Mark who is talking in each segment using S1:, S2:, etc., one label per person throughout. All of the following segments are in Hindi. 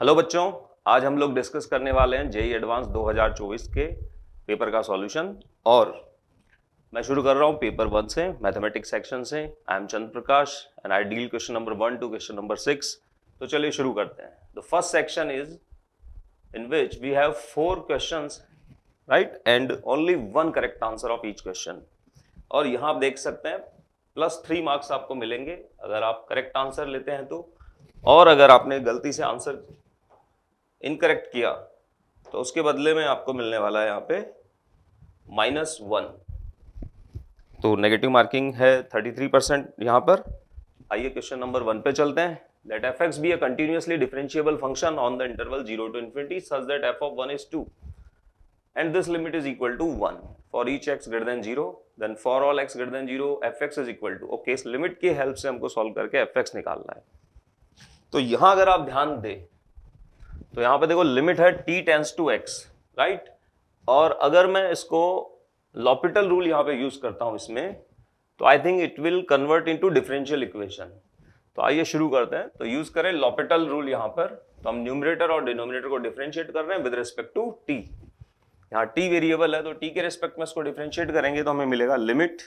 S1: हेलो बच्चों आज हम लोग डिस्कस करने वाले हैं जेई एडवांस 2024 के पेपर का सॉल्यूशन और मैं शुरू कर रहा हूं पेपर वन से मैथमेटिक्स सेक्शन से I am Chandra Prakash and I deal question number one two question number six तो चलिए शुरू करते हैं the first section is in which we have four question right and only one correct answer of each question और यहाँ आप देख सकते हैं प्लस थ्री मार्क्स आपको मिलेंगे अगर आप करेक्ट आंसर लेते हैं तो और अगर आपने गलती से आंसर इनकरेक्ट किया तो उसके बदले में आपको मिलने वाला है यहाँ पे माइनस वन तो नेगेटिव मार्किंग है 33 परसेंट यहाँ पर आइए क्वेश्चन नंबर वन पे चलते हैं let f x be a continuously differentiable function on the interval zero to infinity such that f of one is two and this limit is equal to one for each x greater than zero then for all x greater than zero f x is equal to okay इस लिमिट की हेल्प से हमको सॉल्व करके एफ एक्स निकालना है तो यहां अगर आप ध्यान दें तो यहां पे देखो लिमिट है t tends to x right और अगर मैं इसको लॉपिटल रूल यहां पे यूज करता हूं इसमें तो I think it will convert into differential equation तो आइए शुरू करते हैं तो यूज करें लॉपिटल रूल यहां पर तो हम न्यूमरेटर और डिनोमिनेटर को डिफ्रेंशिएट कर रहे हैं विद रिस्पेक्ट टू टी यहां टी वेरिएबल है तो टी के रिस्पेक्ट में इसको डिफ्रेंशिएट करेंगे तो हमें मिलेगा limit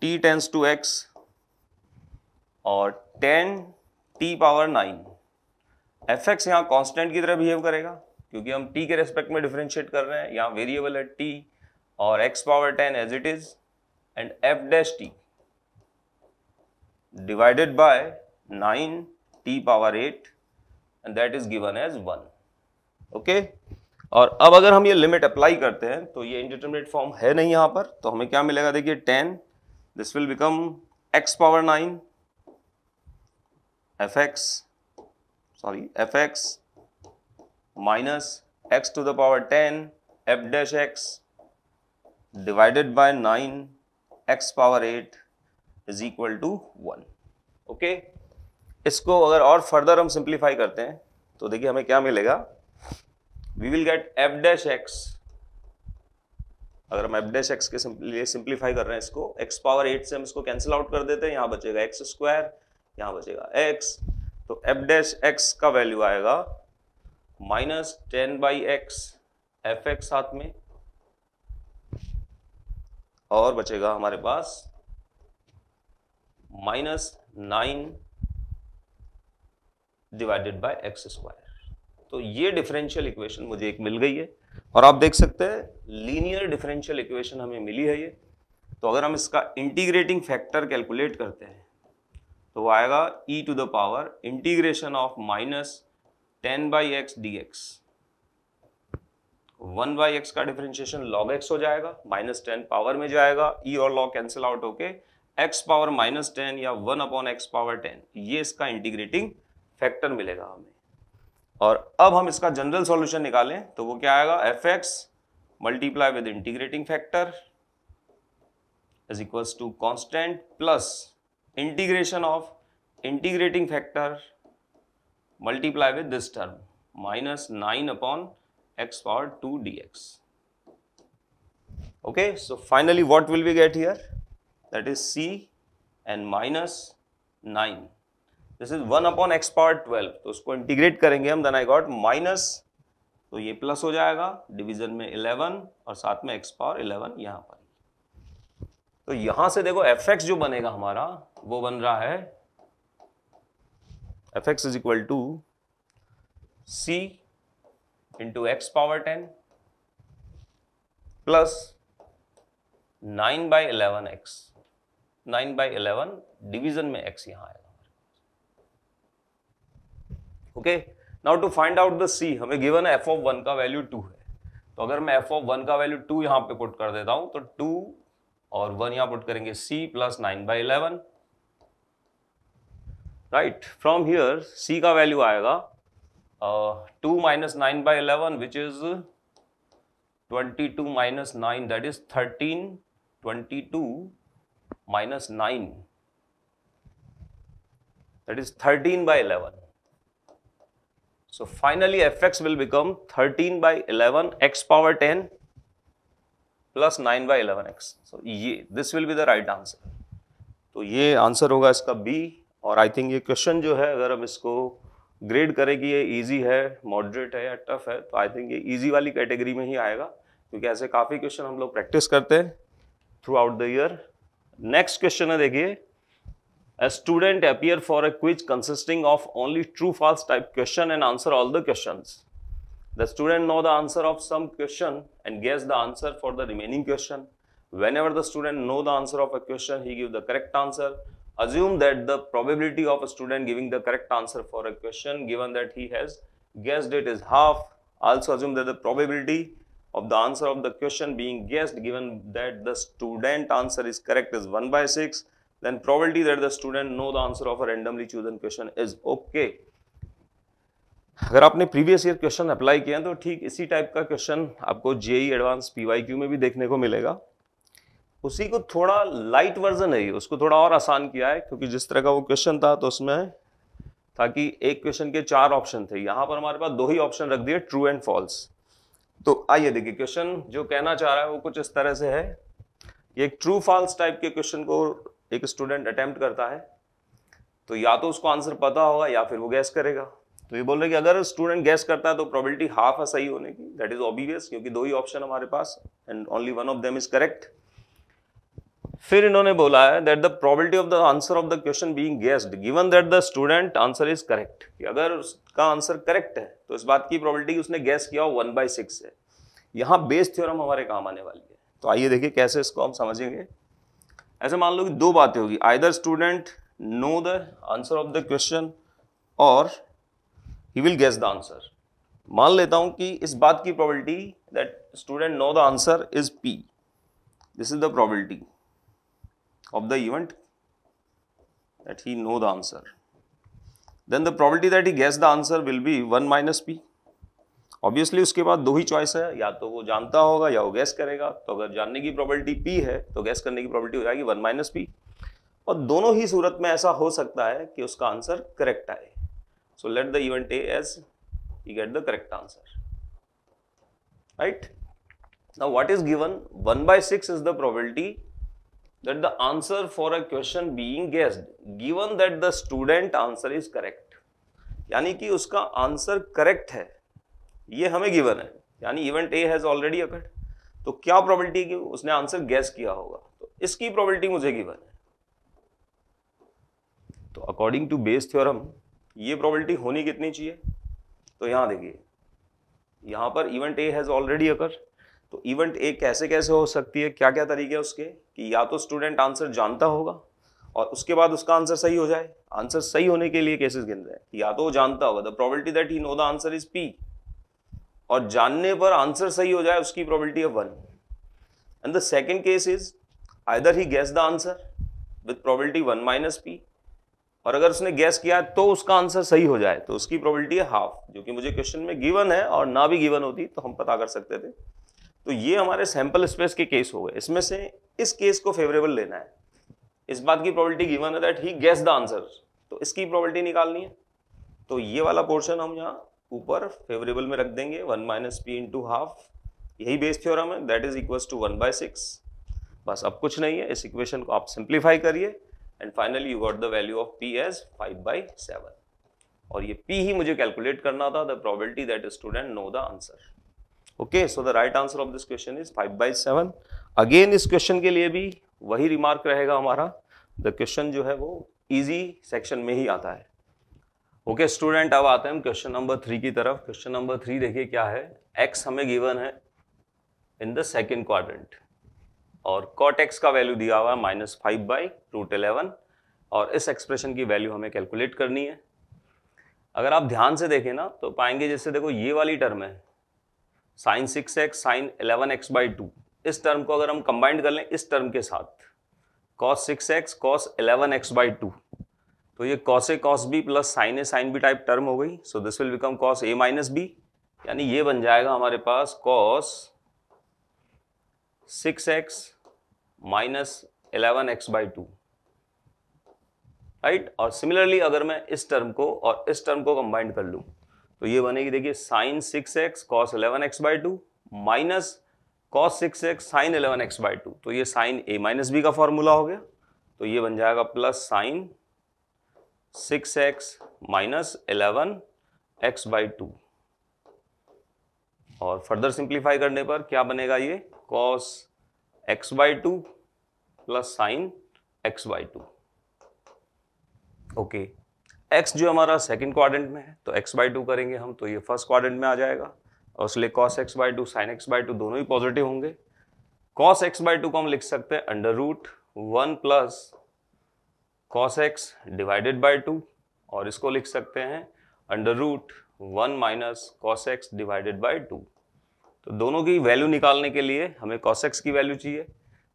S1: t tends to x और ten t power nine f x यहाँ कॉन्स्टेंट की तरह बिहेव करेगा क्योंकि हम टी के रेस्पेक्ट में डिफ्रेंशिएट कर रहे हैं यहाँ वेरिएबल है टी और x power ten as it is and f dash t divided by nine t power eight and that is given as one okay और अब अगर हम ये लिमिट अप्लाई करते हैं तो ये इंडिटर्मिनेट फॉर्म है नहीं यहाँ पर तो हमें क्या मिलेगा देखिए ten this will become x power nine f x sorry f x minus x to the power ten f dash x divided by nine x power eight is equal to one okay इसको अगर और फर्दर हम सिंप्लीफाई करते हैं तो देखिए हमें क्या मिलेगा we will get f dash x अगर हम एफ डैश एक्स के लिए सिंप्लीफाई कर रहे हैं इसको एक्स पावर एट से हम इसको कैंसिल आउट कर देते हैं यहां बचेगा एक्स स्क्वायर यहां बचेगा एक्स तो एफ डैश एक्स का वैल्यू आएगा minus ten by x f x हाथ में और बचेगा हमारे पास minus nine divided by x square तो ये डिफरेंशियल इक्वेशन मुझे एक मिल गई है और आप देख सकते हैं लीनियर डिफरेंशियल इक्वेशन हमें मिली है ये तो अगर हम इसका इंटीग्रेटिंग फैक्टर कैलकुलेट करते हैं तो वो आएगा e to the power integration of minus ten by x d x one by x का डिफरेंशिएशन लॉग एक्स हो जाएगा माइनस टेन पावर में जाएगा ई e और लॉग कैंसिल आउट होके एक्स पावर माइनस टेन या one upon x power ten ये इसका इंटीग्रेटिंग फैक्टर मिलेगा हमें और अब हम इसका जनरल सॉल्यूशन निकालें तो वो क्या आएगा f x multiply with integrating factor is equals to constant plus integration of integrating factor multiply with this term minus nine upon x power two d x okay so finally what will be get here that is c and minus nine this is one upon x power twelve तो उसको इंटीग्रेट करेंगे हम देन आई गॉट माइनस तो ये प्लस हो जाएगा डिवीजन में इलेवन और साथ में एक्स पावर इलेवन यहां पर तो यहां से देखो एफ एक्स जो बनेगा हमारा वो बन रहा है f x is equal to c into x power ten plus nine by eleven x nine by eleven division में एक्स यहां आएगा okay now to find out the c हमें गिवन एफ ऑफ वन का वैल्यू टू है तो अगर मैं एफ ऑफ वन का वैल्यू टू यहां पे पुट कर देता हूं तो टू और वन यहां पुट करेंगे c plus nine by eleven right from here c का वैल्यू आएगा two minus nine by eleven which is twenty two minus nine that is thirteen twenty two minus nine is thirteen by eleven so finally f x will become thirteen by eleven x power ten plus nine by eleven x so ये this will be the right answer तो ये आंसर होगा इसका बी और आई थिंक ये क्वेश्चन जो है अगर हम इसको ग्रेड करें कि ये इजी है मॉडरेट है या टफ है तो आई थिंक ये इजी वाली कैटेगरी में ही आएगा क्योंकि ऐसे काफ़ी क्वेश्चन हम लोग प्रैक्टिस करते हैं throughout the year next question है देखिए a student appear for a quiz consisting of only true false type question and answer all the question The student know the answer of some question and guess the answer for the remaining question. Whenever the student know the answer of a question, he give the correct answer. Assume that the probability of a student giving the correct answer for a question given that he has guessed it is half. Also assume that the probability of the answer of the question being guessed given that the student answer is correct is 1 by 6 then probability that the student know the answer of a randomly chosen question is okay अगर आपने प्रीवियस ईयर क्वेश्चन अप्लाई किया है तो ठीक इसी टाइप का क्वेश्चन आपको जे एडवांस पी में भी देखने को मिलेगा उसी को थोड़ा लाइट वर्जन है उसको थोड़ा और आसान किया है क्योंकि जिस तरह का वो क्वेश्चन था तो उसमें था कि एक क्वेश्चन के चार ऑप्शन थे यहाँ पर हमारे पास दो ही ऑप्शन रख दिए ट्रू एंड फॉल्स तो आइए देखिए क्वेश्चन जो कहना चाह रहा है वो कुछ इस तरह से है ये एक ट्रू फॉल्स टाइप के क्वेश्चन को एक स्टूडेंट अटेम्प्ट करता है तो या तो उसको आंसर पता होगा या फिर वो गैस करेगा तो ये बोल रहे कि अगर स्टूडेंट गैस करता है तो प्रोबेबिलिटी हाफ है सही होने की दैट इज ऑब्वियस क्योंकि दो ही ऑप्शन हमारे पास and only one of them is correct फिर इन्होंने बोला है that the probability of the answer of the question being guessed given that the student answer is correct कि अगर उसका आंसर करेक्ट है तो इस बात की प्रोबेबिलिटी उसने गैस किया वन बाई सिक्स है यहाँ बेस थ्योरम हमारे काम आने वाली है तो आइए देखिए कैसे इसको हम समझेंगे ऐसे मान लो कि दो बातें होगी either student know the answer of the question और he will guess the answer मान लेता हूं कि इस बात की probability that student know the answer is p this is the probability of the event that he know the answer then the probability that he guess the answer will be one minus p obviously उसके बाद दो ही चॉइस है या तो वो जानता होगा या वो गैस करेगा तो अगर जानने की प्रोबेबिलिटी पी है तो गैस करने की प्रोबेबिलिटी हो जाएगी वन माइनस पी और दोनों ही सूरत में ऐसा हो सकता है कि उसका आंसर करेक्ट आए So let the event A as you get the correct answer. Right? Now what is given? 1 by 6 is the probability that the answer for a question being guessed given that the student answer is correct. yani ki uska answer correct hai ye hame given hai yani event a has already occurred to kya probability है कि उसने आंसर गैस किया होगा तो इसकी प्रोबेबिलिटी मुझे गिवन है तो अकॉर्डिंग टू बेस थ्योरम ये प्रॉबलिटी होनी कितनी चाहिए तो यहाँ देखिए यहाँ पर event A has already occur तो इवेंट ए कैसे कैसे हो सकती है क्या क्या तरीके उसके कि या तो स्टूडेंट आंसर जानता होगा और उसके बाद उसका आंसर सही हो जाए आंसर सही होने के लिए केसेस गिन रहे हैं या तो वो जानता होगा the probability that he know the answer is p और जानने पर आंसर सही हो जाए उसकी probability of one and the second case is either he guess the answer with probability one minus p और अगर उसने गैस किया तो उसका आंसर सही हो जाए तो उसकी प्रोबेबिलिटी है हाफ जो कि मुझे क्वेश्चन में गिवन है और ना भी गिवन होती तो हम पता कर सकते थे तो ये हमारे सैंपल स्पेस के केस हो गए इसमें से इस केस को फेवरेबल लेना है इस बात की प्रोबेबिलिटी गिवन है that he guess the answer तो इसकी प्रोबेबिलिटी निकालनी है तो ये वाला पोर्शन हम यहाँ ऊपर फेवरेबल में रख देंगे one minus p into half यही बेस थ्योरम है that is equal to one by six बस अब कुछ नहीं है इस इक्वेशन को आप सिंप्लीफाई करिए and finally you got the value of p as five by seven और ये पी ही मुझे कैलकुलेट करना था the probability that student know the answer okay so the right answer of this question is five by seven again इस क्वेश्चन के लिए भी वही रिमार्क रहेगा हमारा द क्वेश्चन जो है वो इजी सेक्शन में ही आता है ओके okay, स्टूडेंट अब आते हैं क्वेश्चन नंबर थ्री की तरफ क्वेश्चन नंबर थ्री देखिए क्या है एक्स हमें गिवन है इन द सेकेंड क्वाड्रेंट और कॉटेक्स का वैल्यू दिया हुआ है minus five by root eleven और इस एक्सप्रेशन की वैल्यू हमें कैलकुलेट करनी है अगर आप ध्यान से देखें ना तो पाएंगे जैसे देखो ये वाली टर्म है sine six x sine eleven x by two इस टर्म को अगर हम कंबाइंड कर लें इस टर्म के साथ cos six x cos eleven x by two तो ये cos a cos b plus sine a sine b type term हो गई so this will become cos a minus b यानी ये बन जाएगा हमारे पास cos six x minus eleven x by two right और सिमिलरली अगर मैं इस टर्म को और इस टर्म को कंबाइंड कर लूं तो ये बनेगी देखिए sine six x cos eleven x by two minus cos six x sine eleven x by two तो ये साइन ए माइनस बी का फॉर्मूला हो गया तो ये बन जाएगा plus sine six x minus eleven x by two और फर्दर सिंप्लीफाई करने पर क्या बनेगा ये cos x by two plus sine x by two okay x जो हमारा सेकंड क्वाड्रेंट में है तो एक्स बाई टू करेंगे हम तो ये फर्स्ट क्वाड्रेंट में आ जाएगा और इसलिए cos x by two sine x by two दोनों ही पॉजिटिव होंगे कॉस एक्स बाई टू को हम लिख सकते हैं under root one plus cos x divided by two और इसको लिख सकते हैं under root one minus cos x divided by two तो दोनों की वैल्यू निकालने के लिए हमें कॉसेक्स की वैल्यू चाहिए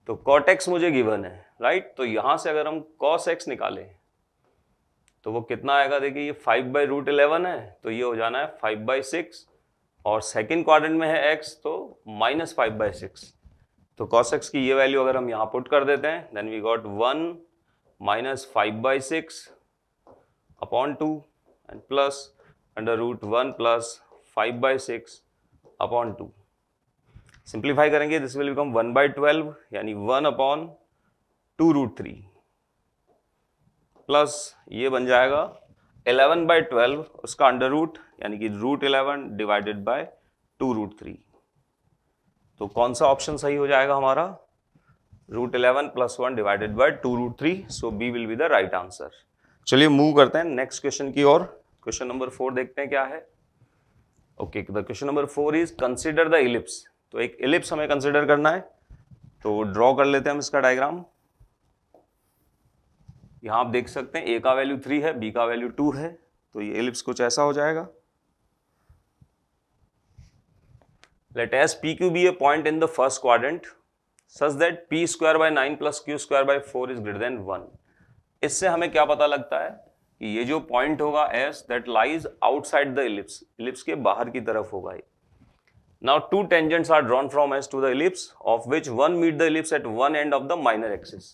S1: तो कॉटेक्स मुझे गिवन है राइट तो यहां से अगर हम कॉसेक्स निकालें तो वो कितना आएगा देखिए ये फाइव बाई रूट इलेवन है तो ये हो जाना है फाइव बाई सिक्स और सेकेंड क्वाड्रेंट में है एक्स तो माइनस फाइव बाई सिक्स तो कॉसेक्स की ये वैल्यू अगर हम यहाँ पुट कर देते हैं then we got one minus five by six upon two and plus under root one plus five by six upon two simplify करेंगे this will become one by twelve यानी one upon two root three plus ये बन जाएगा इलेवन बाई ट्वेल्व उसका अंडर रूट यानी कि root eleven divided by two root three तो कौन सा ऑप्शन सही हो जाएगा हमारा root eleven plus one divided by two root three so B will be the right answer चलिए मूव करते हैं नेक्स्ट क्वेश्चन की ओर क्वेश्चन नंबर फोर देखते हैं क्या है okay question number four is consider the ellipse तो एक इलिप्स हमें कंसिडर करना है तो ड्रॉ कर लेते हैं हम इसका डायग्राम यहां आप देख सकते हैं ए का वैल्यू थ्री है बी का वैल्यू टू है तो ये एलिप्स कुछ ऐसा हो जाएगा let S p q be a point in the first quadrant such that p square by nine plus q square by four is greater than one इससे हमें क्या पता लगता है कि ये जो पॉइंट होगा S that lies outside the ellipse ellipse के बाहर की तरफ होगा ये now two tangents are drawn from S to the ellipse of which one meet the ellipse at one end of the minor axis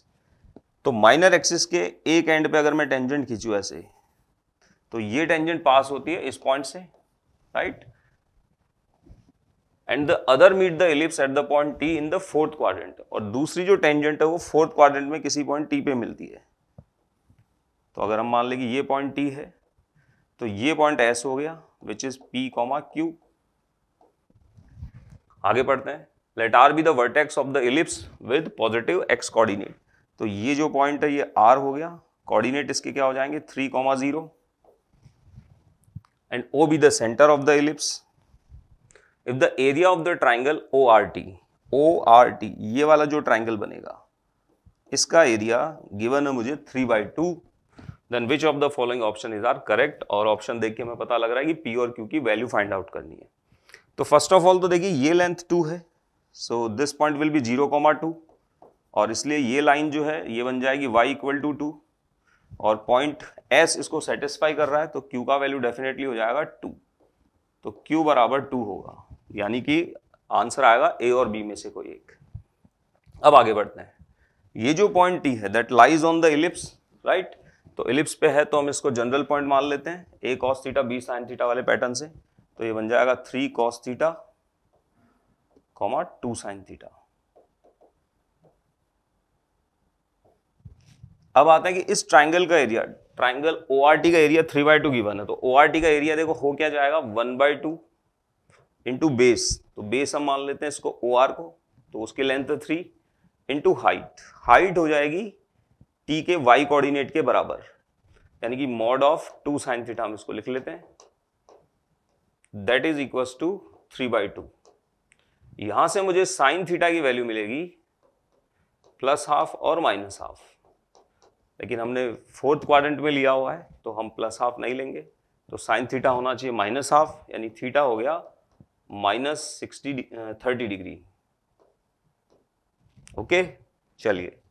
S1: तो माइनर एक्सिस के एक एंड पे अगर मैं टेंजेंट खींचू ऐसे तो ये टेंजेंट पास होती है इस पॉइंट से right and the other meet the ellipse at the point T in the fourth quadrant और दूसरी जो टेंजेंट है वो फोर्थ क्वाड्रेंट में किसी पॉइंट टी पे मिलती है तो अगर हम मान लें कि ये पॉइंट टी है तो ये पॉइंट एस हो गया which is p comma q आगे पढ़ते हैं let R be the vertex of the ellipse with positive x coordinate तो ये जो पॉइंट है ये आर हो गया कोऑर्डिनेट इसके क्या हो जाएंगे three comma zero and O be the centre of the ellipse if the area of the triangle O R T O R T ये वाला जो ट्राइंगल बनेगा इसका एरिया गिवन है मुझे three by two then which of the following option is are correct और ऑप्शन देख के हमें पता लग रहा है कि पी और क्यू की वैल्यू फाइंड आउट करनी है तो फर्स्ट ऑफ ऑल तो देखिए ये लेंथ टू है so this point will be zero comma two और इसलिए ये लाइन जो है ये बन जाएगी y इक्वल टू टू और पॉइंट s इसको सेटिस्फाई कर रहा है तो q का वैल्यू डेफिनेटली हो जाएगा टू तो q बराबर टू होगा यानी कि आंसर आएगा a और b में से कोई एक अब आगे बढ़ते हैं ये जो पॉइंट t है that lies on the ellipse right तो इलिप्स पे है तो हम इसको जनरल पॉइंट मान लेते हैं a cos theta b sine theta वाले पैटर्न से तो ये बन जाएगा three cos theta comma two sine theta अब आते हैं कि इस ट्राइंगल का एरिया ट्राइंगल ओ का area three by two given है तो ओ का एरिया देखो हो क्या जाएगा one by two into base तो बेस हम मान लेते हैं इसको ओ को तो उसकी length three into height height हो जाएगी टी के वाई कोऑर्डिनेट के बराबर यानी कि mod of two sine theta हम इसको लिख लेते हैं that is equal to three by two यहां से मुझे साइन थीटा की वैल्यू मिलेगी प्लस हाफ और माइनस हाफ लेकिन हमने फोर्थ क्वाड्रेंट में लिया हुआ है तो हम प्लस हाफ नहीं लेंगे तो साइन थीटा होना चाहिए माइनस हाफ यानी थीटा हो गया minus sixty thirty degree okay चलिए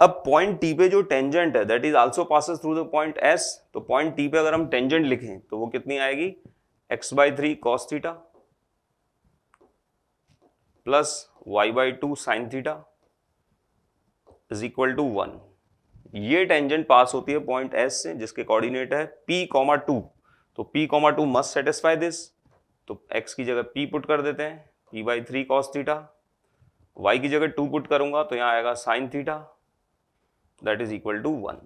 S1: अब पॉइंट टी पे जो टेंजेंट है that is also passes through the point S तो पॉइंट टी पे अगर हम टेंजेंट लिखें तो वो कितनी आएगी x by three cos theta plus y by two sine theta is equal to one ये टेंजेंट पास होती है पॉइंट एस से जिसके कोऑर्डिनेट है पी कॉमा टू तो p comma to must satisfy this तो एक्स की जगह पी पुट कर देते हैं p by three cos theta y की जगह टू पुट करूंगा तो यहाँ आएगा sine theta that is equal to one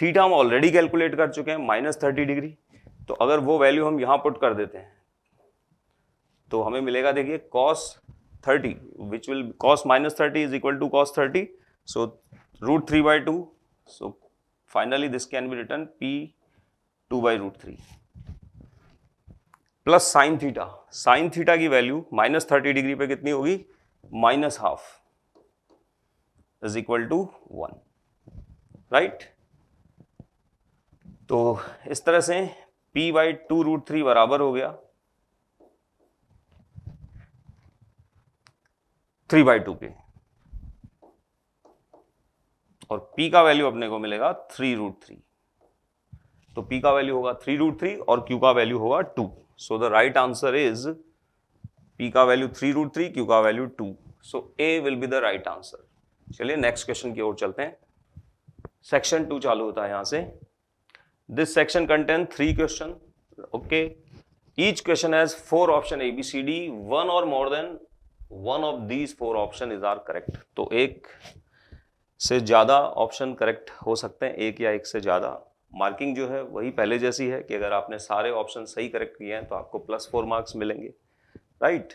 S1: theta हम ऑलरेडी कैलकुलेट कर चुके हैं माइनस थर्टी डिग्री तो अगर वो वैल्यू हम यहाँ पुट कर देते हैं तो हमें मिलेगा देखिए cos thirty which will cos minus thirty is equal to cos thirty so root three by two so finally this can be written p two by root three plus sine theta sine theta की वैल्यू माइनस थर्टी डिग्री पे कितनी होगी minus half is equal to one right तो इस तरह से p by two root three बराबर हो गया थ्री बाई टू के और p का वैल्यू अपने को मिलेगा थ्री रूट थ्री तो p का वैल्यू होगा थ्री रूट थ्री और q का वैल्यू होगा two so the right answer is p का value three root three q का value two so A will be the right answer चलिए नेक्स्ट क्वेश्चन की ओर चलते हैं सेक्शन टू चालू होता है यहां से this section contain three question okay each question has four option A B C D one or more than one of these four option is are correct तो एक से ज़्यादा ऑप्शन करेक्ट हो सकते हैं एक या एक से ज़्यादा मार्किंग जो है वही पहले जैसी है कि अगर आपने सारे ऑप्शन सही करेक्ट किए हैं तो आपको प्लस फोर मार्क्स मिलेंगे राइट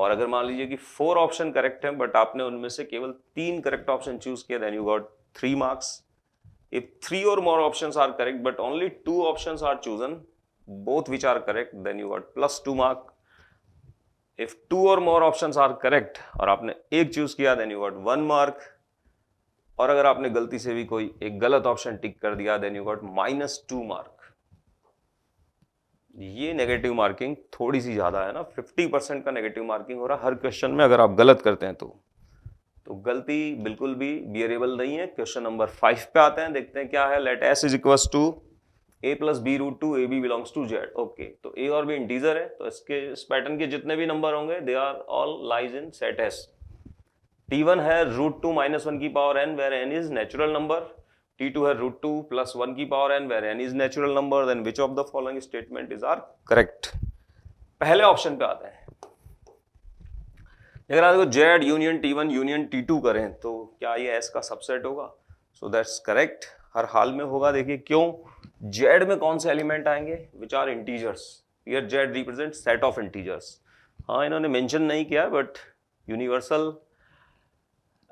S1: और अगर मान लीजिए कि फोर ऑप्शन करेक्ट हैं बट आपने उनमें से केवल तीन करेक्ट ऑप्शन चूज किया then you got 3 marks. If 3 or more options are correct but only 2 options are chosen, both which are correct, then you got plus 2 mark. If 2 or more options are correct और आपने एक choose किया then you got 1 mark. और अगर आपने गलती से भी कोई एक गलत ऑप्शन टिक कर दिया then you got minus two mark ये नेगेटिव मार्किंग थोड़ी सी ज़्यादा है ना 50 परसेंट का नेगेटिव मार्किंग हो रहा है हर क्वेश्चन में अगर आप गलत करते हैं तो तो गलती बिल्कुल भी बियरेबल नहीं है क्वेश्चन नंबर फाइव पे आते हैं देखते हैं क्या है let S is equal to a plus b root two a b belongs to Z okay तो ए और बी इंटीजर है तो इसके इस पैटर्न के जितने भी नंबर होंगे they are all lies in set S T one है रूट टू माइनस वन की power n where n is natural number T two है रूट टू प्लस वन की power n where n is natural number then which of the following statement is are correct पहले ऑप्शन पे आते हैं अगर आप Z union T one union T two करें तो क्या ये एस का सबसेट होगा सो दैट्स करेक्ट हर हाल में होगा देखिए क्यों जेड में कौन से एलिमेंट आएंगे which are integers yeah Z represent set of integers हाँ इन्होंने मेंशन नहीं किया बट यूनिवर्सल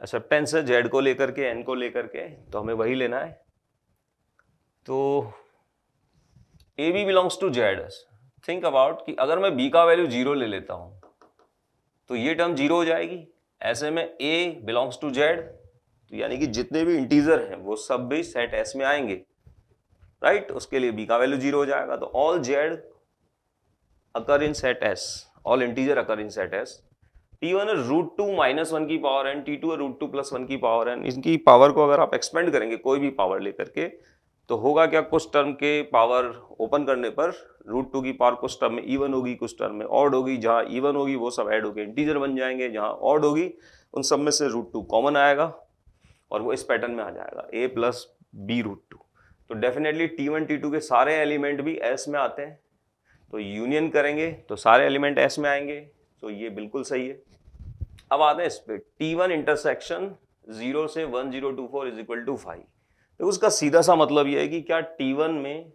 S1: एक्सेप्टेंस है जेड को लेकर के एन को लेकर के तो हमें वही लेना है तो a b belongs to Z think about कि अगर मैं बी का वैल्यू जीरो ले लेता हूँ तो ये टर्म जीरो हो जाएगी ऐसे में ए बिलोंग्स टू जेड तो यानी कि जितने भी इंटीजर हैं वो सब भी सेट एस में आएंगे राइट right? उसके लिए बी का वैल्यू जीरो हो जाएगा तो all Z occur in set S all integer occur in set S T one root two minus one की power n T two root two plus one की पावर एन इनकी पावर को अगर आप एक्सपेंड करेंगे कोई भी पावर लेकर के तो होगा क्या कुछ टर्म के पावर ओपन करने पर रूट टू की पावर कुछ टर्म में ईवन होगी कुछ टर्म में ऑड होगी जहाँ ईवन होगी वो सब ऐड होके इंटीजर बन जाएंगे जहाँ ऑड होगी उन सब में से रूट टू कॉमन आएगा और वो इस पैटर्न में आ जाएगा a plus b root two तो definitely T one T two के सारे एलिमेंट भी एस में आते हैं तो यूनियन करेंगे तो सारे एलिमेंट एस में आएंगे तो ये बिल्कुल सही है अब आते हैं इस पर टी वन इंटरसेक्शन जीरो से one zero to four is equal to five देखो उसका सीधा सा मतलब यह है कि क्या T1 में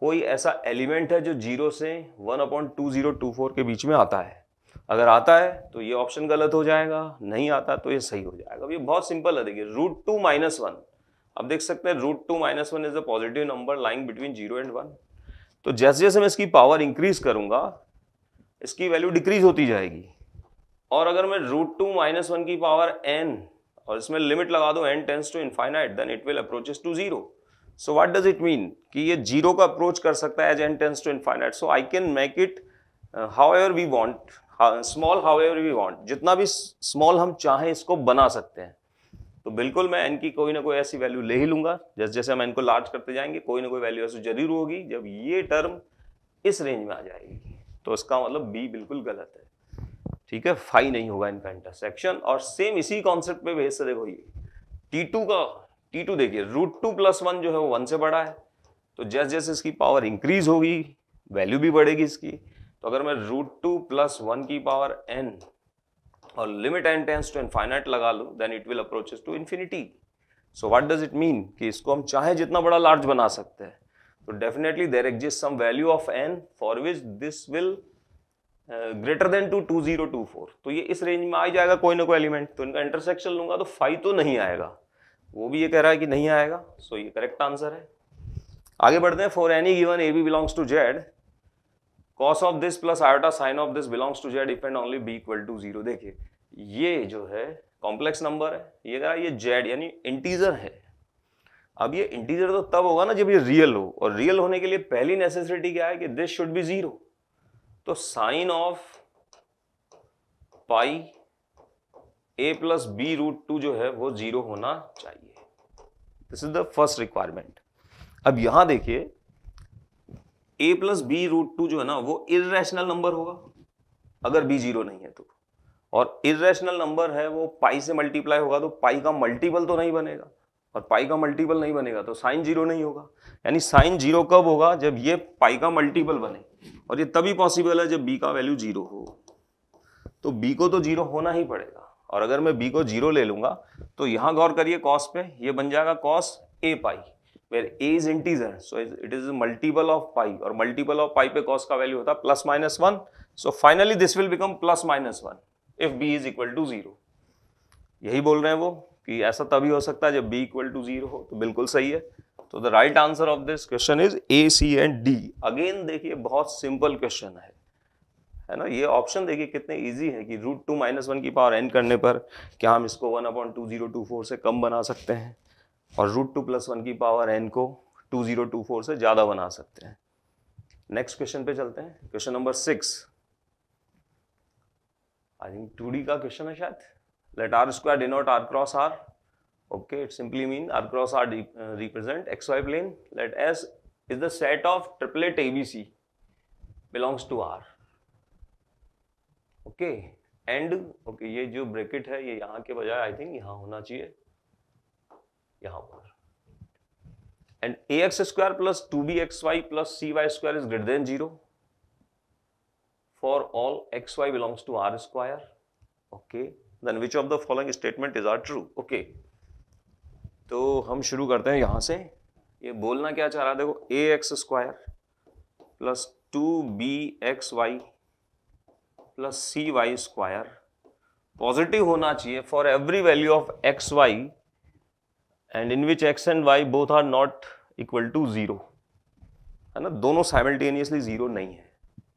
S1: कोई ऐसा एलिमेंट है जो जीरो से one upon two zero to four के बीच में आता है अगर आता है तो ये ऑप्शन गलत हो जाएगा नहीं आता तो ये सही हो जाएगा अब ये बहुत सिंपल है देखिए रूट टू माइनस वन अब देख सकते हैं root two minus one is a positive number lying between zero and one तो जैसे जैसे मैं इसकी पावर इंक्रीज करूंगा इसकी वैल्यू डिक्रीज होती जाएगी और अगर मैं रूट टू माइनस वन की पावर एन और इसमें लिमिट लगा दो n tends to infinite then it will approaches to zero so what does it mean कि ये जीरो का अप्रोच कर सकता है as n tends to infinite so I can make it how we want small how we want जितना भी स्मॉल हम चाहें इसको बना सकते हैं तो बिल्कुल मैं एन की कोई ना कोई ऐसी वैल्यू ले ही लूंगा जैसे जैसे हम एन को लार्ज करते जाएंगे कोई ना कोई वैल्यू ऐसी जरूर होगी जब ये टर्म इस रेंज में आ जाएगी तो इसका मतलब बी बिल्कुल गलत है ठीक है फाइव नहीं होगा इनका इंटरसेक्शन और सेम इसी कॉन्सेप्ट पे बेस से देखो ये टी टू का टी टू देखिए रूट टू प्लस वन जो है वो वन से बड़ा है तो जैसे जैसे इसकी पावर इंक्रीज होगी वैल्यू भी बढ़ेगी इसकी तो अगर मैं रूट टू प्लस वन की पावर एन और limit n tends to infinite लगा लूँ then it will approaches to infinity so what does it mean कि इसको हम चाहे जितना बड़ा लार्ज बना सकते हैं तो definitely there exist some value of n for which this will greater than two two zero to four तो ये इस रेंज में आ जाएगा कोई ना कोई एलिमेंट तो इनका इंटरसेक्शन लूंगा तो फाइव तो नहीं आएगा वो भी ये कह रहा है कि नहीं आएगा सो ये करेक्ट आंसर है आगे बढ़ते हैं for any given a b belongs to Z cos of this plus iota sine of this belongs to Z if and b equal to zero देखिए ये जो है कॉम्प्लेक्स नंबर है ये कह रहा है ये जेड यानी इंटीजर है अब ये इंटीजर तो तब होगा ना जब ये रियल हो और रियल होने के लिए पहली नेसेसिटी क्या है कि दिस शुड बी जीरो तो sine of pi a plus b root two जो है वो जीरो होना चाहिए this is the first requirement अब यहां देखिए a plus b root two जो है ना वो इेशनल नंबर होगा अगर बी जीरो नहीं है तो और इेशनल नंबर है वो पाई से मल्टीप्लाई होगा तो पाई का मल्टीपल तो नहीं बनेगा और पाई का मल्टीपल नहीं बनेगा तो साइन जीरो नहीं होगा यानी साइन जीरो कब होगा जब ये पाई का मल्टीपल बने और ये तभी पॉसिबल है जब बी का वैल्यू जीरो हो तो बी को तो जीरो होना ही पड़ेगा और अगर मैं बी को जीरो ले लूंगा तो यहां गौर करिए कॉस पे ये बन जाएगा cos a pi where a is integer so it is multiple of pi और मल्टीपल ऑफ पाई पे कॉस का वैल्यू होता है plus minus one so finally this will become plus minus one if b is equal to zero यही बोल रहे हैं वो कि ऐसा तभी हो सकता है जब बी इक्वल टू जीरो हो तो बिल्कुल सही है तो the right answer of this question is a c and d again देखिए बहुत सिंपल क्वेश्चन है है ना ये ऑप्शन देखिए कितने इजी है कि रूट टू माइनस वन की पावर एन करने पर क्या हम इसको one upon two zero to four से कम बना सकते हैं और रूट टू प्लस वन की पावर एन को टू जीरो टू फोर से ज़्यादा बना सकते हैं नेक्स्ट क्वेश्चन पे चलते हैं question number six I think two का क्वेश्चन है शायद let R square denote R cross R okay it simply means r cross r represent xy plane let s is the set of triplet abc belongs to r okay and okay, ye jo bracket hai ye yahan ke bajaye i think yahan hona chahiye yahan par and ax square plus 2bxy plus cy square is greater than 0 for all xy belongs to r square okay then which of the following statement is are true okay तो हम शुरू करते हैं यहाँ से ये बोलना क्या चाह रहा है देखो a x square plus two b x y plus c y square positive होना चाहिए for every value of x y and in which x and y both are not equal to zero है ना दोनों साइमल्टेनियसली ज़ीरो नहीं है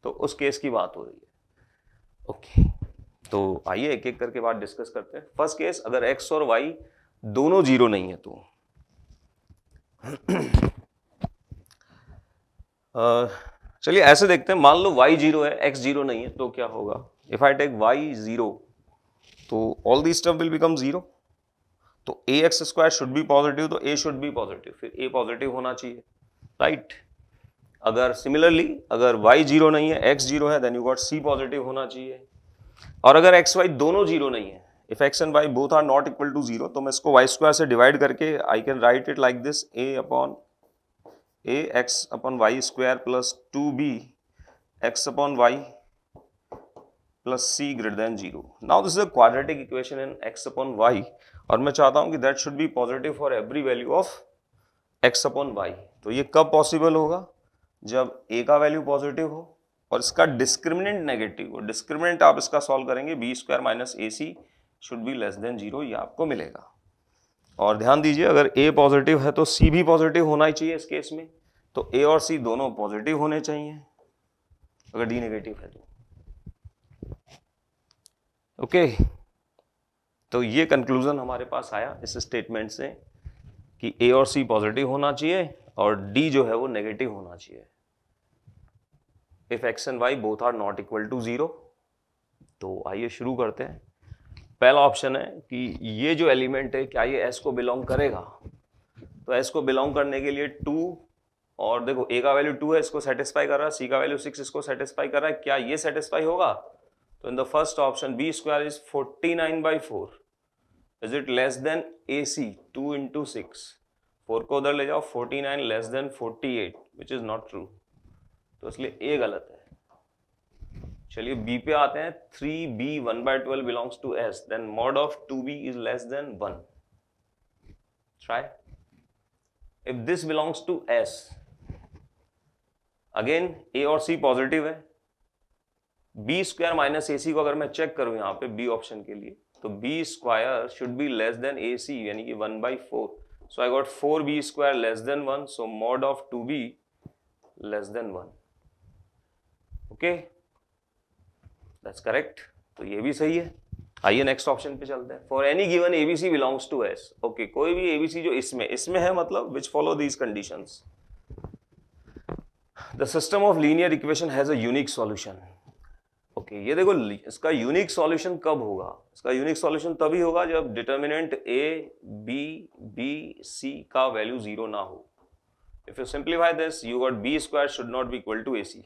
S1: तो उस केस की बात हो रही है ओके okay. तो आइए एक एक करके बात डिस्कस करते हैं फर्स्ट केस अगर एक्स और वाई दोनों जीरो नहीं है तो चलिए ऐसे देखते हैं मान लो y जीरो है x जीरो नहीं है तो क्या होगा if I take y zero तो all the stuff will become zero तो a x square should be positive तो ए शुड बी पॉजिटिव फिर ए पॉजिटिव होना चाहिए राइट अगर सिमिलरली अगर y जीरो नहीं है x जीरो है then you got c positive होना चाहिए और अगर एक्स वाई दोनों जीरो नहीं है if x and y both are not equal to zero तो मैं इसको वाई स्क्वायर से डिवाइड करके I can write it like this a upon a x upon y square plus two b x upon y plus c greater than zero now this is a quadratic equation in x upon y और मैं चाहता हूँ कि that should be positive for every value of x upon y तो ये कब पॉसिबल होगा जब ए का वैल्यू पॉजिटिव हो और इसका डिस्क्रिमिनेंट नेगेटिव हो डिस्क्रिमिनेंट आप इसका सॉल्व करेंगे b square minus a c should be less than zero ये आपको मिलेगा और ध्यान दीजिए अगर ए पॉजिटिव है तो सी भी पॉजिटिव होना ही चाहिए इस केस में तो ए और सी दोनों पॉजिटिव होने चाहिए अगर डी नेगेटिव है तो ओके तो ये कंक्लूजन हमारे पास आया इस स्टेटमेंट से कि ए और सी पॉजिटिव होना चाहिए और डी जो है वो नेगेटिव होना चाहिए if x and y both are not equal to zero तो आइए शुरू करते हैं पहला ऑप्शन है कि ये जो एलिमेंट है क्या ये एस को बिलोंग करेगा तो एस को बिलोंग करने के लिए टू और देखो ए का वैल्यू टू है इसको सेटिस्फाई कर रहा है सी का वैल्यू सिक्स इसको सेटिस्फाई कर रहा है क्या ये सेटिस्फाई होगा तो in the first option b square is forty nine by four is it less than a c two into six four को उधर ले जाओ forty nine less than forty eight which is not true तो इसलिए ए गलत है चलिए बी पे आते हैं three b one by twelve belongs to S then mod of two b is less than one try if this belongs to S again a और सी पॉजिटिव है b square minus a c को अगर मैं चेक करूं यहां पे बी ऑप्शन के लिए तो b square should be less than a c यानी कि one by four so I got four b square less than one so mod of two b less than one okay that's correct तो ये भी सही है आइए नेक्स्ट ऑप्शन पे चलते हैं for any given a b c belongs to S okay कोई भी एबीसी जो इसमें इसमें है मतलब which follow these condition the system of linear equation has a unique solution okay ये देखो इसका यूनिक सॉल्यूशन कब होगा इसका यूनिक सॉल्यूशन तभी होगा जब determinant a b b c का वैल्यू जीरो ना हो if you simplify this you got b square should not be equal to a c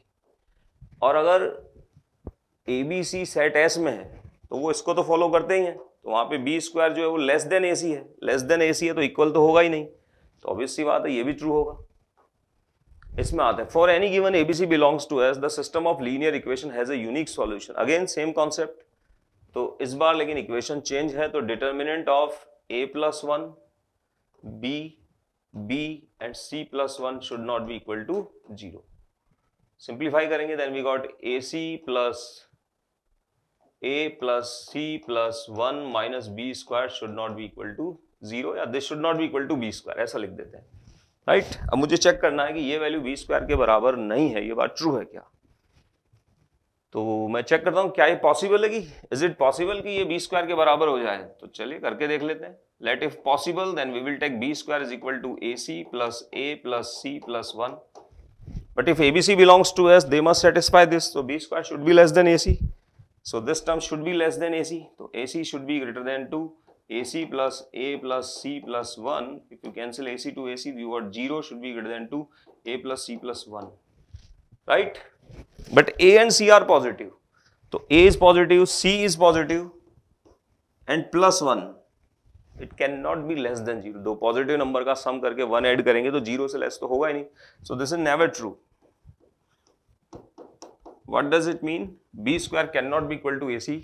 S1: और अगर a B c set S में है तो वो इसको तो फॉलो करते ही हैं तो वहाँ पे बी स्क्वायर जो है वो लेस देन ए सी है लेस देन ए सी है तो इक्वल तो होगा ही नहीं तो ऑब्वियसली बात है ये भी ट्रू होगा इसमें आते हैं for any given a B c belongs to S the system of linear equation has a unique solution again same concept तो इस बार लेकिन इक्वेशन चेंज है तो determinant of a plus one b b and c plus one should not be equal to zero simplify करेंगे then we got a c plus a plus c plus 1 minus b square should not be equal to zero या this should not be equal to b square ऐसा लिख देते हैं राइट right? अब मुझे चेक करना है कि ये वैल्यू बी स्क्वायर के बराबर नहीं है ये बात ट्रू है क्या तो मैं चेक करता हूँ क्या ये पॉसिबल है कि इज इट पॉसिबल कि ये बी स्क्वायर के बराबर हो जाए तो चलिए करके देख लेते हैं let if possible then we will take b square is equal to a c plus a plus c plus one but if a B c belongs to S they must satisfy this तो b square should be less than a c so this term should be less than a तो a should be greater than to a c plus a plus c plus one if you cancel a c to a c you are zero should be greater than to a plus c plus one right but a and c are positive तो a is positive c is positive and plus one it can not be less than zero दो पॉजिटिव नंबर का सम करके वन एड करेंगे तो जीरो से लेस तो होगा ही नहीं so this is never true what does it mean b square cannot be equal to ac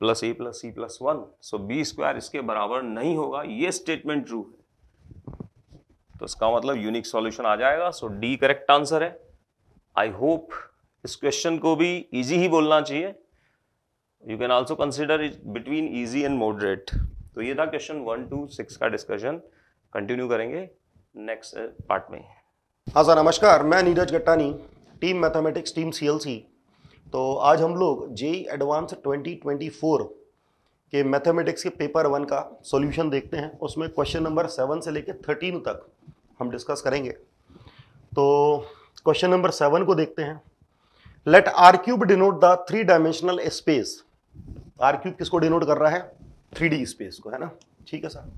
S1: plus a plus c plus one so b square इसके बराबर नहीं होगा ये स्टेटमेंट ट्रू है तो इसका मतलब यूनिक सॉल्यूशन आ जाएगा सो डी करेक्ट आंसर है आई होप इस क्वेश्चन को भी इजी ही बोलना चाहिए you can also consider it between easy and moderate तो ये था क्वेश्चन वन टू सिक्स का डिस्कशन कंटिन्यू करेंगे नेक्स्ट पार्ट में
S2: हाँ सर नमस्कार मैं Neeraj Gattani team mathematics team CLC तो आज हम लोग जे एडवांस 2024 के मैथमेटिक्स के पेपर वन का सॉल्यूशन देखते हैं उसमें क्वेश्चन नंबर सेवन से लेकर थर्टीन तक हम डिस्कस करेंगे तो क्वेश्चन नंबर सेवन को देखते हैं let R cube denote the three dimensional space R cube किसको डिनोट कर रहा है थ्री स्पेस को है ना ठीक है sir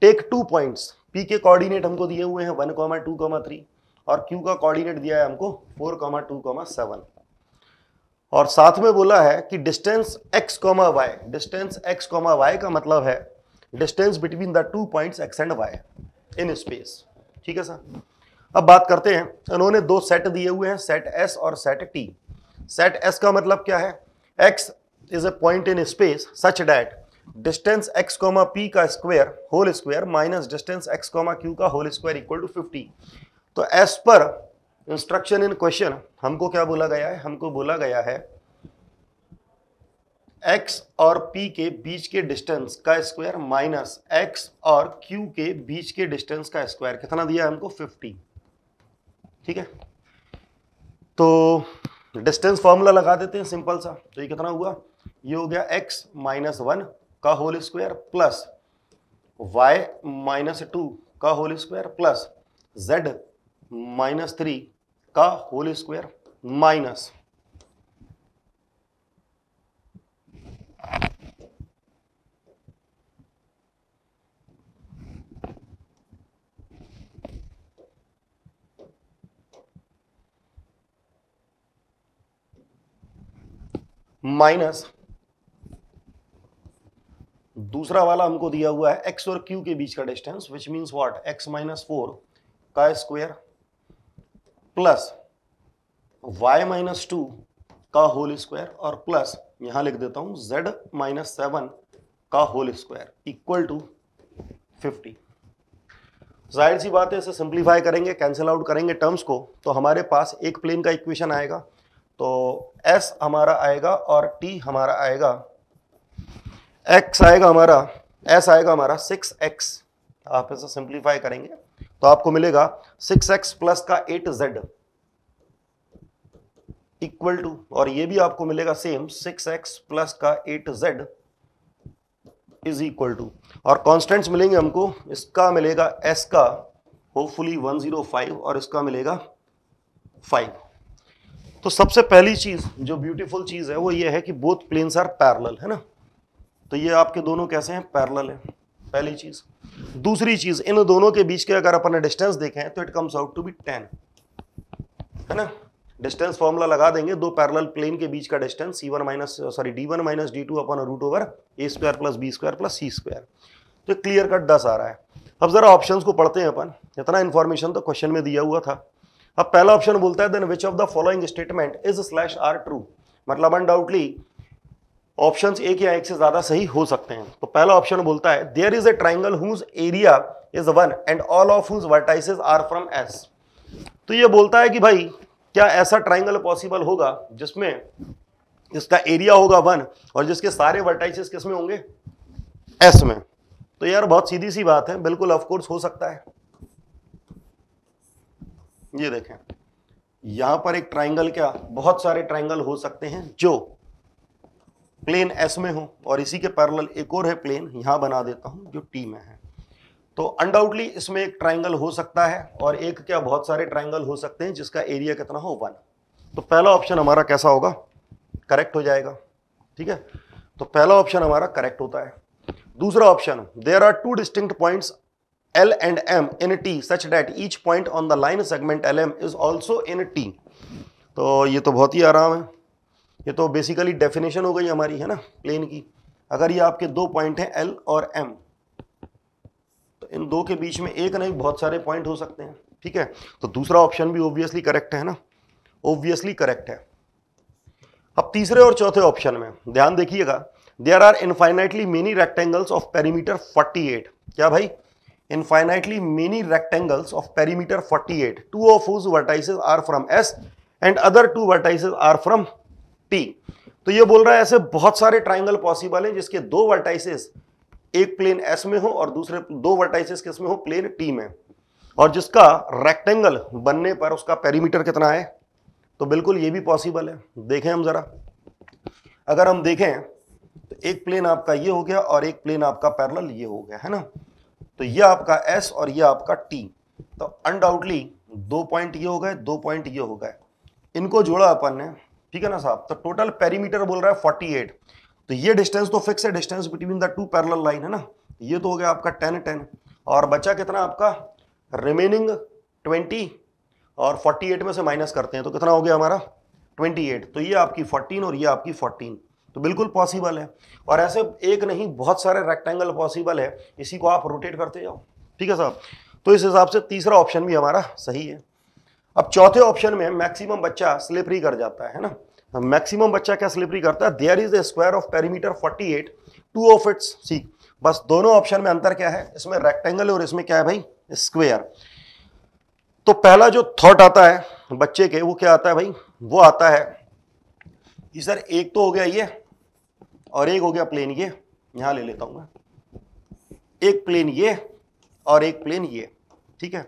S2: take two points P के कोऑर्डिनेट हमको दिए हुए हैं one comma two comma three और क्यू का कोऑर्डिनेट दिया है हमको four comma two comma seven और साथ में बोला है कि distance x comma y distance x comma y का मतलब है distance between the two points x and y in space ठीक है सर अब बात करते हैं उन्होंने दो सेट दिए हुए हैं सेट एस और सेट टी सेट एस का मतलब क्या है x is a point in space such that distance x comma P का square whole square minus distance x comma Q का whole square equal to fifty तो एस पर इंस्ट्रक्शन इन क्वेश्चन हमको क्या बोला गया है हमको बोला गया है x और p के बीच के डिस्टेंस का स्क्वायर माइनस x और q के बीच के डिस्टेंस का स्क्वायर कितना दिया हमको 50 ठीक है तो डिस्टेंस फॉर्मूला लगा देते हैं सिंपल सा तो ये कितना हुआ ये हो गया x माइनस वन का whole square plus y minus two का whole square plus z minus three का होल स्क्वायर माइनस माइनस दूसरा वाला हमको दिया हुआ है एक्स और क्यू के बीच का distance which means what x minus four का square plus y minus two का होल स्क्वायर और प्लस यहां लिख देता हूं z माइनस सेवन का होल स्क्वायर इक्वल टू 50 जाहिर सी बात है इसे सिंप्लीफाई करेंगे कैंसिल आउट करेंगे टर्म्स को तो हमारे पास एक प्लेन का इक्वेशन आएगा तो s हमारा आएगा और t हमारा आएगा x आएगा हमारा s आएगा हमारा 6x आप इसे सिंप्लीफाई करेंगे तो आपको मिलेगा सिक्स एक्स प्लस का एट जेड इक्वल टू और ये भी आपको मिलेगा सेम सिक्स एक्स प्लस का eight z is equal to और कॉन्स्टेंट मिलेंगे हमको इसका मिलेगा एस का होपफुली 105 और इसका मिलेगा 5 तो सबसे पहली चीज जो ब्यूटीफुल चीज है वो ये है कि बोथ प्लेन्स आर पैरेलल है ना तो ये आपके दोनों कैसे हैं पैरेलल है पहली चीज़ दूसरी चीज इन दोनों के बीच के अगर अपन डिस्टेंस देखें तो it comes out to be ten है ना डिस्टेंस फॉर्मूला लगा देंगे दो पैरेलल प्लेन के बीच का distance c one minus sorry d one minus d two अपन root over a square plus b square plus c square तो क्लियर कट दस आ रहा है अब जरा ऑप्शन को पढ़ते हैं अपन इतना इन्फॉर्मेशन तो क्वेश्चन में दिया हुआ था अब पहला ऑप्शन बोलता है then which of the following statement is slash are true मतलब अनडाउटली ऑप्शंस एक या एक से ज्यादा सही हो सकते हैं तो पहला ऑप्शन बोलता है there is a triangle whose area is one and all of whose vertices are from S तो ये बोलता है कि भाई क्या ऐसा ट्राइंगल पॉसिबल होगा जिसमें इसका एरिया होगा वन और जिसके सारे वर्टाइसेस किसमें होंगे एस में तो यार बहुत सीधी सी बात है बिल्कुल ऑफकोर्स हो सकता है ये देखें यहां पर एक ट्राइंगल क्या बहुत सारे ट्राइंगल हो सकते हैं जो प्लेन एस में हूँ और इसी के पैरल एक और है प्लेन यहाँ बना देता हूँ जो टी में है तो अनडाउटली इसमें एक ट्राइंगल हो सकता है और एक क्या बहुत सारे ट्राइंगल हो सकते हैं जिसका एरिया कितना हो वन तो पहला ऑप्शन हमारा कैसा होगा करेक्ट हो जाएगा ठीक है तो पहला ऑप्शन हमारा करेक्ट होता है दूसरा option there are two distinct points and M in T such that each point on the line segment L M is also in T तो ये तो बहुत ही आराम है ये तो बेसिकली डेफिनेशन हो गई हमारी है ना प्लेन की अगर ये आपके दो पॉइंट हैं एल और एम तो इन दो के बीच में एक नहीं बहुत सारे पॉइंट हो सकते हैं ठीक है तो दूसरा ऑप्शन भी ओब्वियसली करेक्ट है ना ओब्वियसली करेक्ट है अब तीसरे और चौथे ऑप्शन में ध्यान देखिएगा there are infinitely many rectangles of perimeter 48 क्या भाई infinitely many rectangles of perimeter 48 two of whose vertices are from S and other two vertices are from T तो ये बोल रहा है ऐसे बहुत सारे ट्राइंगल पॉसिबल हैं जिसके दो वर्टाइसेस एक प्लेन एस में हो और दूसरे दो वर्टाइसेस किस में हो प्लेन टी में और जिसका रेक्टेंगल बनने पर उसका पेरीमीटर कितना है तो बिल्कुल ये भी पॉसिबल है देखें हम जरा अगर हम देखें तो एक प्लेन आपका ये हो गया और एक प्लेन आपका पैरल ये हो गया है ना तो ये आपका एस और ये आपका टी तो अनडाउटली दो पॉइंट ये हो गए दो पॉइंट ये हो गए इनको जोड़ा अपन ने ठीक है ना साहब तो टोटल पेरीमीटर बोल रहा है फोर्टी एट तो ये डिस्टेंस तो फिक्स है distance between the two parallel line है ना ये तो हो गया आपका टेन टेन और बचा कितना आपका रिमेनिंग ट्वेंटी और फोर्टी एट में से माइनस करते हैं तो कितना हो गया हमारा ट्वेंटी एट तो ये आपकी फोर्टीन और ये आपकी फोर्टीन तो बिल्कुल पॉसिबल है और ऐसे एक नहीं बहुत सारे रेक्टेंगल पॉसिबल है इसी को आप रोटेट करते जाओ ठीक है साहब तो इस हिसाब से तीसरा ऑप्शन भी हमारा सही है अब चौथे ऑप्शन में मैक्सिमम बच्चा स्लिपरी कर जाता है ना मैक्सिमम बच्चा क्या स्लिपरी करता है there is a square of perimeter 48 two of its C बस दोनों ऑप्शन में अंतर क्या है इसमें रेक्टेंगल और इसमें क्या है भाई स्क्वेयर तो पहला जो थॉट आता है बच्चे के वो क्या आता है भाई वो आता है कि सर एक तो हो गया ये और एक हो गया प्लेन ये यहां ले लेता हूं मैं एक प्लेन ये और एक प्लेन ये ठीक है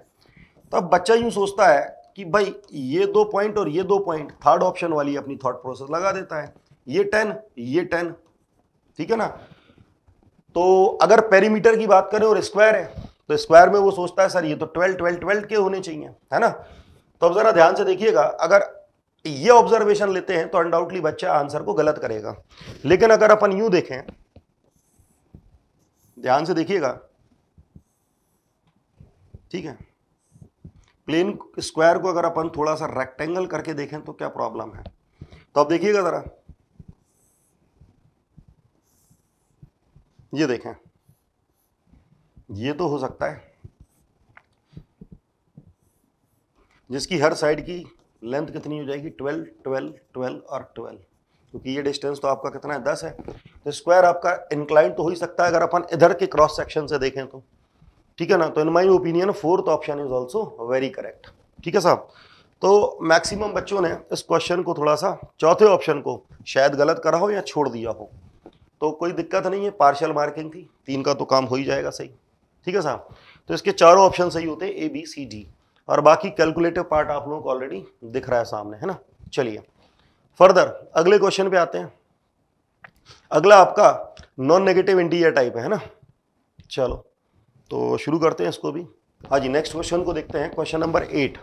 S2: तो अब बच्चा यूं सोचता है कि भाई ये दो पॉइंट और ये दो पॉइंट थर्ड ऑप्शन वाली अपनी थॉट प्रोसेस लगा देता है ये टेन ये टेन ठीक है ना तो अगर पेरीमीटर की बात करें और स्क्वायर है तो स्क्वायर में वो सोचता है सर ये तो ट्वेल्व ट्वेल्व ट्वेल्व के होने चाहिए है ना तो अब जरा ध्यान से देखिएगा अगर ये ऑब्जर्वेशन लेते हैं तो अनडाउटली बच्चा आंसर को गलत करेगा लेकिन अगर अपन यू देखें ध्यान से देखिएगा ठीक है प्लेन स्क्वायर को अगर अपन थोड़ा सा रेक्टेंगल करके देखें तो क्या प्रॉब्लम है तो आप देखिएगा ज़रा ये देखें ये तो हो सकता है जिसकी हर साइड की लेंथ कितनी हो जाएगी ट्वेल्व ट्वेल्व ट्वेल्व और ट्वेल्व क्योंकि ये डिस्टेंस तो आपका कितना है दस है तो स्क्वायर आपका इंक्लाइन तो हो ही सकता है अगर अपन इधर के क्रॉस सेक्शन से देखें तो ठीक है ना तो in my opinion fourth option is also very correct ठीक है साहब तो मैक्सिमम बच्चों ने इस क्वेश्चन को थोड़ा सा चौथे ऑप्शन को शायद गलत करा हो या छोड़ दिया हो तो कोई दिक्कत नहीं है पार्शियल मार्किंग थी तीन का तो काम हो ही जाएगा सही ठीक है साहब तो इसके चारों ऑप्शन सही होते हैं ए बी सी डी और बाकी कैलकुलेटिव पार्ट आप लोगों को ऑलरेडी दिख रहा है सामने है ना चलिए फर्दर अगले क्वेश्चन पे आते हैं अगला आपका नॉन नेगेटिव इंटीरियर टाइप है ना चलो तो शुरू करते हैं इसको भी हाँ जी नेक्स्ट क्वेश्चन को देखते हैं क्वेश्चन नंबर एट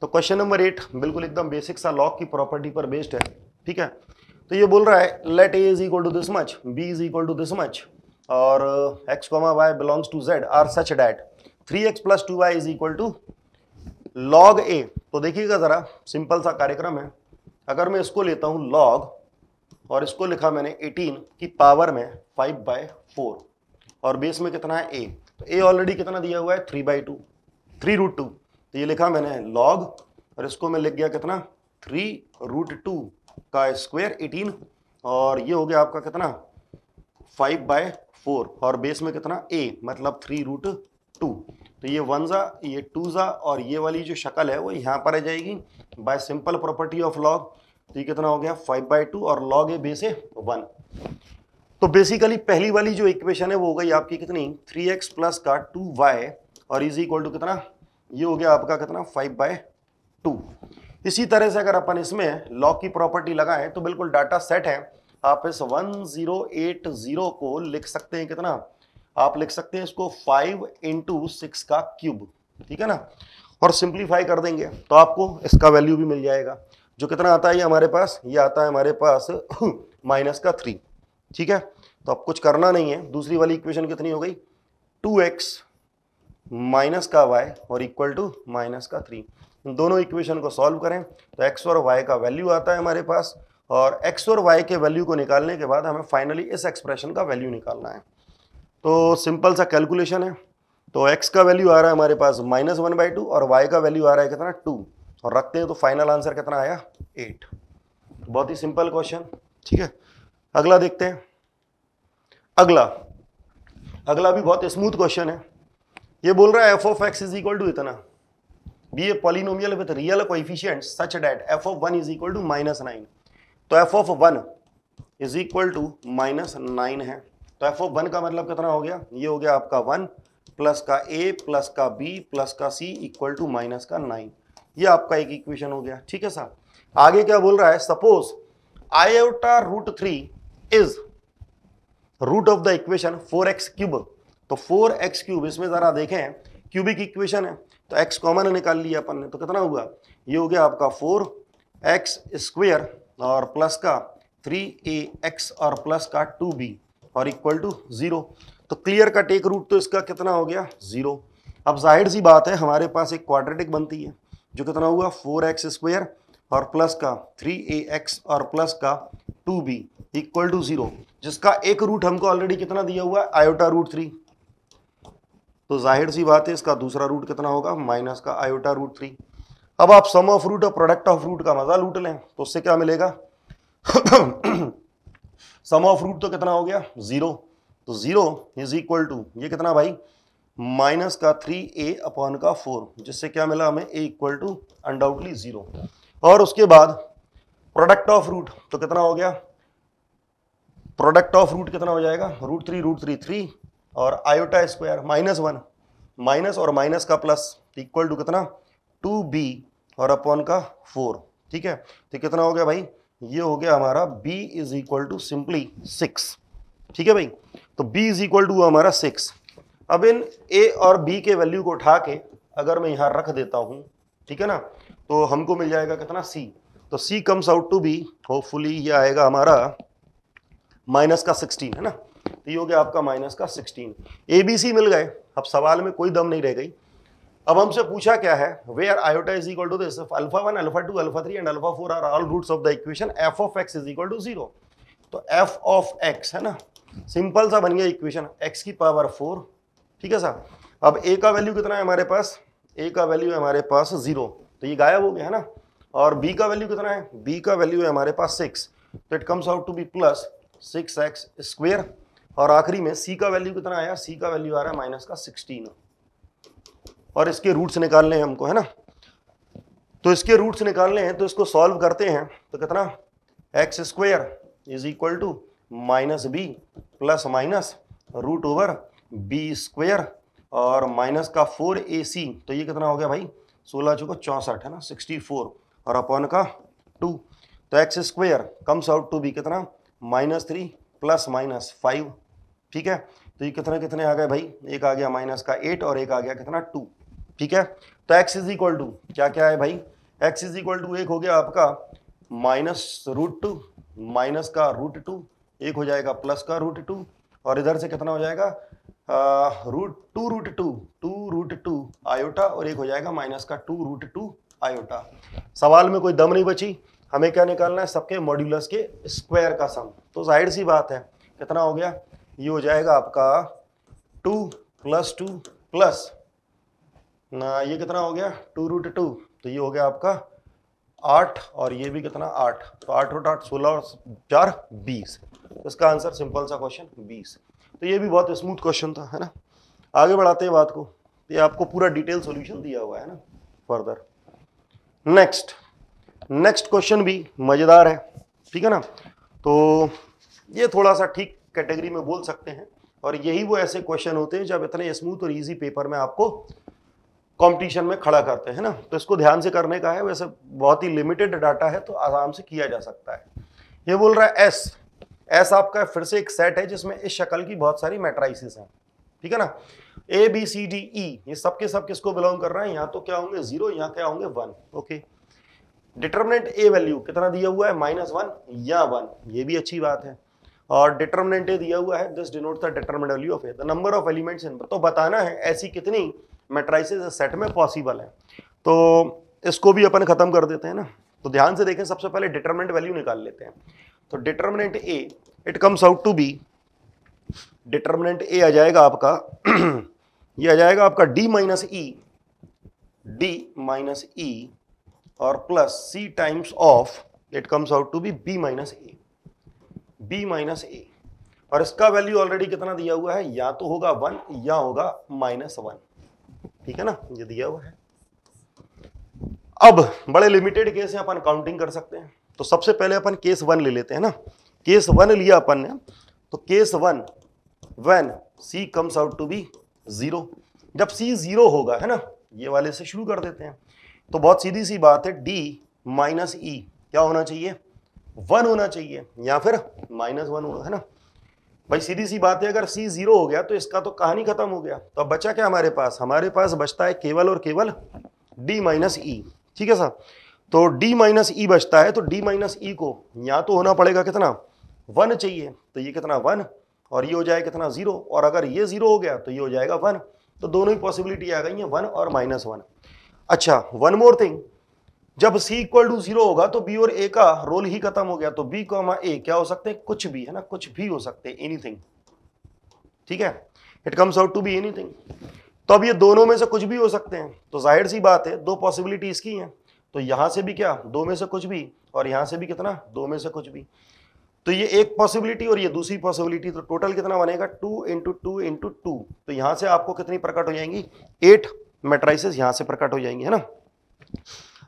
S2: तो क्वेश्चन नंबर एट बिल्कुल एकदम बेसिक सा लॉक की प्रॉपर्टी पर बेस्ड है ठीक है तो ये बोल रहा है let a is equal to this much b is equal to this much और x comma y belongs to Z are such that three x plus two y is equal to log a तो देखिएगा ज़रा सिंपल सा कार्यक्रम है अगर मैं इसको लेता हूँ लॉग और इसको लिखा मैंने 18 की पावर में 5 बाय फोर और बेस में कितना है ए तो ए ऑलरेडी कितना दिया हुआ है three by two three root two तो ये लिखा मैंने लॉग और इसको मैं लिख गया कितना थ्री रूट टू का स्क्वायर एटीन और ये हो गया आपका कितना फाइव बाय फोर और बेस में कितना ए मतलब थ्री रूट टू तो ये वन ज़ा ये टू ज़ा और ये वाली जो शक्ल है वो यहाँ पर आ जाएगी by simple property of log तो ये कितना हो गया फाइव बाई टू और log a base a one तो बेसिकली पहली वाली जो इक्वेशन है वो हो गई आपकी कितनी थ्री एक्स प्लस का टू वाई और इज इक्वल टू कितना ये हो गया आपका कितना फाइव बाय टू इसी तरह से अगर अपन इसमें लॉ की प्रॉपर्टी लगाएं तो बिल्कुल डाटा सेट है आप इस 1080 को लिख सकते हैं कितना आप लिख सकते हैं इसको 5 इंटू सिक्स का क्यूब ठीक है ना और सिंप्लीफाई कर देंगे तो आपको इसका वैल्यू भी मिल जाएगा जो कितना आता है ये हमारे पास ये आता है हमारे पास माइनस का थ्री ठीक है तो अब कुछ करना नहीं है दूसरी वाली इक्वेशन कितनी हो गई टू एक्स माइनस का वाई और इक्वल टू माइनस का थ्री इन दोनों इक्वेशन को सॉल्व करें तो एक्स और वाई का वैल्यू आता है हमारे पास और एक्स और वाई के वैल्यू को निकालने के बाद हमें फाइनली इस एक्सप्रेशन का वैल्यू निकालना है तो सिंपल सा कैलकुलेशन है तो एक्स का वैल्यू आ रहा है हमारे पास माइनस वन बाई टू और वाई का वैल्यू आ रहा है कितना टू और रखते हैं तो फाइनल आंसर कितना आया एट बहुत ही सिंपल क्वेश्चन ठीक है अगला देखते हैं अगला अगला भी बहुत स्मूथ क्वेश्चन है ये बोल रहा है f of x is equal to इतना be a polynomial with real coefficient such that f of one is equal to minus nine तो f of one is equal to minus nine है तो एफ ऑफ वन का मतलब कितना हो गया ये हो गया आपका वन प्लस का ए प्लस का बी प्लस का सी इक्वल टू माइनस का नाइन ये आपका एक इक्वेशन हो गया ठीक है साहब आगे क्या बोल रहा है suppose iota root three is root of the equation four x cube तो फोर एक्स क्यूब इसमें ज़रा देखें क्यूबिक इक्वेशन है तो एक्स कॉमन निकाल लिया अपन ने तो कितना हुआ ये हो गया आपका फोर एक्स स्क्वेयर और प्लस का थ्री ए एक्स और प्लस का टू बी और इक्वल टू ज़ीरो तो क्लियर का टेक रूट तो इसका कितना हो गया ज़ीरो अब जाहिर सी बात है हमारे पास एक क्वाड्रेटिक बनती है जो कितना हुआ फोर एक्स स्क्वेयर और प्लस का थ्री ए एक्स और प्लस का two b equal to zero जिसका एक रूट हमको ऑलरेडी कितना दिया हुआ है आयोटा रूट थ्री तो जाहिर सी बात है इसका दूसरा रूट कितना होगा माइनस का आयोटा रूट थ्री अब आप सम ऑफ रूट और प्रोडक्ट ऑफ रूट का मजा लूट लें तो उससे क्या मिलेगा सम ऑफ रूट तो कितना हो गया जीरो तो जीरो इज इक्वल टू ये कितना भाई माइनस का थ्री ए अपॉन का फोर जिससे क्या मिला हमें a equal to undoubtedly zero और उसके बाद प्रोडक्ट ऑफ रूट तो कितना हो गया प्रोडक्ट ऑफ रूट कितना हो जाएगा root three root three three और iota square minus one minus और माइनस का प्लस इक्वल टू कितना टू बी और अपॉन का फोर ठीक है तो कितना हो गया भाई ये हो गया हमारा b is equal to simply six ठीक है भाई तो b इज इक्वल टू हमारा सिक्स अब इन a और b के वैल्यू को उठा के अगर मैं यहाँ रख देता हूँ ठीक है ना तो हमको मिल जाएगा कितना c तो c comes out to be hopefully ये आएगा हमारा माइनस का सिक्सटीन है ना तो ये हो गया आपका माइनस का सिक्सटीन ए बी सी मिल गए अब सवाल में कोई दम नहीं रह गई अब हमसे पूछा क्या है where iota is equal to this alpha one alpha two alpha three and alpha four are all roots of the equation f of x is equal to zero तो एफ ऑफ एक्स है ना सिंपल सा बन गया इक्वेशन एक्स की पावर फोर ठीक है सर अब ए का वैल्यू कितना है हमारे पास ए का वैल्यू है हमारे पास जीरो तो ये गायब हो गया है ना और बी का वैल्यू कितना है बी का वैल्यू है हमारे पास सिक्स तो it comes out to be plus six x square और आखिरी में सी का वैल्यू कितना आया सी का वैल्यू आ रहा है माइनस का सिक्सटीन और इसके रूट्स निकालने हैं हमको है ना तो इसके रूट्स निकालने हैं तो इसको सॉल्व करते हैं तो कितना x square is equal to minus b plus minus root over b square और माइनस का फोर ए सी तो ये कितना हो गया भाई सोलह चौको चौंसठ है ना सिक्सटी फोर और अपॉन का टू तो x square comes out to be कितना minus three plus minus five ठीक है तो ये कितने कितने आ गए भाई एक आ गया माइनस का एट और एक आ गया कितना टू ठीक है तो एक्स इज इक्वल टू क्या क्या है भाई एक्स इज इक्वल टू एक हो गया आपका माइनस रूट टू माइनस का रूट टू एक हो जाएगा प्लस का रूट टू और इधर से कितना हो जाएगा root two root two two root two iota और एक हो जाएगा माइनस का टू रूट टू आयोटा सवाल में कोई दम नहीं बची हमें क्या निकालना है सबके मॉड्यूलस के स्क्वायर का सम तो जाहिर सी बात है कितना हो गया ये हो जाएगा आपका टू प्लस टू प्लस ना ये कितना हो गया टू रूट टू तो ये हो गया आपका आठ और ये भी कितना आठ तो आठ रूट आठ सोलह और चार बीस तो इसका आंसर सिंपल सा क्वेश्चन बीस तो ये भी बहुत स्मूथ क्वेश्चन था है ना आगे बढ़ाते हैं बात को ये आपको पूरा डिटेल सोल्यूशन दिया हुआ है ना फर्दर नेक्स्ट नेक्स्ट क्वेश्चन भी मज़ेदार है ठीक है ना तो ये थोड़ा सा ठीक कैटेगरी में बोल सकते हैं और यही वो ऐसे क्वेश्चन होते हैं जब इतने स्मूथ और इजी पेपर में आपको कंपटीशन में खड़ा करते हैं ना तो इसको ध्यान से करने का है वैसे बहुत ही लिमिटेड डाटा है तो आराम से किया जा सकता है ये बोल रहा है एस एस आपका फिर से एक सेट है जिसमें इस शक्ल की बहुत सारी मेट्राइसिस हैं ठीक है ना A B C D E ये सबके सब किसको बिलोंग कर रहे हैं यहाँ तो क्या होंगे जीरो यहाँ क्या होंगे one okay determinant a value कितना दिया हुआ है माइनस वन या वन ये भी अच्छी बात है और डिटर्मिनेंट ए दिया हुआ है this denote the determinant value of a the number of elements in तो बताना है ऐसी कितनी मेट्राइसिस सेट में पॉसिबल है तो इसको भी अपन खत्म कर देते हैं ना तो ध्यान से देखें सबसे पहले डिटर्मिनेंट वैल्यू निकाल लेते हैं तो determinant a it comes out to be determinant a आ जाएगा आपका ये आ जाएगा आपका d minus e d minus e or plus C times of it comes out to be B minus A. B minus A. और इसका वैल्यू ऑलरेडी कितना दिया हुआ है या तो होगा वन या होगा माइनस वन ठीक है ना ये दिया हुआ है अब बड़े लिमिटेड केस है अपन काउंटिंग कर सकते हैं तो सबसे पहले अपन केस वन ले लेते हैं ना केस वन लिया अपन ने तो case one when c comes out to be zero जब सी जीरो होगा है ना ये वाले से शुरू कर देते हैं तो बहुत सीधी सी बात है डी माइनस ई e, क्या होना चाहिए वन होना चाहिए या फिर माइनस वन होना है ना भाई सीधी सी बात है अगर सी जीरो हो गया तो इसका तो कहानी खत्म हो गया तो अब बचा क्या हमारे पास हमारे पास बचता है केवल और केवल डी माइनस ई e, ठीक है सर तो डी माइनस ई e बचता है तो डी माइनस ई को या तो होना पड़ेगा कितना वन चाहिए तो ये कितना वन और ये हो जाएगा कितना जीरो और अगर ये जीरो हो गया तो ये हो जाएगा वन तो दोनों ही पॉसिबिलिटी आ गई है वन और माइनस वन अच्छा वन मोर थिंग जब सी इक्वल टू जीरो होगा तो बी और ए का रोल ही खत्म हो गया तो b कॉमा ए क्या हो सकते हैं कुछ भी है ना कुछ भी हो सकते हैं एनीथिंग ठीक है it comes out to be anything तो अब ये दोनों में से कुछ भी हो सकते हैं तो जाहिर सी बात है दो पॉसिबिलिटीज की हैं तो यहां से भी क्या दो में से कुछ भी और यहां से भी कितना दो में से कुछ भी तो ये एक पॉसिबिलिटी और ये दूसरी पॉसिबिलिटी तो टोटल कितना बनेगा two into two into two तो यहां से आपको कितनी प्रकट हो जाएंगी एट मेट्राइसिस यहां से प्रकट हो जाएंगे है ना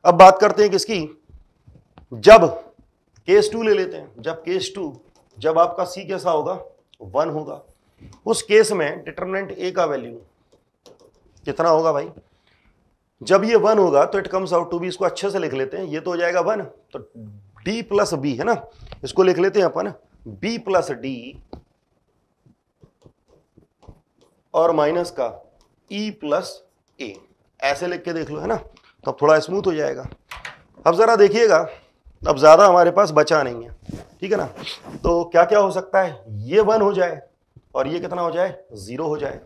S2: अब बात करते हैं किसकी जब केस टू ले लेते हैं जब केस टू जब आपका सी कैसा होगा वन होगा उस केस में डिटर्मिनेंट ए का वैल्यू कितना होगा भाई जब ये वन होगा तो it comes out to be इसको अच्छे से लिख लेते हैं ये तो हो जाएगा वन तो डी प्लस बी है ना इसको लिख लेते हैं अपन बी प्लस डी और माइनस का ई e प्लस ए ऐसे लिख के देख लो है ना तो अब थोड़ा स्मूथ हो जाएगा अब ज़रा देखिएगा अब ज़्यादा हमारे पास बचा नहीं है ठीक है ना तो क्या क्या हो सकता है ये वन हो जाए और ये कितना हो जाए ज़ीरो हो जाए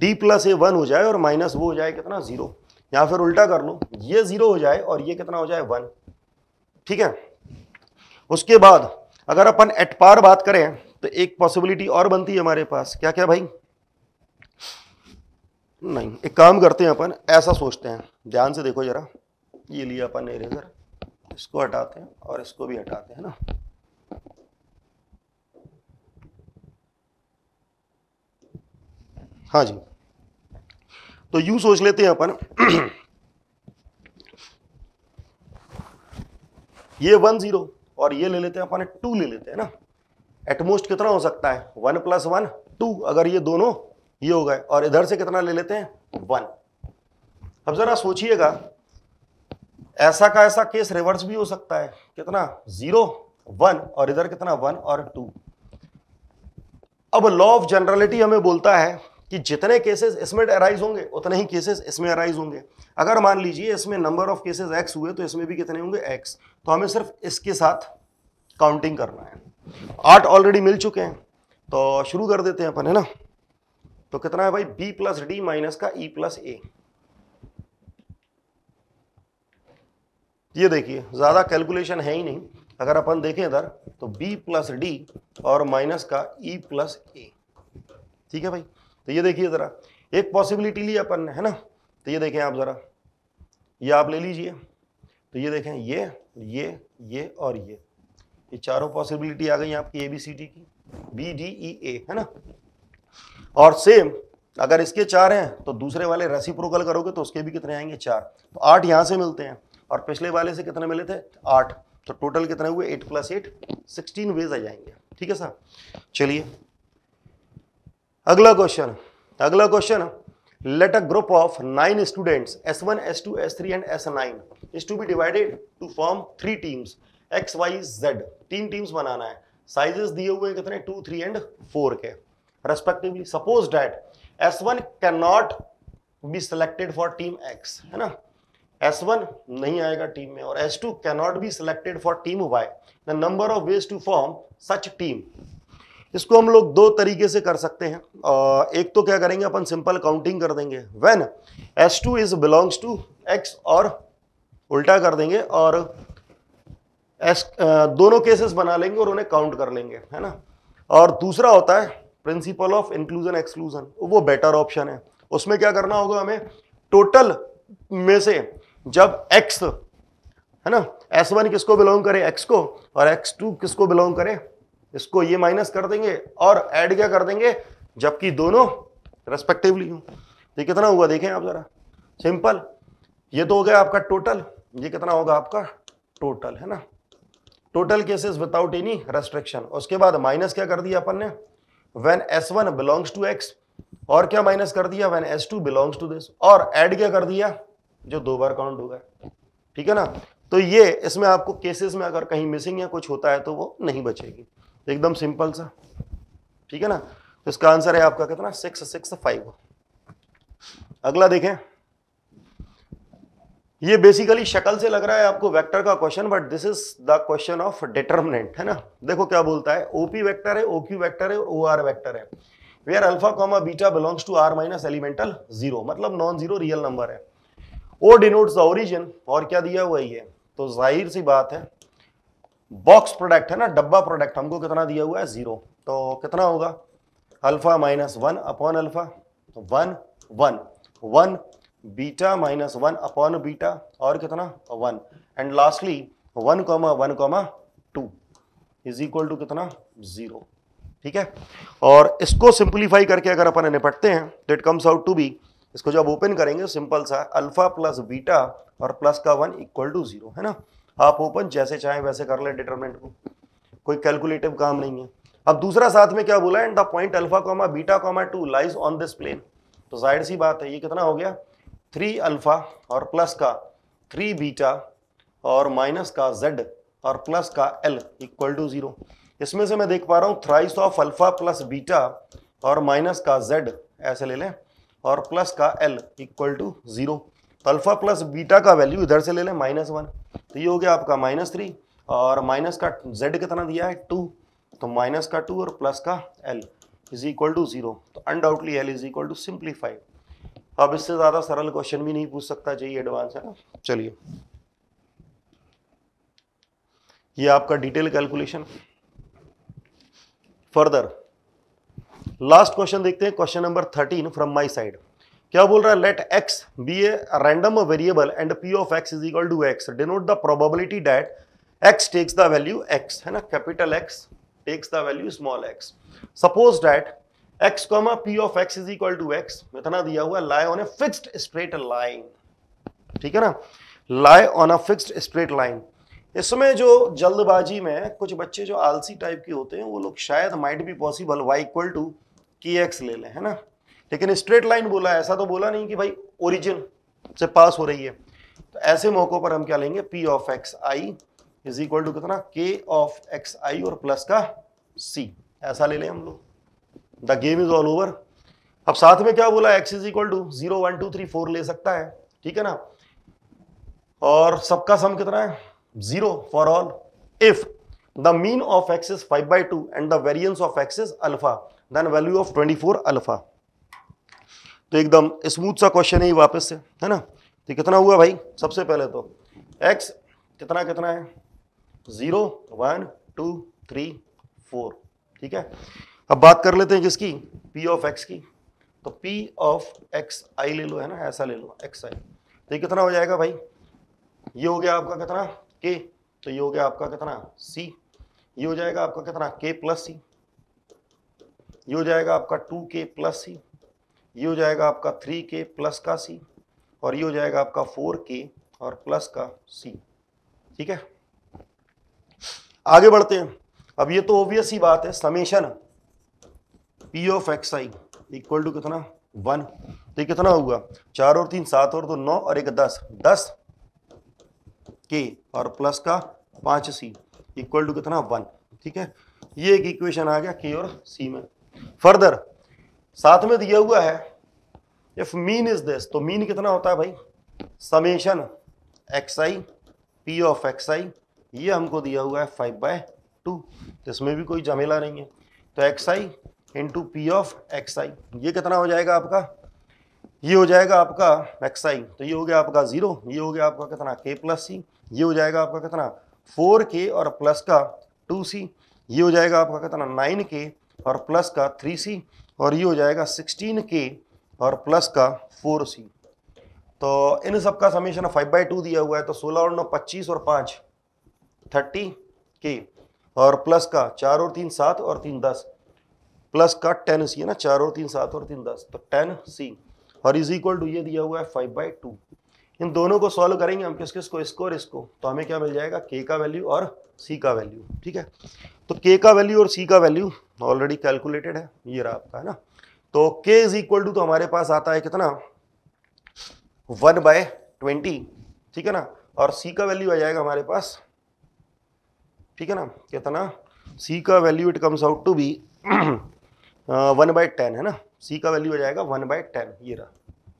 S2: डी प्लस ए वन हो जाए और माइनस वो हो जाए कितना ज़ीरो या फिर उल्टा कर लो ये ज़ीरो हो जाए और ये कितना हो जाए वन ठीक है उसके बाद अगर अपन एट पार बात करें तो एक पॉसिबिलिटी और बनती है हमारे पास क्या क्या भाई नहीं एक काम करते हैं अपन ऐसा सोचते हैं ध्यान से देखो ज़रा ये लिया अपन इरेजर इसको हटाते हैं और इसको भी हटाते हैं ना हाँ जी तो यू सोच लेते हैं अपन ये वन जीरो और ये ले लेते हैं अपन टू ले लेते हैं ना एटमोस्ट कितना हो सकता है वन प्लस वन टू अगर ये दोनों ये हो गए और इधर से कितना ले लेते हैं वन अब जरा सोचिएगा ऐसा का ऐसा केस रिवर्स भी हो सकता है कितना जीरो वन और इधर कितना वन और टू अब लॉ ऑफ जनरलिटी हमें बोलता है कि जितने केसेस इसमें अराइज होंगे उतने ही केसेस इसमें अराइज होंगे अगर मान लीजिए इसमें नंबर ऑफ केसेस एक्स हुए तो इसमें भी कितने होंगे एक्स तो हमें सिर्फ इसके साथ काउंटिंग करना है आठ ऑलरेडी मिल चुके हैं तो शुरू कर देते हैं अपन है ना तो कितना है भाई बी प्लस डी माइनस का ई प्लस ए ये देखिए ज़्यादा कैलकुलेशन है ही नहीं अगर अपन देखें इधर तो b प्लस डी और माइनस का e प्लस ए ठीक है भाई तो ये देखिए ज़रा एक पॉसिबिलिटी ली अपन ने है ना तो ये देखें आप ज़रा ये आप ले लीजिए तो ये देखें ये ये ये और ये ये चारों पॉसिबिलिटी आ गई आपकी ए बी सी डी की बी डी ई ए है ना और सेम अगर इसके चार हैं तो दूसरे वाले प्रोकल करोगे तो उसके भी कितने आएंगे चार तो आठ यहाँ से मिलते हैं और पिछले वाले से कितने मिले थे आठ तो टोटल कितने हुए eight plus eight sixteen ways आ जाएंगे ठीक है सर चलिए अगला क्वेश्चन अगला question nine students S one S two S three and S nine is to be divided to form three teams X Y Z तीन टीम्स बनाना है साइजेस दिए हुए कितने टू थ्री एंड फोर के respectively suppose that S one can not be selected for team X है ना एस वन नहीं आएगा टीम में और S two not be selected for team Y the number of ways to form such team इसको हम लोग दो तरीके से कर सकते हैं एक तो क्या करेंगे अपन सिंपल काउंटिंग कर देंगे when S two is belongs to x और उल्टा कर देंगे और एस दोनों केसेस बना लेंगे और उन्हें काउंट कर लेंगे है ना और दूसरा होता है प्रिंसिपल ऑफ इंक्लूजन एक्सक्लूजन वो बेटर ऑप्शन है उसमें क्या करना होगा हमें टोटल में से जब एक्स है ना एस वन किसको बिलोंग करे एक्स को और एक्स टू किसको बिलोंग करे इसको ये माइनस कर देंगे और ऐड क्या कर देंगे जबकि दोनों रेस्पेक्टिवली हों तो ये कितना हुआ देखें आप जरा सिंपल ये तो हो गया आपका टोटल ये कितना होगा आपका टोटल है ना total cases without any restriction उसके बाद माइनस क्या कर दिया अपन ने S one belongs to x और क्या माइनस कर दिया when S two belongs to this और एड क्या कर दिया जो दो बार काउंट हो गए ठीक है ना तो ये इसमें आपको केसेस में अगर कहीं मिसिंग या कुछ होता है तो वो नहीं बचेगी तो एकदम सिंपल सा ठीक है ना तो इसका आंसर है आपका कितना सिक्स सिक्स फाइव अगला देखें ये बेसिकली शक्ल से लग रहा है आपको वेक्टर का question but this is the question of determinant है ना देखो क्या बोलता है ओपी वेक्टर है ओक्यू वेक्टर है ओ आर वैक्टर है where alpha comma beta belongs to R minus elemental zero मतलब नॉन जीरो रियल नंबर है ओ डिनोट्स द ओरिजिन और क्या दिया हुआ ये तो जाहिर सी बात है बॉक्स प्रोडक्ट है ना डब्बा प्रोडक्ट हमको कितना दिया हुआ है जीरो तो कितना होगा alpha minus one upon alpha one one one beta minus one upon beta और कितना one and lastly one comma one comma two is equal to कितना जीरो ठीक है और इसको सिंप्लीफाई करके अगर अपन निपटते हैं तो it comes out to be इसको जब ओपन करेंगे सिंपल सा अल्फा प्लस बीटा और प्लस का वन इक्वल टू जीरो है ना आप ओपन जैसे चाहे वैसे कर ले डिटर्मेंट को कोई कैलकुलेटिव काम नहीं है अब दूसरा साथ में क्या बोला and the point alpha comma beta comma two lies on this plane तो जाहिर सी बात है ये कितना हो गया थ्री अल्फ़ा और प्लस का थ्री बीटा और माइनस का जेड और प्लस का एल इक्वल टू ज़ीरो इसमें से मैं देख पा रहा हूँ thrice of alpha plus beta और माइनस का जेड ऐसे ले लें और प्लस का एल इक्वल टू ज़ीरो तो अल्फ़ा प्लस बीटा का वैल्यू इधर से ले लें माइनस वन तो ये हो गया आपका माइनस थ्री और माइनस का जेड कितना दिया है टू तो माइनस का टू और प्लस का L is equal to zero तो undoubtedly L is equal to simplified अब इससे ज़्यादा सरल क्वेश्चन भी नहीं पूछ सकता चाहिए एडवांस है ना चलिए ये आपका detail calculation further last question देखते हैं question number thirteen from my side क्या बोल रहा है let X be a random variable and P of x is equal to X denote the probability that X takes the value X है ना capital X takes the value small X suppose that X comma P of x is equal to X इतना दिया हुआ lie on a fixed straight line ठीक है ना lie on a fixed straight line इसमें जो जल्दबाजी में कुछ बच्चे जो आलसी टाइप के होते हैं वो लोग शायद might be possible y equal to K X ले लें है ना लेकिन स्ट्रेट लाइन बोला ऐसा तो बोला नहीं कि भाई ओरिजिन से पास हो रही है तो ऐसे मौक़ों पर हम क्या लेंगे P of X I is equal to कितना के ऑफ एक्स आई और प्लस का सी ऐसा ले लें हम लोग the game is all over अब साथ में क्या बोला X is equal to zero one two three four ले सकता है ठीक है ना और सबका सम कितना है zero for all if the mean of x is five by two and the variance of x is alpha then value of twenty four alpha तो एकदम स्मूथ सा क्वेश्चन है वापस से है ना तो कितना हुआ भाई सबसे पहले तो एक्स कितना कितना है zero one two three four ठीक है अब बात कर लेते हैं किसकी पी ऑफ एक्स की तो पी ऑफ एक्स आई ले लो है ना ऐसा ले लो एक्स आई तो ये कितना हो जाएगा भाई ये हो गया आपका कितना के तो ये हो गया आपका कितना सी ये हो जाएगा आपका कितना के प्लस सी ये हो जाएगा आपका टू के प्लस सी ये हो जाएगा आपका थ्री के प्लस का सी और ये हो जाएगा आपका फोर के और प्लस का सी ठीक है आगे बढ़ते हैं अब ये तो ऑब्वियस ही बात है summation P of X I equal to कितना वन तो ये कितना होगा चार और तीन सात और दो नौ और एक दस दस के और प्लस का पांच सी इक्वल टू कितना वन ठीक है ये एक इक्वेशन आ गया के और सी में फर्दर साथ में दिया हुआ है इफ मीन इज दिस तो मीन कितना होता है भाई summation X I P of X I ये हमको दिया हुआ है फाइव बाय टू तो इसमें भी कोई झमेला नहीं है तो X I into P of X I ये कितना हो जाएगा आपका ये हो जाएगा आपका एक्स आई तो ये हो गया आपका जीरो ये हो गया आपका कितना के प्लस सी ये हो जाएगा आपका कितना फोर के और प्लस का टू सी ये हो जाएगा आपका कितना नाइन के और प्लस का थ्री सी और ये हो जाएगा सिक्सटीन के और प्लस का फोर सी तो इन सब का समीशन फाइव बाई टू दिया हुआ है तो सोलह और नौ पच्चीस और पाँच थर्टी के और प्लस का चार और तीन सात और तीन दस प्लस का टेन सी है ना चार और तीन सात और तीन दस तो टेन सी और इज इक्वल टू ये दिया हुआ है फाइव बाई टू इन दोनों को सॉल्व करेंगे हम किस किस को इसको और इसको तो हमें क्या मिल जाएगा के का वैल्यू और सी का वैल्यू ठीक है तो के का वैल्यू और सी का वैल्यू ऑलरेडी कैलकुलेटेड है ये रहा आपका है ना तो के इज इक्वल टू तो हमारे पास आता है कितना वन बाय ट्वेंटी ठीक है ना और सी का वैल्यू आ जाएगा हमारे पास ठीक है ना कितना सी का value it comes out to be one by ten है ना सी का वैल्यू हो जाएगा वन बाई टेन ये रहा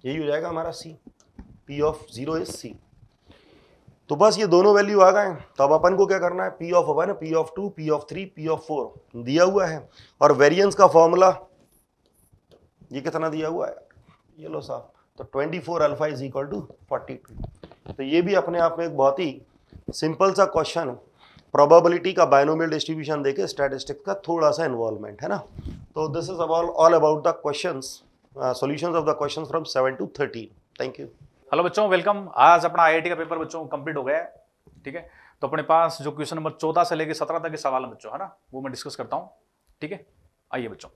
S2: यही हो जाएगा हमारा C P of zero is C तो बस ये दोनों वैल्यू आ गए तो अब अपन को क्या करना है P of one P of two P of three P of four दिया हुआ है और वेरियंस का फॉर्मूला ये कितना दिया हुआ है ये लो साहब तो twenty four alpha is equal to forty two तो ये भी अपने आप में एक बहुत ही सिंपल सा क्वेश्चन प्रोबेबिलिटी का बायनोमियल डिस्ट्रीब्यूशन देके स्टैटिस्टिक्स का थोड़ा सा इन्वॉल्वमेंट है ना तो this is about all about the question solution of the question from seven to thirteen thank you
S3: hello बच्चों वेलकम आज अपना आई का पेपर बच्चों कंप्लीट हो गया है ठीक है तो अपने पास जो क्वेश्चन नंबर चौदह से लेकर सत्रह तक के सवाल है बच्चों है ना वो मैं डिस्कस करता हूँ ठीक है आइए बच्चों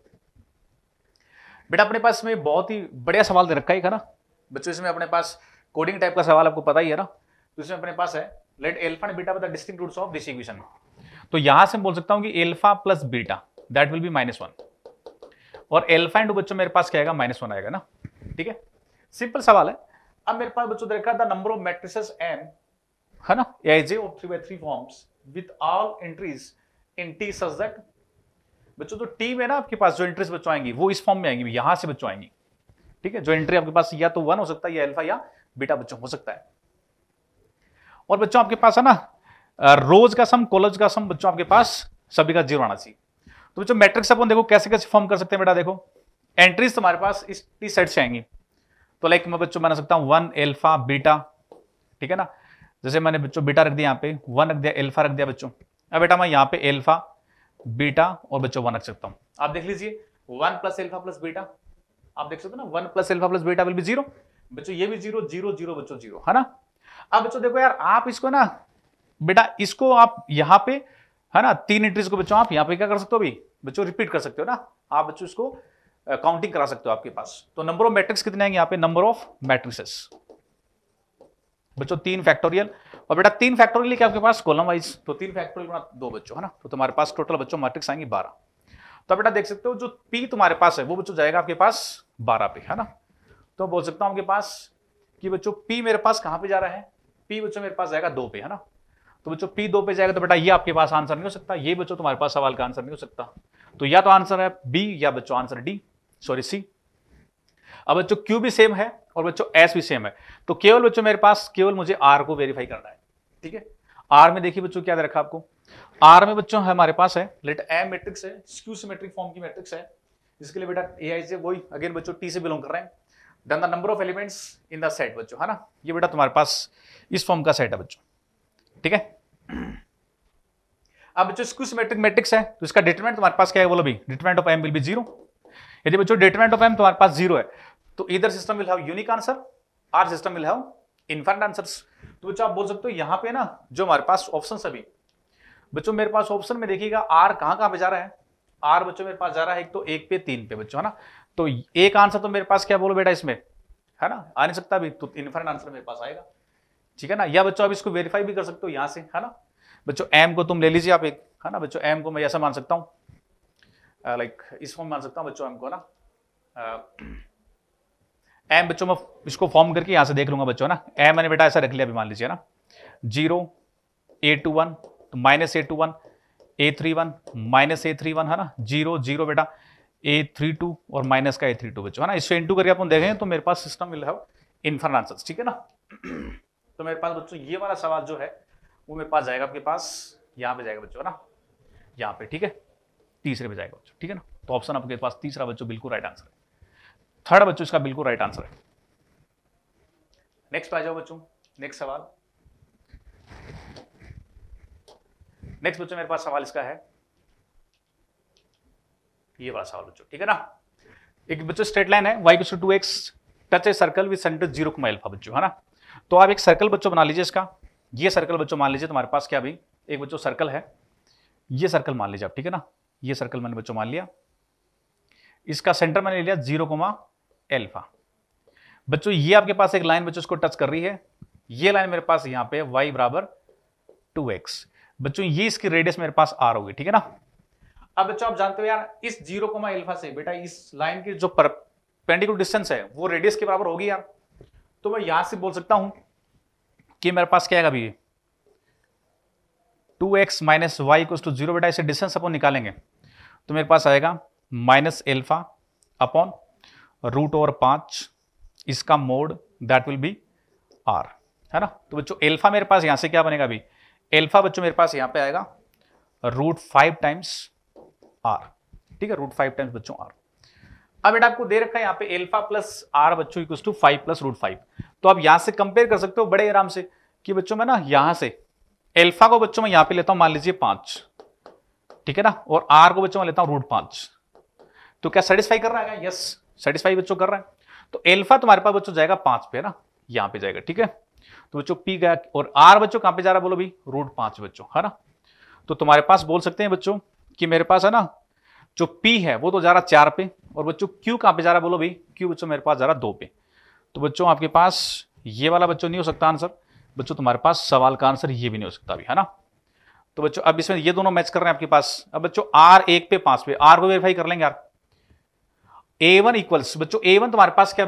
S3: बेटा अपने पास में बहुत ही बढ़िया सवाल दे रखा है ना बच्चों इसमें अपने पास कोडिंग टाइप का सवाल आपको पता ही है ना तो इसमें अपने पास है let alpha and beta be the distinct roots of this equation तो यहां से बोल सकता हूं कि alpha plus beta that will be minus one और एल्फा एंड बच्चों मेरे पास क्या आएगा माइनस वन आएगा ना ठीक है सिंपल सवाल है अब मेरे पास बच्चों देखा the number of matrices N है ना as of three by three forms with all entries in T such that बच्चों तो टी में ना आपके पास जो एंट्रीज बच्चों आएंगी वो इस फॉर्म में आएंगी यहां से बच्चों आएंगी ठीक है जो एंट्री आपके पास या तो वन हो सकता है या एल्फा या बीटा बच्चों हो सकता है और बच्चों आपके पास है ना रोज का सम कॉलेज का सम बच्चों आपके पास सभी का जीरो आना चाहिए तो बच्चों मैट्रिक्स अपन देखो कैसे कैसे फॉर्म कर सकते हैं बेटा देखो एंट्रीज तुम्हारे पास इस टी सेट से आएंगी तो लाइक मैं बच्चों बना सकता हूँ वन एल्फा बीटा ठीक है ना जैसे मैंने बच्चों बीटा रख दिया यहाँ पे वन रख दिया एल्फा रख दिया बच्चों अब बेटा मैं यहाँ पे एल्फा बीटा और बच्चों वन रख सकता हूँ आप देख लीजिए one plus alpha plus beta आप देख सकते हो ना one plus alpha plus beta will be zero बच्चों ये भी जीरो जीरो जीरो बच्चों जीरो है ना अब बच्चों देखो यार आप इसको ना बेटा इसको आप यहाँ पे है ना तीन एंट्रीज को बच्चों आप यहाँ पे क्या कर सकते हो अभी बच्चों रिपीट कर सकते हो ना आप बच्चों इसको काउंटिंग करा सकते हो आपके पास तो नंबर ऑफ मैट्रिक्स कितने आएंगे यहाँ पे नंबर ऑफ मैट्रिक्सेस बच्चों तीन फैक्टोरियल और बेटा तीन फैक्टोरियल क्या आपके पास कॉलम वाइज तो तीन फैक्टोरियल बना दो बच्चों है ना तो तुम्हारे पास टोटल बच्चों मैट्रिक्स आएंगे बारह तो बेटा देख सकते हो जो पी तुम्हारे पास है वो बच्चों जाएगा आपके पास बारह पे है ना तो बोल सकता हूँ आपके पास कि बच्चों पी मेरे पास कहां पे जा रहा है पी बच्चों मेरे पास जाएगा दो पे है ना तो बच्चों पी दो पे जाएगा तो बेटा ये आपके पास आंसर नहीं हो सकता ये बच्चों तुम्हारे पास सवाल का आंसर नहीं हो सकता तो या तो आंसर है बी या बच्चों आंसर डी सॉरी सी अब बच्चों क्यू भी सेम है और बच्चों एस भी सेम है तो केवल बच्चों मेरे पास केवल मुझे आर को वेरीफाई करना है ठीक है आर में देखिए बच्चों क्या दे रखा आपको आर में बच्चों हमारे पास है लेट ए मेट्रिक्स है स्क्यू सिमेट्रिक फॉर्म की मेट्रिक्स है इसके लिए बेटा ए आई से वही अगेन बच्चों टी से बिलोंग कर रहे हैं the number of elements in the set बच्चों है ना ये बेटा तुम्हारे पास इस फॉर्म का सेट है बच्चों ठीक है अब बच्चों इसको सिमेट्रिक मैट्रिक्स है तो इसका डिटरमेंट तुम्हारे पास क्या है बोलो भी determinant of M will be zero यदि बच्चों डिटरमेंट ऑफ एम तुम्हारे पास जीरो है तो इधर system will have unique answer or system will have infinite answers तो बच्चों आप बोल सकते हो यहां पे ना जो हमारे पास ऑप्शन सभी बच्चों मेरे पास ऑप्शन में देखिएगा आर कहां कहां पे जा रहा है आर बच्चों मेरे पास जा रहा है एक तो एक पे तीन पे बच्चों है ना तो एक आंसर तो मेरे पास क्या बोलो बेटा इसमें है ना आ नहीं सकता अभी तो इनफेंट आंसर मेरे पास आएगा ठीक है ना या बच्चों आप इसको वेरीफाई भी कर सकते हो यहाँ से है ना बच्चों एम को तुम ले लीजिए आप एक है ना बच्चों एम को मैं ऐसा मान सकता हूँ लाइक इस फॉर्म मान सकता हूँ बच्चों एम को ना एम बच्चों मैं इसको फॉर्म करके यहाँ से देख लूंगा बच्चों ना एम मैंने बेटा ऐसा रख लिया अभी मान लीजिए ना जीरो ए टू वन तो minus A two one A three one minus A three one है ना जीरो जीरो बेटा ए थ्री टू और माइनस का ए थ्री टू बच्चों है ना इसको इंटू करके अपन देखें तो मेरे पास system will have infinite answer ठीक है ना तो मेरे पास बच्चों ये वाला सवाल जो है वो मेरे पास जाएगा आपके पास यहाँ पे जाएगा बच्चों ना यहाँ पे ठीक है तीसरे पे जाएगा बच्चों ठीक है ना तो ऑप्शन आपके पास तीसरा बच्चों बिल्कुल राइट आंसर है थर्ड बच्चों इसका बिल्कुल राइट आंसर है नेक्स्ट आ जाओ बच्चों नेक्स्ट सवाल नेक्स्ट बच्चों मेरे पास सवाल इसका है ये वाला सवाल बच्चों ठीक है ना एक बच्चों स्ट्रेट लाइन है Y two X touch a circle with centre zero को एल्फा बच्चों है ना तो आप एक सर्कल बच्चों बना लीजिए इसका ये सर्कल बच्चों मान लीजिए तुम्हारे पास क्या भाई एक बच्चों सर्कल है ये सर्कल मान लीजिए आप ठीक है ना ये सर्कल मैंने बच्चों मान लिया इसका सेंटर मैंने लिया जीरो कोमा एल्फा बच्चों ये आपके पास एक लाइन बच्चों इसको टच कर रही है ये लाइन मेरे पास यहाँ पे वाई बराबर टू एक्स बच्चों ये इसकी रेडियस मेरे पास आर होगी ठीक है ना अब बच्चों आप जानते हो यार इस जीरो कोमा एल्फा से बेटा इस लाइन की जो पेंडिकुलर डिस्टेंस है वो रेडियस के बराबर होगी यार तो मैं यहां से बोल सकता हूं कि मेरे पास क्या है अभी two x minus Y equal to zero बेटा इसे डिस्टेंस अपन निकालेंगे तो मेरे पास आएगा minus alpha upon root over पांच इसका mod that will be R है ना तो बच्चों एल्फा मेरे पास यहां से क्या बनेगा अभी एल्फा बच्चों मेरे पास यहां पे आएगा रूट फाइव टाइम्स आर ठीक है रूट फाइव टाइम्स बच्चों आर अब बेटा आपको दे रखा है यहाँ पे एल्फा प्लस आर बच्चों equal to five plus root five तो आप यहाँ से कंपेयर कर सकते हो बड़े आराम से कि बच्चों में ना यहाँ से एल्फा को बच्चों में यहाँ पे लेता हूँ मान लीजिए पांच ठीक है ना और आर को बच्चों में लेता हूँ रूट पांच तो क्या सेटिस्फाई कर रहा है यस सेटिस्फाई बच्चों कर रहा है तो एल्फा तुम्हारे पास बच्चों जाएगा पांच पे ना यहाँ पे जाएगा ठीक है तो बच्चों पी गया और आर बच्चों कहाँ पे जा रहा है बोलो भाई रूट पांच बच्चों है ना तो तुम्हारे पास बोल सकते हैं बच्चों कि मेरे पास है ना जो P है वो तो जा रहा चार पे और बच्चों Q कहाँ पे जा रहा है बोलो भाई क्यू बच्चों मेरे पास जा रहा दो पे तो बच्चों आपके पास ये वाला बच्चों नहीं हो सकता आंसर बच्चों तुम्हारे पास सवाल का आंसर ये भी नहीं हो सकता अभी है ना तो बच्चों अब इसमें ये दोनों मैच कर रहे हैं आपके पास अब बच्चों आर एक पे पांच पे आर को वेरीफाई कर लेंगे यार ए वन इक्वल्स बच्चों ए वन तुम्हारे पास क्या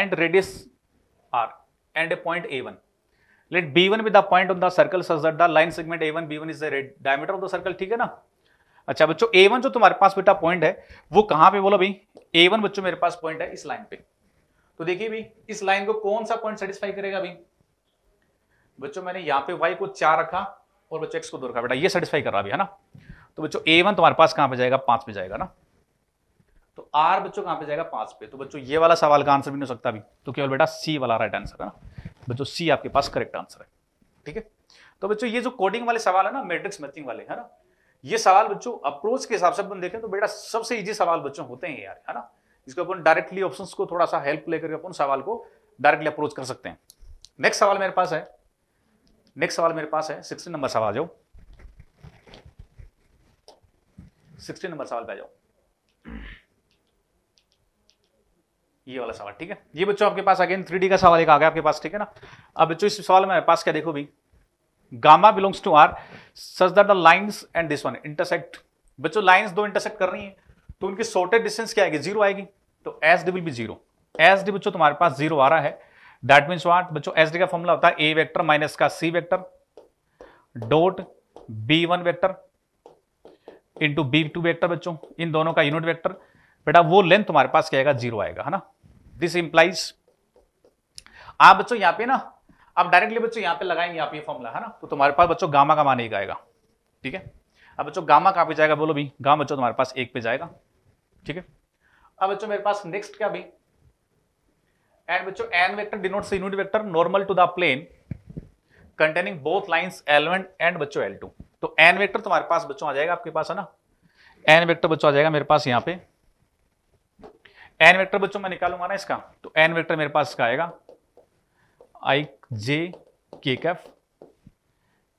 S3: and radius R and a point A one let B one with the point of the circle such that the line segment A one B one is the diameter of the circle ठीक है ना अच्छा बच्चों ए वन जो तुम्हारे पास बेटा पॉइंट है वो कहां पे बोलो भाई ए वन बच्चों मेरे पास पॉइंट है इस लाइन पे तो देखिए भाई इस लाइन को कौन सा पॉइंट सेटिस्फाई करेगा भाई बच्चों मैंने यहां पे वाई को चार रखा और बच्चों एक्स को दो रखा बेटा ये सेटिस्फाई कर रहा है ना तो बच्चों ए वन तुम्हारे पास कहां पर जाएगा पांच पे जाएगा ना तो आर बच्चों कहां पर जाएगा पांच पे तो बच्चों ये वाला सवाल का आंसर भी नहीं हो सकता अभी तो केवल बेटा सी वाला राइट आंसर है ना बच्चों सी आपके पास करेक्ट आंसर है ठीक है तो बच्चों ये जो कोडिंग वाले सवाल है ना मैट्रिक्स मैचिंग वाले है ना ये सवाल बच्चों अप्रोच के हिसाब से अपन देखें तो बेटा सबसे इजी सवाल बच्चों होते हैं यार है ना इसको अपन डायरेक्टली ऑप्शंस को थोड़ा सा हेल्प लेकर अपन सवाल को डायरेक्टली अप्रोच कर सकते हैं नेक्स्ट सवाल मेरे पास है नेक्स्ट सवाल मेरे पास है सिक्सटीन नंबर सवाल जाओ सिक्सटीन नंबर सवाल पे जाओ ये वाला सवाल ठीक है ये बच्चों आपके पास अगेन थ्री का सवाल एक आ गया आपके पास ठीक है ना अब बच्चों इस सवाल में पास क्या देखो भाई gamma belongs to R such that the lines and this one intersect बच्चों लाइंस दो इंटरसेक्ट कर रही हैं तो उनकी सोर्टेड डिस्टेंस क्या आएगी जीरो आएगी तो S D will be zero S D बच्चों तुम्हारे पास जीरो आ रहा है दैट मीन्स वाट बच्चों एस डी का फॉर्मूला होता है ए वेक्टर माइनस का C vector dot B one vector into B two vector बच्चों इन दोनों का यूनिट वेक्टर बेटा वो लेंथ तुम्हारे पास क्या आएगा जीरो आएगा है ना दिस इंप्लाइज आप बच्चों यहां पे ना आप डायरेक्टली बच्चों यहाँ पे लगाएंगे यहाँ पे फॉर्मूला है ना तो तुम्हारे पास बच्चों गामा का मान एक आएगा ठीक है अब बच्चों गामा कहाँ पे जाएगा बोलो भाई गामा बच्चों तुम्हारे पास एक पे जाएगा ठीक है अब बच्चों मेरे पास नेक्स्ट क्या भी एंड बच्चों N vector denote unit vector normal to the plane containing both lines L1 and बच्चों L2 तो एन वेक्टर तुम्हारे पास बच्चों आ जाएगा आपके पास है ना एन वेक्टर बच्चों आ जाएगा मेरे पास यहाँ पे एन वेक्टर बच्चों मैं निकालूंगा ना इसका तो एन वेक्टर मेरे पास इसका आएगा आई जे के कैफ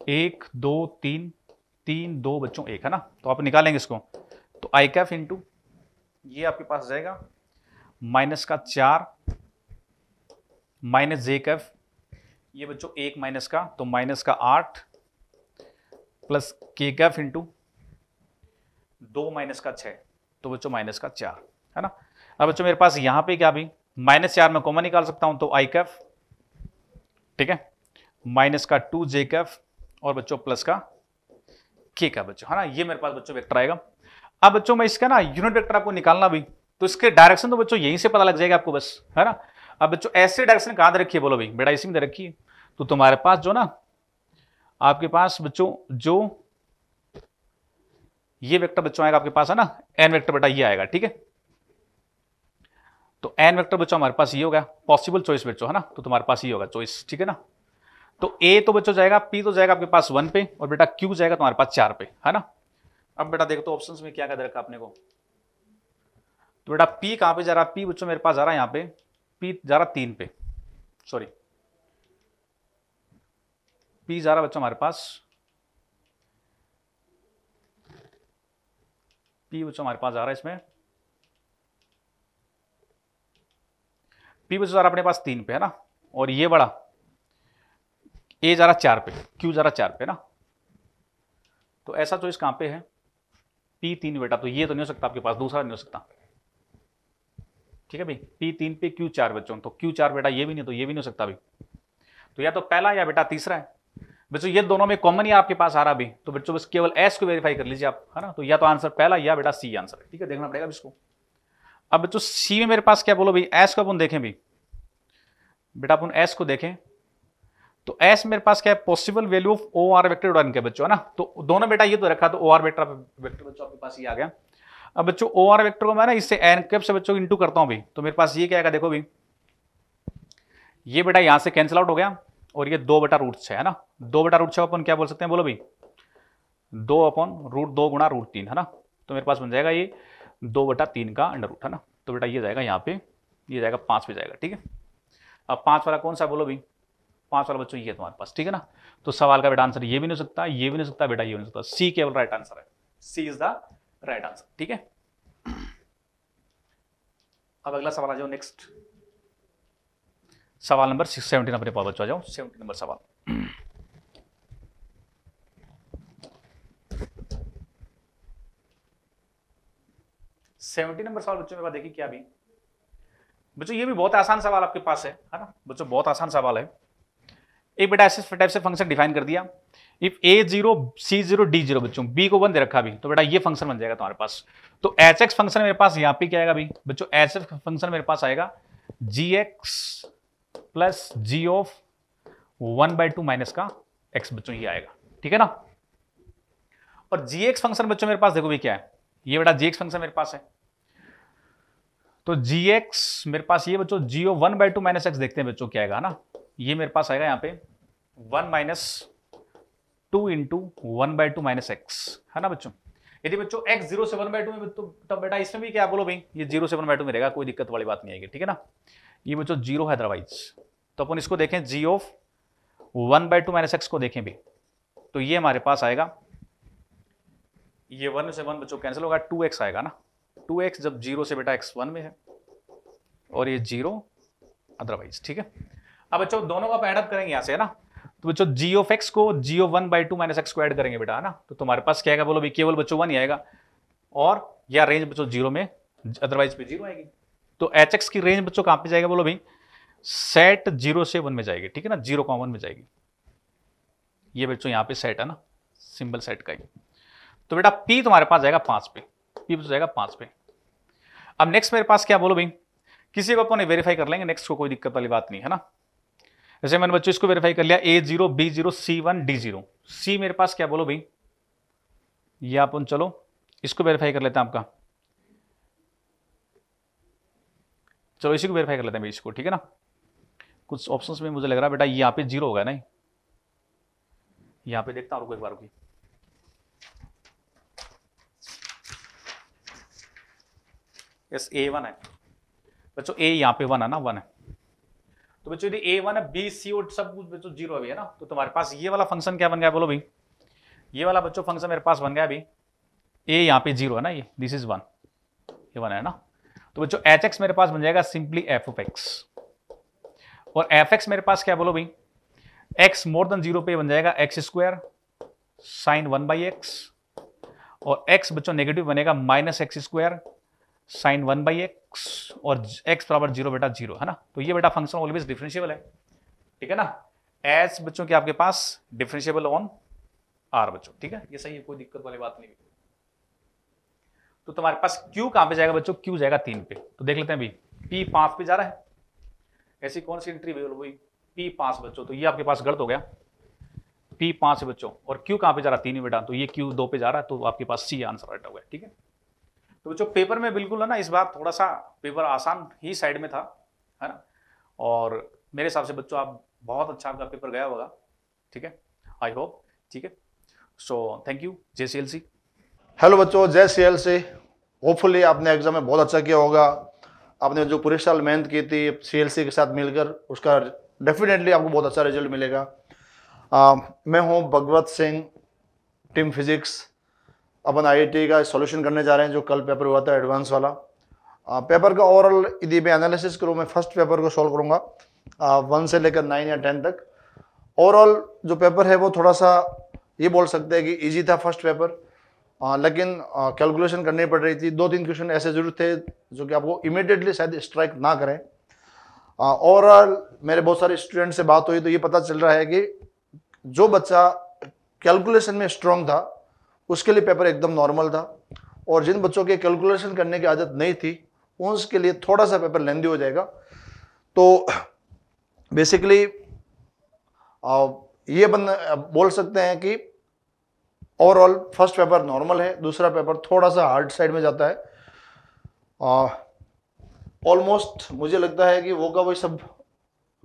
S3: एक दो तीन तीन दो बच्चों एक है ना तो आप निकालेंगे इसको तो आई कैफ इंटू ये आपके पास जाएगा माइनस का चार माइनस जे कैफ ये बच्चों एक माइनस का तो माइनस का आठ प्लस के कैफ इंटू दो माइनस का छः तो बच्चों माइनस का चार है ना अब बच्चों मेरे पास यहाँ पे क्या भी माइनस चार में कॉमन निकाल सकता हूँ तो आई कैफ ठीक है माइनस का टू जे कैफ और बच्चों प्लस का के का बच्चों है ना ये मेरे पास बच्चों वेक्टर आएगा अब बच्चों मैं इसका ना यूनिट वेक्टर आपको निकालना भी तो इसके डायरेक्शन तो बच्चों यहीं से पता लग जाएगा आपको बस है ना अब बच्चों ऐसे डायरेक्शन कहां दे बोलो भाई बेटा इसी में दे तो तुम्हारे पास जो ना आपके पास बच्चों जो ये वेक्टर बच्चों आएगा आपके पास है ना एन वेक्टर बेटा ये आएगा ठीक है तो एन वेक्टर बच्चों हमारे पास ये होगा पॉसिबल चॉइस बच्चों है ना तो तुम्हारे पास ये होगा चॉइस ठीक है ना तो ए तो बच्चों जाएगा पी तो जाएगा आपके पास वन पे और बेटा क्यू जाएगा तुम्हारे पास चार पे है ना अब बेटा देखो तो ऑप्शन में क्या क्या रखा अपने को तो बेटा पी कहाँ पे जा रहा पी बच्चों मेरे पास जा रहा है यहाँ पे पी जा रहा तीन पे सॉरी पी जा रहा बच्चों हमारे पास पी बच्चों हमारे पास जा रहा है इसमें पी बच्चों अपने पास तीन पे है ना और ये बड़ा ए ज़रा चार पे क्यू ज़रा चार पे ना तो ऐसा चॉइस तो कहां पे है पी तीन बेटा तो ये तो नहीं हो सकता आपके पास दूसरा नहीं हो सकता ठीक है भाई पी तीन पे क्यू चार बच्चों तो क्यू चार बेटा ये भी नहीं तो ये भी नहीं हो सकता अभी तो या तो पहला या बेटा तीसरा है बच्चों ये दोनों में कॉमन ही आपके पास आ रहा अभी तो बच्चों बस केवल एस को वेरीफाई कर लीजिए आप है ना तो या तो आंसर पहला या बेटा सी आंसर ठीक है देखना पड़ेगा इसको अब तो सी में मेरे पास क्या बोलो भाई एस को अपन देखें भाई बेटा अपन एस को देखें तो एस मेरे पास क्या है possible value of O R vector one के बच्चों है ना तो दोनों बेटा ये तो रखा तो ओ आर वेक्टर वैक्टर बच्चों आपके पास ही आ गया अब बच्चों ओ आर वैक्टर को मैं ना इससे एन कैप से बच्चों को इंटू करता हूँ भाई तो मेरे पास ये क्या आएगा देखो भाई ये बेटा यहाँ से कैंसिल आउट हो गया और ये दो बेटा रूट छः है ना दो बेटा रूट छः अपन क्या बोल सकते हैं बोलो भाई दो अपन रूट दो गुणा रूट तीन है ना तो मेरे पास बन जाएगा ये दो बटा तीन का अंडर रूट है ना तो बेटा ये जाएगा यहाँ पे ये जाएगा पाँच पे जाएगा ठीक है अब पाँच वाला कौन सा बोलो भाई पाँच वाला बच्चों ये तुम्हारे पास ठीक है ना तो सवाल का बेटा आंसर ये भी नहीं सकता ये भी नहीं सकता बेटा ये भी नहीं सकता सी केवल राइट आंसर है C is the right answer ठीक है अब अगला सवाल आ जाओ नेक्स्ट सवाल नंबर सिक्स सेवेंटीन अपने पास बच्चों आ जाओ सेवनटीन नंबर सवाल सेवेंटी नंबर सवाल बच्चों के बाद देखिए क्या भी बच्चों ये भी बहुत आसान सवाल आपके पास है है ना बच्चों बहुत आसान सवाल है एक बेटा ऐसे टाइप से फंक्शन डिफाइन कर दिया if A zero C zero D zero बच्चों बी को वन दे रखा भी तो बेटा ये फंक्शन बन जाएगा तुम्हारे पास तो एच एक्स फंक्शन मेरे पास यहाँ पे क्या आएगा भाई बच्चों एच एक्स फंक्शन मेरे पास आएगा G X plus G of one by two minus का एक्स बच्चों ये आएगा ठीक है ना और जी एक्स फंक्शन बच्चों मेरे पास देखो भी क्या है ये बेटा जी एक्स फंक्शन मेरे पास है तो जी एक्स मेरे पास ये बच्चों G one by two minus X देखते हैं बच्चों क्या आएगा ना ये मेरे पास आएगा यहाँ पे one minus two into one by two minus X है ना बच्चों यदि बच्चों एक्स जीरो से वन बाई टू में तो तब बेटा इसमें भी क्या बोलो भाई ये जीरो से वन बाई टू में रहेगा कोई दिक्कत वाली बात नहीं आएगी ठीक है ना ये बच्चों जीरो है अदरवाइज तो अपन इसको देखें G of one by two minus X को देखें भी तो ये हमारे पास आएगा ये वन से वन बच्चों कैंसिल होगा टू एक्स आएगा ना टू एक्स जब जीरो से बेटा एक्स वन में है और ये जीरो अदरवाइज ठीक है अब बच्चों दोनों का एडअप करेंगे यहां से है ना तो बच्चों जी ऑफ एक्स को G one by two minus X को एड करेंगे बेटा है ना तो तुम्हारे पास क्या आएगा बोलो भी केवल बच्चों वन ही आएगा और या रेंज बच्चों जीरो में अदरवाइज पे जीरो आएगी तो एच एक्स की रेंज बच्चों कहां पे जाएगा बोलो भाई सेट जीरो से वन में जाएगी ठीक है ना जीरो कॉमन में जाएगी ये बच्चों यहां पे सेट है ना सिंबल सेट का ही तो बेटा पी तुम्हारे पास जाएगा पांच पे पी बच्चों जाएगा पांच पे अब नेक्स्ट मेरे पास क्या बोलो भाई किसी को अपने वेरीफाई कर लेंगे नेक्स्ट को कोई दिक्कत वाली बात नहीं है ना जैसे मैंने बच्चों इसको वेरीफाई कर लिया A zero B zero C one D zero C मेरे पास क्या बोलो भाई ये अपन चलो इसको वेरीफाई कर लेते हैं आपका चलो इसी को वेरीफाई कर लेते हैं भाई इसको ठीक है ना कुछ ऑप्शंस में मुझे लग रहा है बेटा यहाँ पे जीरो होगा नहीं यहाँ पे देखता हूँ रुको एक बार रुकी यस ए वन है बच्चों ए यहाँ पे वन है ना वन है तो बच्चों यदि ए वन है बी सी और सब कुछ बच्चों जीरो अभी है ना तो तुम्हारे पास ये वाला फंक्शन क्या बन गया बोलो भाई ये वाला बच्चों फंक्शन मेरे पास बन गया अभी ए यहाँ पे जीरो है ना ये दिस इज वन ये वन है ना तो बच्चों एच एक्स मेरे पास बन जाएगा सिंपली एफ ऑफ एक्स और एफ एक्स मेरे पास क्या बोलो भाई एक्स मोर देन जीरो पे बन जाएगा X square sine one by X और एक्स बच्चों नेगेटिव बनेगा minus X square sine one by X और एक्स बराबर जीरो बेटा जीरो है ना तो ये बेटा फंक्शन ऑलवेज डिफरेंशियबल है ठीक है ना एच बच्चों के आपके पास डिफरेंशियबल ऑन आर बच्चों ठीक है ये सही है कोई दिक्कत वाली बात नहीं तो तुम्हारे पास क्यू कहां पे जाएगा बच्चों क्यू जाएगा तीन पे तो देख लेते हैं अभी पी पांच पे जा रहा है ऐसी कौन सी एंट्री हुई पी पांच बच्चों तो ये आपके पास गलत हो गया पी पांच बच्चों और क्यू कहां पे जा रहा है तीन बेटा तो ये क्यू दो पे जा रहा है तो आपके पास सी आंसर बैठा हुआ है ठीक है तो बच्चों पेपर में बिल्कुल है ना इस बार थोड़ा सा पेपर आसान ही साइड में था है ना और मेरे हिसाब से बच्चों आप बहुत अच्छा आपका पेपर गया होगा ठीक है आई होप ठीक है so thank you J C L C
S4: hello बच्चों J C L C hopefully आपने एग्जाम में बहुत अच्छा किया होगा आपने जो पूरे साल मेहनत की थी सी एल सी के साथ मिलकर उसका डेफिनेटली आपको बहुत अच्छा रिजल्ट मिलेगा आ, मैं हूँ भगवत सिंह टीम फिजिक्स अपन आई का सॉल्यूशन करने जा रहे हैं जो कल पेपर हुआ था एडवांस वाला आ, पेपर का ओवरऑल यदि मैं एनालिसिस करूँ मैं फर्स्ट पेपर को सॉल्व करूँगा वन से लेकर नाइन या टेन तक ओवरऑल जो पेपर है वो थोड़ा सा ये बोल सकते हैं कि इजी था फर्स्ट पेपर आ, लेकिन कैलकुलेशन करनी पड़ रही थी दो तीन क्वेश्चन ऐसे जरूर थे जो कि आपको इमिडिएटली शायद स्ट्राइक ना करें ओवरऑल मेरे बहुत सारे स्टूडेंट से बात हुई तो ये पता चल रहा है कि जो बच्चा कैलकुलेशन में स्ट्रांग था उसके लिए पेपर एकदम नॉर्मल था और जिन बच्चों के कैलकुलेशन करने की आदत नहीं थी उसके लिए थोड़ा सा पेपर लेंदी हो जाएगा तो बेसिकली ये बन बोल सकते हैं कि ओवरऑल फर्स्ट पेपर नॉर्मल है दूसरा पेपर थोड़ा सा हार्ड साइड में जाता है ऑलमोस्ट मुझे लगता है कि वो का वही सब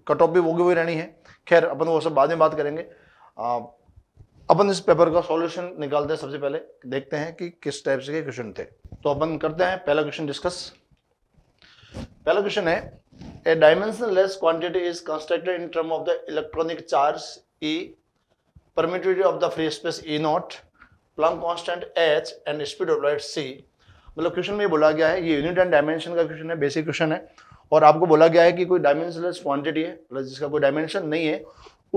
S4: कट ऑफ भी वो की वही रहनी है खैर अपन वो सब बाद में बात करेंगे आ, अपन इस पेपर का सॉल्यूशन निकालते हैं सबसे पहले देखते हैं कि किस टाइप से क्वेश्चन थे तो अपन करते हैं पहला क्वेश्चन डिस्कस पहला क्वेश्चन है a less quantity is constructed in term of the electronic charge E permittivity of the free space E naught Planck constant H and speed of light C मतलब क्वेश्चन में बोला गया है ये यूनिट एंड डायमेंशन का क्वेश्चन है बेसिक क्वेश्चन है और आपको बोला गया है कि कोई डायमेंशनलेस क्वांटिटी है मतलब जिसका कोई डायमेंशन नहीं है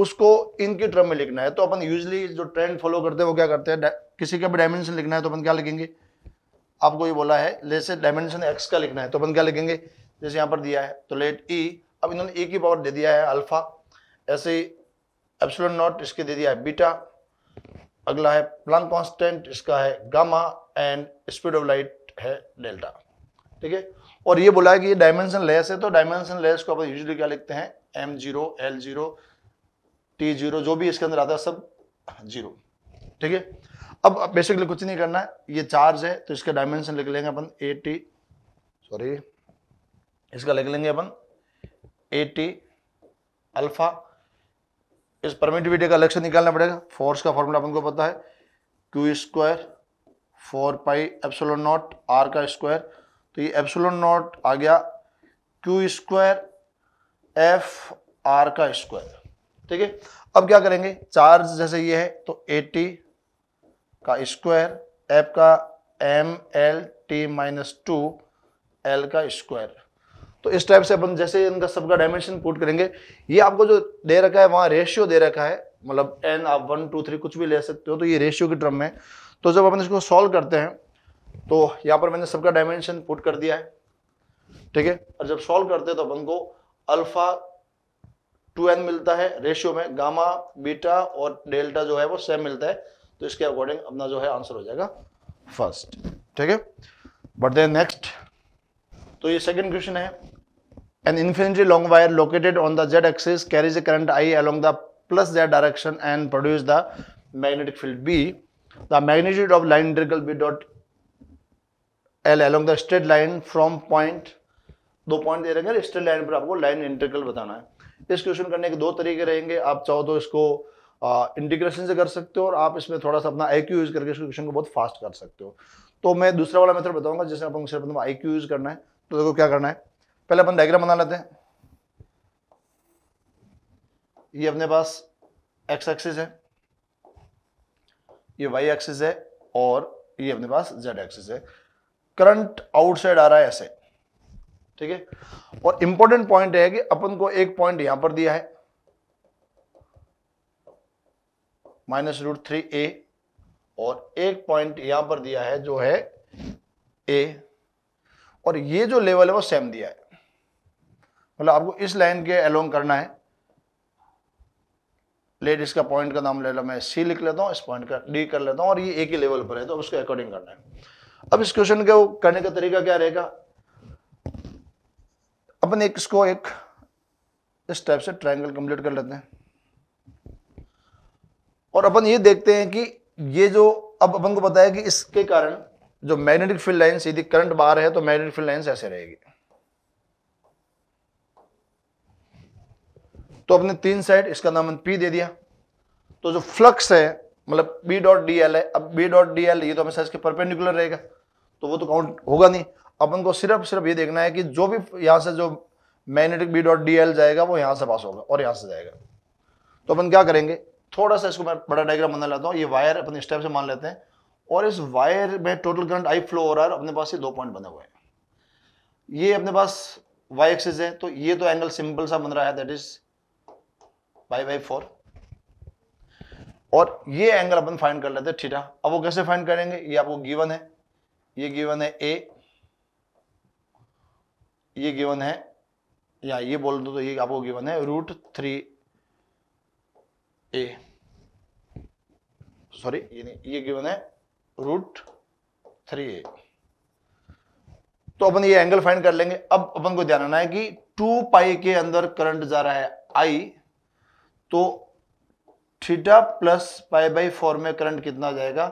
S4: उसको इनकी टर्म में लिखना है तो अपन यूजली जो ट्रेंड फॉलो करते हैं वो क्या करते हैं किसी का भी डायमेंशन लिखना है तो अपन क्या लिखेंगे आपको ये बोला है जैसे डायमेंशन एक्स का लिखना है तो अपन क्या लिखेंगे जैसे यहाँ पर दिया है तो लेट ई e, अब इन्होंने ए e की पावर दे दिया है अल्फा ऐसे ही नॉट इसके दे दिया है बीटा अगला है प्लान कॉन्स्टेंट इसका है gamma and speed of light है डेल्टा ठीक है और ये बोला है कि ये डायमेंशन लेस है तो डायमेंशन लेस को अपन यूजली क्या लिखते हैं M zero L zero T zero जो भी इसके अंदर आता है सब जीरो ठीक है अब बेसिकली कुछ नहीं करना है ये चार्ज है तो इसका डायमेंशन लिख लेंगे अपन ए टी सॉरी इसका लिख लेंगे अपन ए टी अल्फा इस परमिटिविटी का इलेक्शन निकालना पड़ेगा फोर्स का फॉर्मूला अपन को पता है Q square four pi epsilon naught R का स्क्वायर तो ये एप्सोलोन नॉट आ गया क्यू स्क्वायर एफ आर का स्क्वायर ठीक है अब क्या करेंगे चार्ज जैसे ये है तो एटी का स्क्वायर एफ का M L T minus two L का स्क्वायर तो इस टाइप से अपन जैसे इनका सबका डायमेंशन पुट करेंगे ये आपको जो दे रखा है वहां रेशियो दे रखा है मतलब एन आप वन टू थ्री कुछ भी ले सकते हो तो ये रेशियो के टर्म में तो जब अपन इसको सॉल्व करते हैं तो यहाँ पर मैंने सबका डायमेंशन पुट कर दिया है ठीक है और जब सॉल्व करते हैं तो अपन को अल्फा टू एन मिलता है रेशियो में गामा बीटा और डेल्टा जो है वो सेम मिलता है तो इसके अकॉर्डिंग अपना जो है आंसर हो जाएगा फर्स्ट ठीक है बट दे नेक्स्ट तो ये सेकेंड क्वेश्चन है an infinity long wire located on the Z axis carries a current I along the plus Z direction and produce the magnetic field B the magnitude of line integral B dot L along the straight line from point दो पॉइंट दे रहे हैं स्ट्रेट लाइन पर आपको लाइन इंटरकल बताना है इस क्वेश्चन करने के दो तरीके रहेंगे आप चाहो तो इसको इंटीग्रेशन से कर सकते हो और आप इसमें थोड़ा सा अपना आई यूज करके इस क्वेश्चन को बहुत फास्ट कर सकते हो तो मैं दूसरा वाला मेथड बताऊंगा जैसे अपन सिर्फ आई क्यू यूज करना है तो देखो क्या करना है पहले अपन डायग्राम बना लेते हैं ये अपने पास एक्स एक्सिस है ये वाई एक्सिस है और ये अपने पास जेड एक्सिस है करंट आउटसाइड आ रहा है ऐसे ठीक है और इंपॉर्टेंट पॉइंट है कि अपन को एक पॉइंट यहां पर दिया है माइनस रूट थ्री ए और एक पॉइंट यहां पर दिया है जो है ए और ये जो लेवल है वो सेम दिया है मतलब आपको इस लाइन के अलोंग करना है लेट इसका पॉइंट का नाम ले लो मैं सी लिख लेता हूं इस पॉइंट का डी कर लेता हूं और ये एक ही लेवल पर है तो उसके अकॉर्डिंग करना है अब इस क्वेश्चन को करने का तरीका क्या रहेगा अपन एक इसको एक इस टाइप से ट्रायंगल कंप्लीट कर लेते हैं और अपन ये देखते हैं कि ये जो अब अपन को पता है कि इसके कारण जो मैग्नेटिक फील्ड लाइन्स यदि करंट बाहर है तो मैग्नेटिक फील्ड लाइन्स ऐसे रहेगी तो अपने तीन साइड इसका नाम P दे दिया तो जो फ्लक्स है मतलब B डॉट डी एल है अब B डॉट डी एल ये तो हमेशा इसके परपेंडिकुलर रहेगा तो वो तो काउंट होगा नहीं अपन को सिर्फ सिर्फ ये देखना है कि जो भी यहाँ से जो मैग्नेटिक बी डॉट डी जाएगा वो यहाँ से पास होगा और यहाँ से जाएगा तो अपन क्या करेंगे थोड़ा सा इसको मैं बड़ा डायग्राम बना लेता हूँ ये वायर अपन स्टेप से मान लेते हैं और इस वायर में टोटल करंट आई फ्लो हो रहा है अपने पास ये दो पॉइंट बने हुए हैं ये अपने पास वाई एक्सिस है तो ये तो एंगल सिंपल सा बन रहा है that is by by four और ये एंगल अपन फाइंड कर लेते हैं थीटा अब वो कैसे फाइंड करेंगे ये आपको गिवन है ये गिवन है ए ये गिवन है या ये बोल दो तो ये आपको गिवन है रूट थ्री ए सॉरी ये नहीं ये गिवन है रूट थ्री ए तो अपन ये एंगल फाइंड कर लेंगे अब अपन को ध्यान रखना है कि टू पाई के अंदर करंट जा रहा है आई तो theta plus pi by four में करंट कितना जाएगा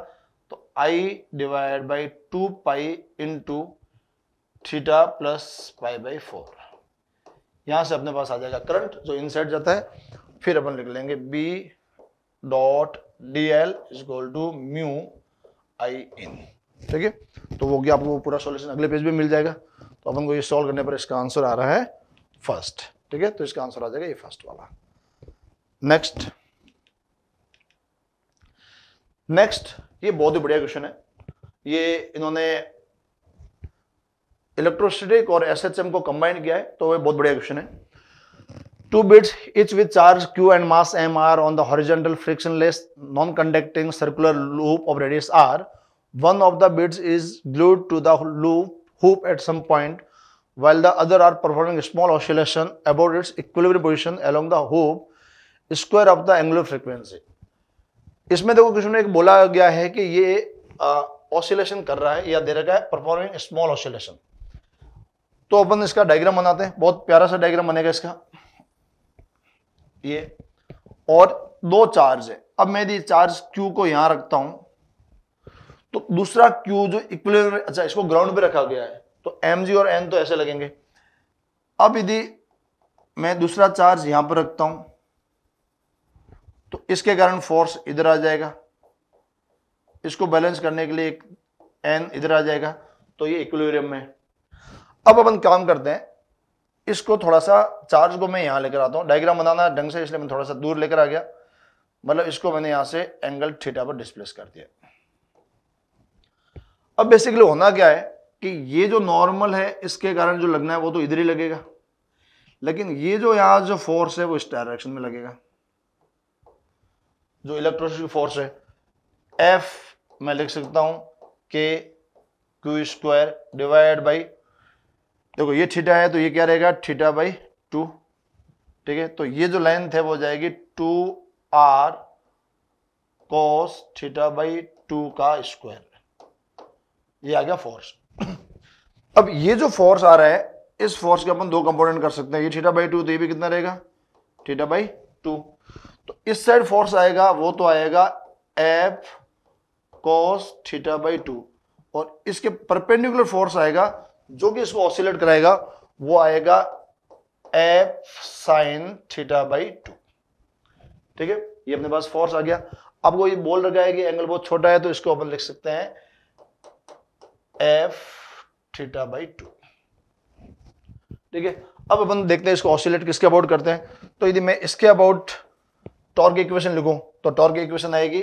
S4: तो I divide by two pi in two theta plus pi by four यहाँ से अपने पास आ जाएगा करंट जो इनसाइड जाता है फिर अपन लिख लेंगे B dot D L is equal to mu I in ठीक है तो वो गया आपको पूरा सॉल्यूशन अगले पेज पे मिल जाएगा तो अपन को ये सॉल्व करने पर इसका आंसर आ रहा है फर्स्ट ठीक है तो इसका आंसर आ जाएगा ये फर्स्ट वाला नेक्स्ट नेक्स्ट ये बहुत ही बढ़िया क्वेश्चन है ये इन्होंने इलेक्ट्रोस्टेटिक और एस एच एम को कंबाइन किया है तो वह बहुत बढ़िया क्वेश्चन है two bits each with charge Q and mass M are on the horizontal frictionless non conducting circular loop of radius R one of the bits is glued to the loop hoop at some point while the other are performing small oscillation about its इक्वलिवरी position along the hoop square of the angular frequency इसमें देखो किसी ने एक बोला गया है कि ये ऑसिलेशन कर रहा है या दे रखा है परफॉर्मिंग स्मॉल ऑसिलेशन तो अपन इसका डायग्राम बनाते हैं बहुत प्यारा सा डायग्राम बनेगा इसका ये और दो चार्ज है अब मैं यदि चार्ज Q को यहां रखता हूं तो दूसरा Q जो इक्वल अच्छा इसको ग्राउंड पे रखा गया है तो एम जी और एन तो ऐसे लगेंगे अब यदि मैं दूसरा चार्ज यहां पर रखता हूं तो इसके कारण फोर्स इधर आ जाएगा इसको बैलेंस करने के लिए एक एन इधर आ जाएगा तो ये इक्विलिब्रियम में अब अपन काम करते हैं इसको थोड़ा सा चार्ज को मैं यहां लेकर आता हूं डायग्राम बनाना ढंग से इसलिए मैं थोड़ा सा दूर लेकर आ गया मतलब इसको मैंने यहां से एंगल थीटा पर डिस्प्लेस कर दिया अब बेसिकली होना क्या है कि ये जो नॉर्मल है इसके कारण जो लगना है वो तो इधर ही लगेगा लेकिन ये जो यहां जो फोर्स है वो इस डायरेक्शन में लगेगा जो इलेक्ट्रोस्टिक फोर्स है एफ मैं लिख सकता हूं के क्यू स्क्वायर डिवाइड बाई देखो ये थीटा है तो ये क्या रहेगा थीटा बाई टू ठीक है तो ये जो लेंथ है वो जाएगी two R cos theta by two का स्क्वायर ये आ गया फोर्स अब ये जो फोर्स आ रहा है इस फोर्स के अपन दो कंपोनेंट कर सकते हैं ये थीटा बाई टू तो ये भी कितना रहेगा थीटा बाई टू तो इस साइड फोर्स आएगा वो तो आएगा F cos theta by two और इसके परपेंडिकुलर फोर्स आएगा जो कि इसको ऑसिलेट कराएगा वो आएगा F sine theta by two ठीक है ये अपने पास फोर्स आ गया अब वो ये बोल रखा है कि एंगल बहुत छोटा है तो इसको अपन लिख सकते हैं एफ थीटा बाई टू ठीक है अब अपन देखते हैं इसको ऑसिलेट किसके अबाउट करते हैं तो यदि मैं इसके अबाउट टॉर्क इक्वेशन लिखूं तो टॉर्क इक्वेशन आएगी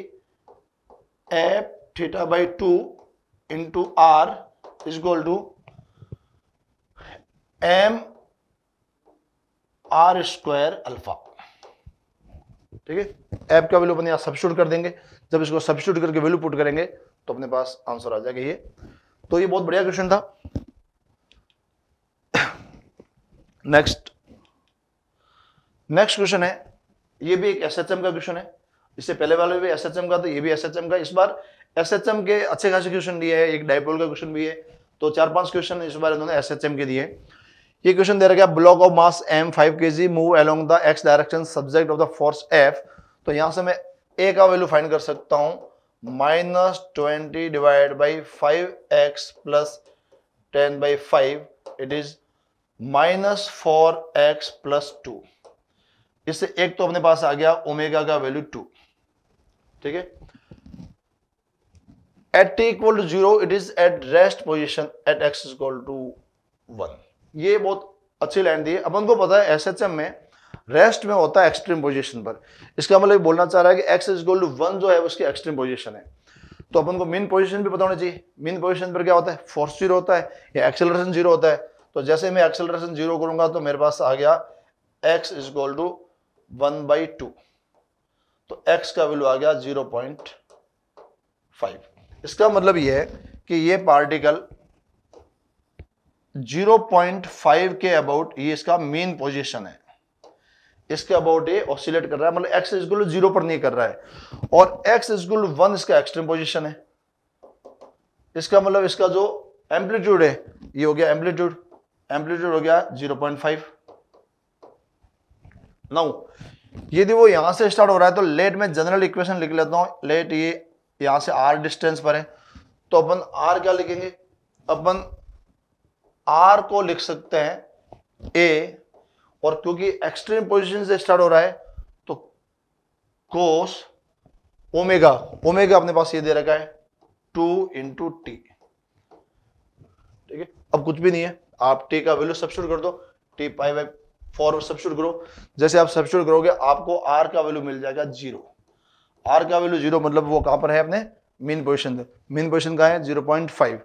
S4: F theta by two into R is equal to M R square alpha ठीक है एप का वैल्यू अपने यहां सब्सिट्यूट कर देंगे जब इसको सब्सिट्यूट करके वैल्यू पुट करेंगे तो अपने पास आंसर आ जाएगा ये तो ये बहुत बढ़िया क्वेश्चन था नेक्स्ट नेक्स्ट क्वेश्चन है ये भी एक एस का क्वेश्चन है इससे पहले वाले भी एस का तो ये भी एस का इस बार एस के अच्छे खासे क्वेश्चन दिए हैं एक डायपोल का क्वेश्चन भी है तो चार पांच क्वेश्चन इस बार इन्होंने एस के दिए ये क्वेश्चन दे रखा है block of mass M five K G move along the X direction subject of the force F तो यहां से मैं ए का वैल्यू फाइंड कर सकता हूं minus twenty divide by five X plus ten by five it is minus four X plus two इससे एक तो अपने पास आ गया ओमेगा का वैल्यू टू ठीक है at T equal to zero it is at rest position at X is equal to one ये बहुत अच्छी लाइन दी है अपन को पता है एस में रेस्ट में होता है एक्सट्रीम पोजिशन पर इसका मतलब बोलना चाह रहा है कि एक्स इज गोल्ड वन जो है उसकी एक्सट्रीम पोजिशन है तो अपन को मेन पोजीशन भी पता होना चाहिए मेन पोजीशन पर क्या होता है फोर्स जीरो होता है या एक्सेलरेशन जीरो होता है तो जैसे मैं एक्सेलरेशन जीरो करूंगा तो मेरे पास आ गया X is equal to one by two तो एक्स का वैल्यू आ गया जीरो पॉइंट फाइव इसका मतलब यह है कि ये पार्टिकल 0.5 के अबाउट ये इसका मेन पोजीशन है इसके अबाउट ये ऑसिलेट कर रहा है मतलब एक्स इजगुल जीरो पर नहीं कर रहा है और एक्स इजगुल वन इसका एक्सट्रीम पोजीशन है इसका मतलब इसका जो एम्पलीट्यूड है ये हो गया एम्पलीट्यूड एम्पलीट्यूड हो गया 0.5 नाउ यदि वो यहां से स्टार्ट हो रहा है तो लेट में जनरल इक्वेशन लिख लेता हूं लेट ये यहां से आर डिस्टेंस पर है तो अपन आर क्या लिखेंगे अपन आर को लिख सकते हैं ए और क्योंकि एक्सट्रीम पोजीशन से स्टार्ट हो रहा है तो कोस ओमेगा ओमेगा अपने पास ये दे रखा है टू इंटू टी ठीक है अब कुछ भी नहीं है आप टी का वैल्यू सब्सिट्यूट कर दो T pi by four substitute करो जैसे आप सब्सिट्यूट करोगे आपको आर का वैल्यू मिल जाएगा जीरो आर का वैल्यू जीरो मतलब वो कहां पर है अपने मीन पोजिशन मीन पोजिशन कहा है जीरो पॉइंट फाइव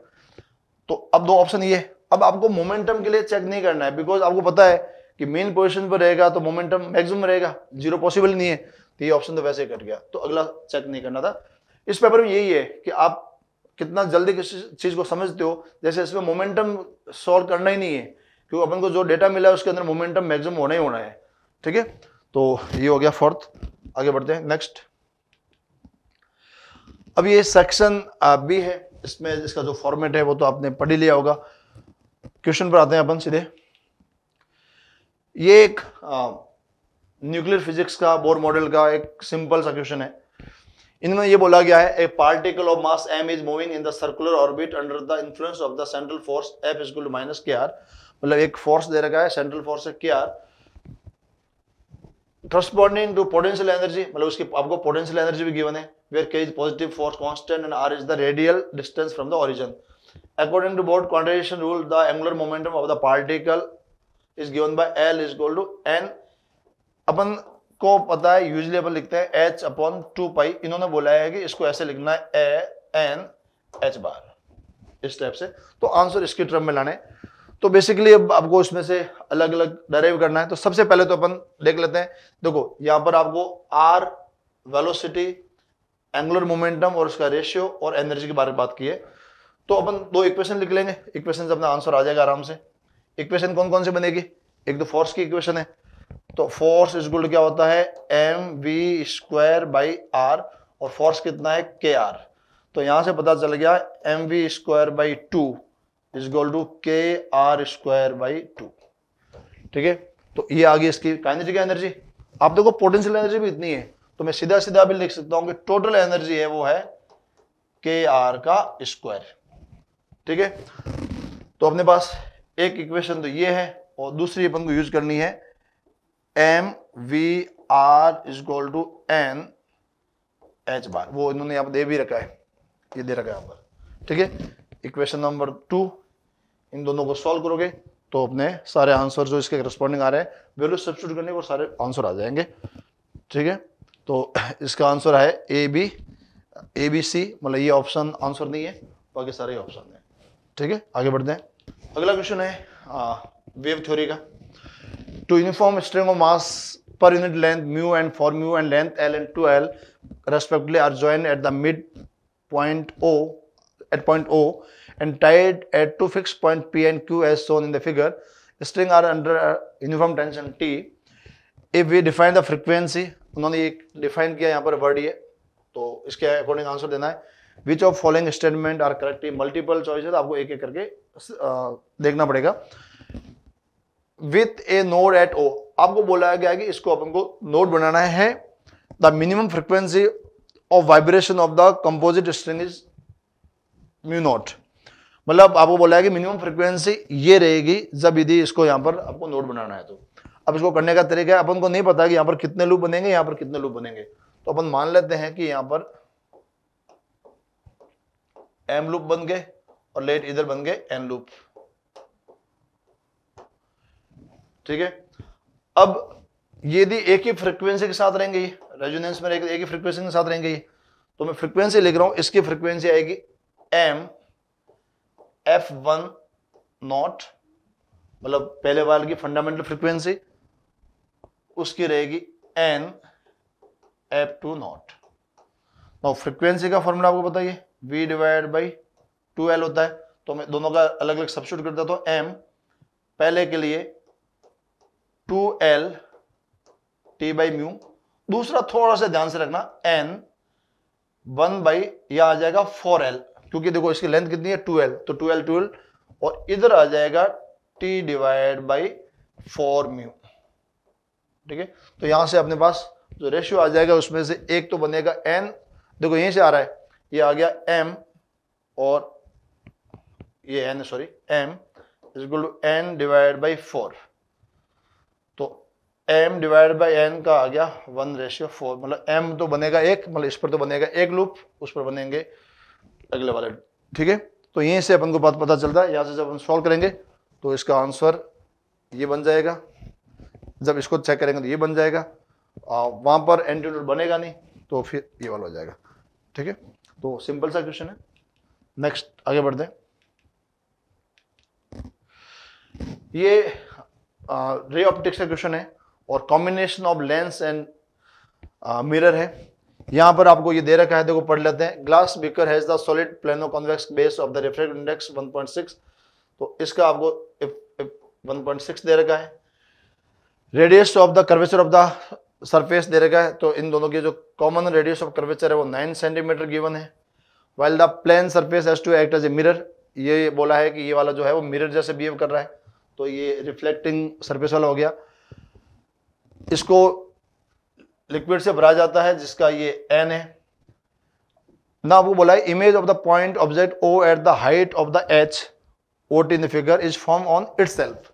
S4: तो अब दो ऑप्शन ये अब आपको मोमेंटम के लिए चेक नहीं करना है बिकॉज आपको पता है कि मेन पोजिशन पर रहेगा तो मोमेंटम मैक्सिमम रहेगा जीरो पॉसिबल नहीं है तो ये ऑप्शन तो वैसे कट गया तो अगला चेक नहीं करना था इस पेपर में यही है कि आप कितना जल्दी किसी चीज को समझते हो जैसे इसमें मोमेंटम सॉल्व करना ही नहीं है क्योंकि अपन को जो डेटा मिला है उसके अंदर मोमेंटम मैक्सिमम होना ही होना है ठीक है तो ये हो गया फोर्थ आगे बढ़ते हैं नेक्स्ट अब ये सेक्शन बी है इसमें इसका जो फॉर्मेट है वो तो आपने पढ़ ही लिया होगा क्वेश्चन पर आते हैं अपन सीधे ये एक न्यूक्लियर फिजिक्स का बोर मॉडल का एक सिंपल सा क्वेश्चन है इनमें ये बोला गया है a particle of mass M is moving in the circular orbit under the influence of the central force F is to minus K R मतलब एक फोर्स दे रखा है सेंट्रल फोर्स है K R corresponding to potential energy मतलब उसकी आपको पोटेंशियल एनर्जी भी गिवन है where K is positive force constant and R is the radial distance from the origin According to Bohr quantization rule, the angular momentum of the particle is given by L is equal to n. अपन को पता है यूजली अपन लिखते हैं h अपॉन टू पाई इन्होंने बोला है कि इसको ऐसे लिखना है ए एन एच बार इस टाइप से तो आंसर इसके टर्म में लाने तो बेसिकली अब आपको इसमें से अलग अलग डराइव करना है तो सबसे पहले तो अपन देख लेते हैं देखो यहाँ पर आपको r वेलोसिटी एंगुलर मोमेंटम और उसका रेशियो और एनर्जी के बारे में बात की है तो अपन दो इक्वेशन लिख लेंगे इक्वेशन से अपना आंसर आ जाएगा आराम से इक्वेशन कौन कौन से बनेगी एक तो फोर्स की इक्वेशन है तो फोर्स गुड क्या होता है M V square by R और फोर्स कितना है के आर तो यहां से पता चल गया M V square by two equal to K R square by two ठीक है तो ये आ गई इसकी काइनेटिक एनर्जी आप देखो पोटेंशियल एनर्जी भी इतनी है तो मैं सीधा सीधा भी लिख सकता हूं कि टोटल एनर्जी है वो है के आर का स्क्वायर ठीक है तो अपने पास एक इक्वेशन तो ये है और दूसरी अपन को यूज करनी है M V R is equal to N H bar वो इन्होंने यहां पर दे भी रखा है ये दे रखा है यहां पर ठीक है इक्वेशन नंबर टू इन दोनों को सॉल्व करोगे तो अपने सारे आंसर जो इसके करस्पॉन्डिंग आ रहे हैं वैल्यू सब्सिट्यूट करने पर सारे आंसर आ जाएंगे ठीक है तो इसका आंसर है A B A B C मतलब ये ऑप्शन आंसर नहीं है बाकी सारे ऑप्शन है ठीक है आगे बढ़ते हैं अगला क्वेश्चन है आ, वेव थ्योरी का two uniform string of mass per unit length mu and four mu and length L and two L respectively are join at the mid point O at point O and tied at two fixed point P and Q as shown in the figure string are under uniform tension T if we define the frequency उन्होंने एक डिफाइन किया यहाँ पर वर्ड ये तो इसके अकॉर्डिंग आंसर देना है which of following statement are correct multiple choice आपको एक एक करके देखना पड़ेगा with a node at O आपको बोला गया कि इसको अपन को नोड बनाना है the minimum frequency of vibration of the composite string is mu naught मतलब आपको बोला है कि मिनिमम फ्रिक्वेंसी ये रहेगी जब यदि इसको यहाँ पर आपको नोट बनाना है तो अब इसको करने का तरीका है अपन को नहीं पता कि यहाँ पर कितने लूप बनेंगे यहाँ पर कितने लूप बनेंगे तो अपन मान लेते हैं कि यहाँ पर एम लूप बन गए और लेट इधर बन गए एन लूप ठीक है अब यदि एक ही फ्रीक्वेंसी के साथ रहेंगे ये रेजोनेंस में एक ही फ्रीक्वेंसी के साथ रहेंगे ये तो मैं फ्रीक्वेंसी लिख रहा हूं इसकी फ्रीक्वेंसी आएगी एम एफ वन नॉट मतलब पहले वाले की फंडामेंटल फ्रीक्वेंसी उसकी रहेगी N F two naught frequency का फॉर्मूला आपको बताइए v divide by two L होता है तो मैं दोनों का अलग अलग सब्सिट्यूट करता तो एम पहले के लिए two L T by mu दूसरा थोड़ा सा ध्यान से रखना एन वन बाई यह आ जाएगा फोर एल क्योंकि देखो इसकी लेंथ कितनी है टू एल तो टू एल टू एल और इधर आ जाएगा T divide by four mu ठीक है तो यहां से अपने पास जो रेशियो आ जाएगा उसमें से एक तो बनेगा एन देखो यहीं से आ रहा है ये आ गया एम और ये N sorry M equal to N divide by four तो एम डिवाइड बाई एन का आ गया वन रेशियो फोर मतलब एम तो बनेगा एक मतलब इस पर तो बनेगा एक लूप उस पर बनेंगे अगले वाले ठीक है तो यहीं से अपन को बात पता चलता है यहां से जब हम सॉल्व करेंगे तो इसका आंसर ये बन जाएगा जब इसको चेक करेंगे तो ये बन जाएगा वहां पर एंटीट्यूड बनेगा नहीं तो फिर ये वाला हो जाएगा ठीक है तो सिंपल सा क्वेश्चन है नेक्स्ट आगे बढ़ते हैं ये रे ऑप्टिक्स का क्वेश्चन है और combination of lens and mirror है यहां पर आपको ये दे रखा है देखो पढ़ लेते हैं glass beaker has the solid plano convex base of the refract index 1.6 तो इसका आपको इफ, इफ 1.6 दे रखा है radius of the curvature of the surface दे रखा है तो इन दोनों की जो कॉमन रेडियस ऑफ कर्वेचर है वो नाइन सेंटीमीटर गिवन है well the plane surface as to act as a mirror ये बोला है कि ये वाला जो है वो मिरर जैसे बिहेव कर रहा है तो ये रिफ्लेक्टिंग सर्फेस वाला हो गया इसको लिक्विड से भरा जाता है जिसका ये एन है ना वो बोला है image of the point object O at the height of the H ओट in the figure is form on it 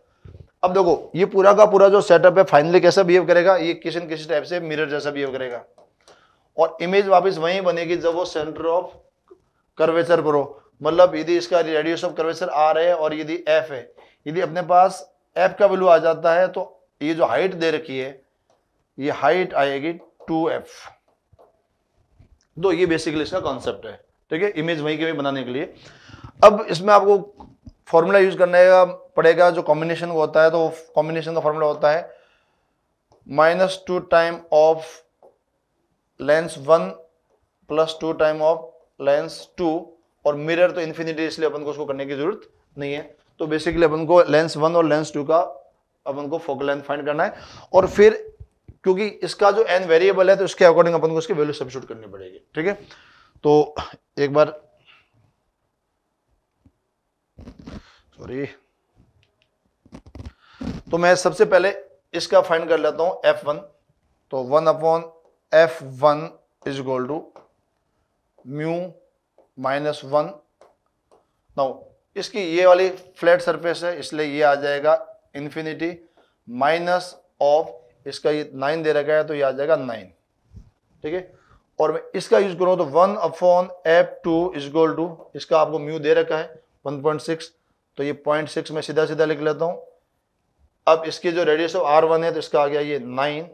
S4: self देखो ये पूरा का पूरा जो सेटअप है फाइनली कैसा बिहेव करेगा ये किसी न किसी टाइप से मिरर जैसा बिहेव करेगा और इमेज वापस वहीं बनेगी जब वो सेंटर ऑफ कर्वेचर पर हो मतलब यदि इसका रेडियस ऑफ कर्वेचर आर है और यदि एफ है यदि अपने पास एफ का वैल्यू आ जाता है तो ये जो हाइट दे रखी है ये हाइट आएगी टू एफ तो ये बेसिकली इसका कॉन्सेप्ट है ठीक है इमेज वहीं के भी बनाने के लिए अब इसमें आपको फॉर्मूला यूज करने का पड़ेगा जो कॉम्बिनेशन होता है तो कॉम्बिनेशन का फॉर्मूला होता है minus two time of lens one plus two time of lens two और मिरर तो इन्फिनिटी इसलिए अपन को उसको करने की जरूरत नहीं है तो बेसिकली अपन को लेंस वन और लेंस टू का अपन को फोकल लेंथ फाइंड करना है और फिर क्योंकि इसका जो एन वेरिएबल है तो उसके अकॉर्डिंग अपन को उसकी वैल्यू सब्सिट्यूट करनी पड़ेगी ठीक है तो एक बार सॉरी तो मैं सबसे पहले इसका फाइंड कर लेता हूं एफ वन तो one upon F one is equal to mu minus one नौ इसकी ये वाली फ्लैट सरफेस है इसलिए ये आ जाएगा इन्फिनिटी माइनस ऑफ इसका ये नाइन दे रखा है तो ये आ जाएगा नाइन ठीक है और मैं इसका यूज करूँ तो one upon F two is equal to इसका आपको म्यू दे रखा है वन पॉइंट सिक्स तो ये पॉइंट सिक्स मैं सीधा सीधा लिख लेता हूँ अब इसकी जो रेडियस ऑफ आर वन है तो इसका आ गया ये नाइन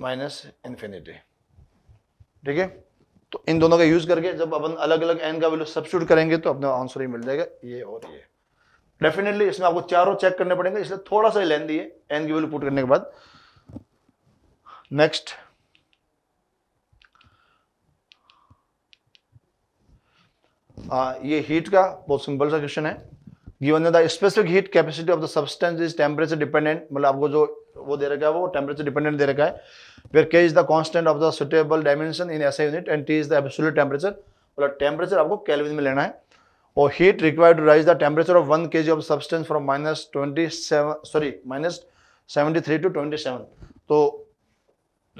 S4: माइनस इन्फिनिटी ठीक है तो इन दोनों का यूज करके जब अपन अलग अलग एन का वैल्यू सब्सिट्यूट करेंगे तो अपना आंसर ही मिल जाएगा ये और ये डेफिनेटली इसमें आपको चारों चेक करने पड़ेंगे इसलिए थोड़ा सा लेंदी है एन की वैल्यू पुट करने के बाद नेक्स्ट आ, ये हीट का बहुत सिंपल सा क्वेश्चन है given the specific heat capacity of the substance is temperature dependent मतलब आपको जो वो दे रखा है वो टेम्परेचर डिपेंडेंट दे रखा है फिर K is the constant of the suitable dimension in ऐसा unit and T is the absolute temperature
S3: मतलब
S4: टेम्परेचर आपको कैलविन में लेना है और heat required to raise the temperature of one K of substance from minus sorry minus seventy to twenty तो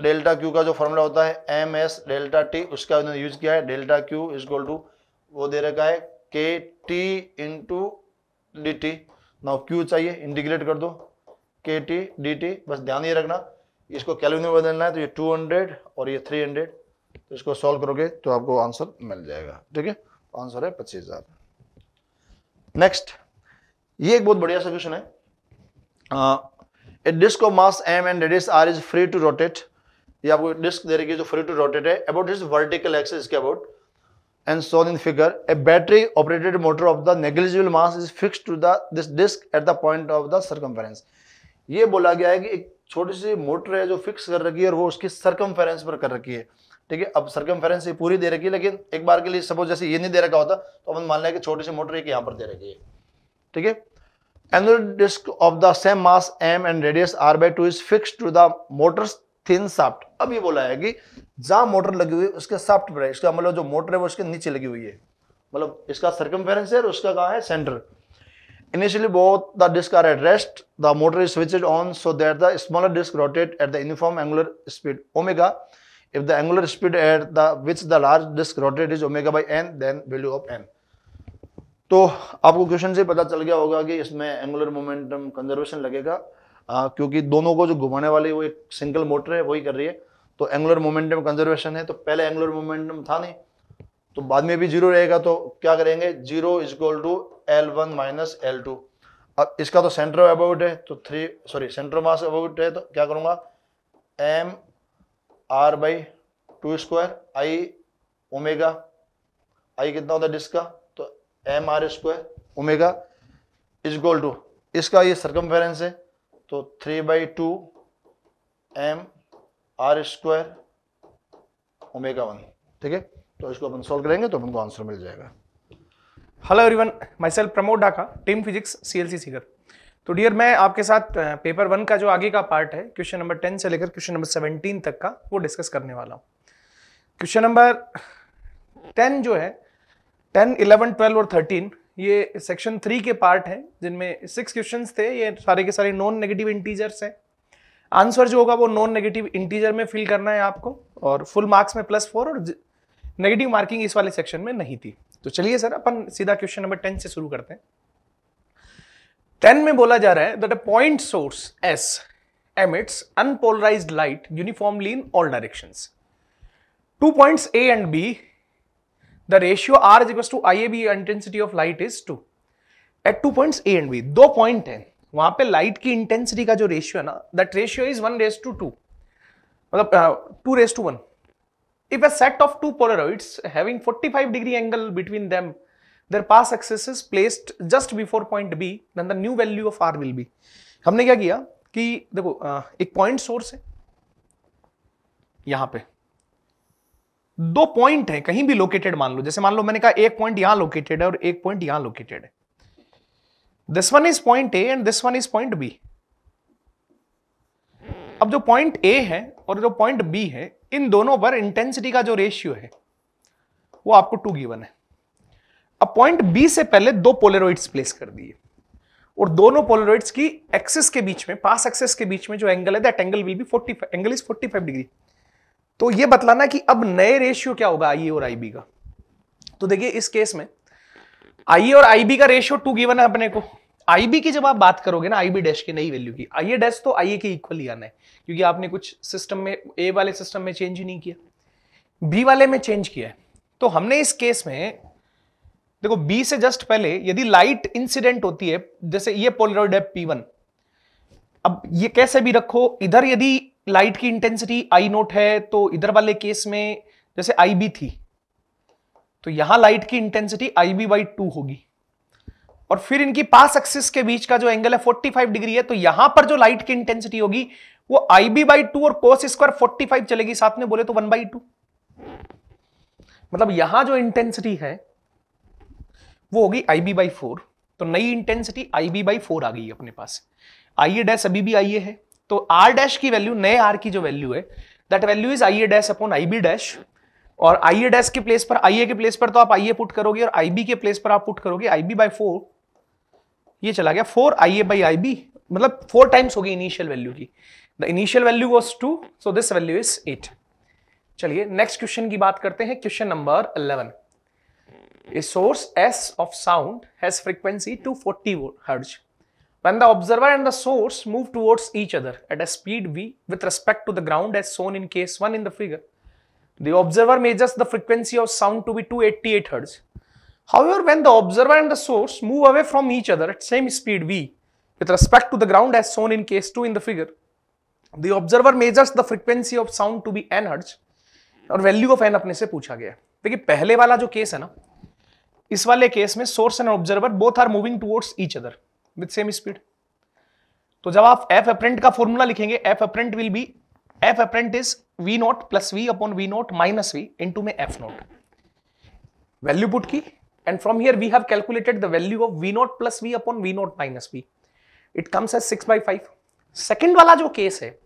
S4: डेल्टा क्यू का जो फॉर्मूला होता है एम एस डेल्टा टी उसका यूज किया है delta Q is equal to वो दे रखा है K T into D T now Q चाहिए इंटीग्रेट कर दो के टी डी टी बस ध्यान ये रखना इसको कैलोनी में बदलना है तो ये 200 और ये 300 तो इसको सॉल्व करोगे तो आपको आंसर मिल जाएगा ठीक है आंसर तो है पच्चीस हजार नेक्स्ट ये एक बहुत बढ़िया सा क्वेश्चन है disc of mass M and radius R is free to rotate ये आपको डिस्क दे रही है जो फ्री टू रोटेट है अबाउट इज वर्टिकल एक्सिस के about and shown in figure, a battery operated motor of the negligible mass is fixed to the this disc at the point of the circumference. ye bola gaya hai ki ek choti si motor hai jo fix kar rakhi hai aur wo uski circumference par kar rakhi hai theek hai ab circumference hi puri de rakhi hai lekin ek bar ke liye suppose jaise ye nahi de रखा hota to अपन maan le ki choti si motor ek yahan par de rakhi hai theek hai another disc of the same mass m and radius r by 2 is fixed to the motor's thin shaft अब ये बोला है कि जहां मोटर लगी हुई है उसके साफ्ट पर है इसका मतलब जो मोटर है वो उसके नीचे लगी हुई है मतलब इसका सर्कम है और उसका कहाँ है centre Initially, both the discs are at rest. The motor is switched on so that the smaller disc rotates at the uniform angular speed omega. If the angular speed at the which the large disc rotates is omega by n, then value of n. तो आपको क्वेश्चन से पता चल गया होगा कि इसमें एंगुलर मोमेंटम कंजर्वेशन लगेगा आ, क्योंकि दोनों को जो घुमाने वाली वो एक सिंगल मोटर है वही कर रही है तो एंगुलर मोमेंटम कंजर्वेशन है तो पहले एंगुलर मोमेंटम था नहीं तो बाद में भी जीरो रहेगा तो क्या करेंगे zero is equal to L one minus L two अब इसका तो सेंटर ऑफ अबाउट है तो three sorry centre mass about है तो क्या करूंगा M R by two square I omega I कितना होता है डिस्क का तो M R square omega is equal to इसका ये सरकमफेरेंस है तो three by two M R square omega one ठीक है तो इसको अपन सॉल्व करेंगे तो अपन को
S5: आंसर मिल जाएगा hello everyone myself Pramod Daka team physics C L C Sikar तो डियर मैं आपके साथ पेपर वन का जो आगे का पार्ट है क्वेश्चन नंबर टेन से लेकर क्वेश्चन नंबर सेवनटीन तक का वो डिस्कस करने वाला हूँ क्वेश्चन नंबर टेन जो है टेन इलेवन ट्वेल्व और थर्टीन ये सेक्शन थ्री के पार्ट हैं जिनमें सिक्स क्वेश्चन थे ये सारे के सारे नॉन नेगेटिव इंटीजर्स हैं आंसर जो होगा वो नॉन नेगेटिव इंटीजर में फिल करना है आपको और फुल मार्क्स में प्लस फोर और नेगेटिव मार्किंग इस वाले सेक्शन में नहीं थी तो चलिए सर अपन सीधा क्वेश्चन नंबर टेन से शुरू करते हैं टेन में बोला जा रहा है that a point source S emits unpolarise light uniformly in all direction to points A and B the ratio R is equal to I A B intensity of light is to at two point A and B दो पॉइंट है वहां पे लाइट की इंटेंसिटी का जो रेशियो है ना that ratio is one is to two मतलब two is to one if a set of two polaroids having 45 angle between them their pass axes is placed just before point B then the new value of R will be हमने क्या किया कि देखो uh, एक पॉइंट सोर्स है यहां पे दो पॉइंट है कहीं भी लोकेटेड मान लो जैसे मान लो मैंने कहा एक पॉइंट यहां लोकेटेड है और एक पॉइंट यहां लोकेटेड है this one is point A and this one is point B अब जो पॉइंट ए है और जो पॉइंट बी है इन दोनों पर इंटेंसिटी का जो रेशियो है वो आपको टू गिवन है अब पॉइंट बी से पहले दो पोलेरोइड्स प्लेस कर दिए और दोनों पोलेरोइड्स की एक्सेस के बीच में पास एक्सेस के बीच में जो एंगल है that angle will be 45 angle is 45 degree तो ये बतलाना कि अब नए रेशियो क्या होगा आईए और आईबी का तो देखिए इस केस में आईए और आईबी का रेशियो टू गिवन है अपने को आईबी की जब आप बात करोगे ना आईबी डैश की नई वैल्यू की आईए डैश तो आईए के इक्वल ही आना है क्योंकि आपने कुछ सिस्टम में ए वाले सिस्टम में चेंज ही नहीं किया बी वाले में चेंज किया है तो हमने इस केस में देखो बी से जस्ट पहले यदि लाइट इंसिडेंट होती है जैसे ये पोलरॉइड है पी वन अब ये कैसे भी रखो इधर यदि लाइट की इंटेंसिटी आई नोट है तो इधर वाले केस में जैसे आई बी थी तो यहां लाइट की intensity I B by two होगी और फिर इनकी पास एक्सिस के बीच का जो एंगल है 45 डिग्री है तो यहां पर जो लाइट की इंटेंसिटी होगी वो आई बी बाई टू और कोस स्क्वायर फाइव चलेगी साथ में बोले तो वन बाई टू मतलब यहां जो इंटेंसिटी है वो होगी आई बी बाई फोर तो नई intensity I B by four आ गई अपने पास आई डैश अभी भी आई है तो आर डैश की वैल्यू नए आर की जो वैल्यू है that value is I A dash upon I B dash और आई ए डैश के प्लेस पर आई ए के प्लेस पर तो आप आई ए पुट करोगे और आई बी के प्लेस पर आप पुट करोगे आई बी बाई फोर ये चला गया four I A by I B मतलब फोर टाइम्स होगी इनिशियल वैल्यू की the initial value was two so this value is eight चलिए नेक्स्ट क्वेश्चन की बात करते हैं question number eleven a source S of sound has frequency two forty hertz When the observer and the source move towards each other at a speed v with respect to the ground as shown in case 1 in the figure, the observer measures the frequency of sound to be 288 hertz However, when the observer and the source move away from each other at same speed v with respect to the ground as shown in case 2 in the figure, the observer measures the frequency of sound to be n hertz और वैल्यू ऑफ एन अपने से पूछा गया देखिए पहले वाला जो केस है ना इस वाले केस में source and observer both are moving towards each other with same speed तो जब आप एफ अप्रेंट का फॉर्मूला लिखेंगे F apparent will be F apparent is V not plus V upon V not minus V into में एफ नॉट वैल्यू पुट की and from here we have calculated the value of V not plus V upon V not minus V it comes as six by five second वाला जो केस है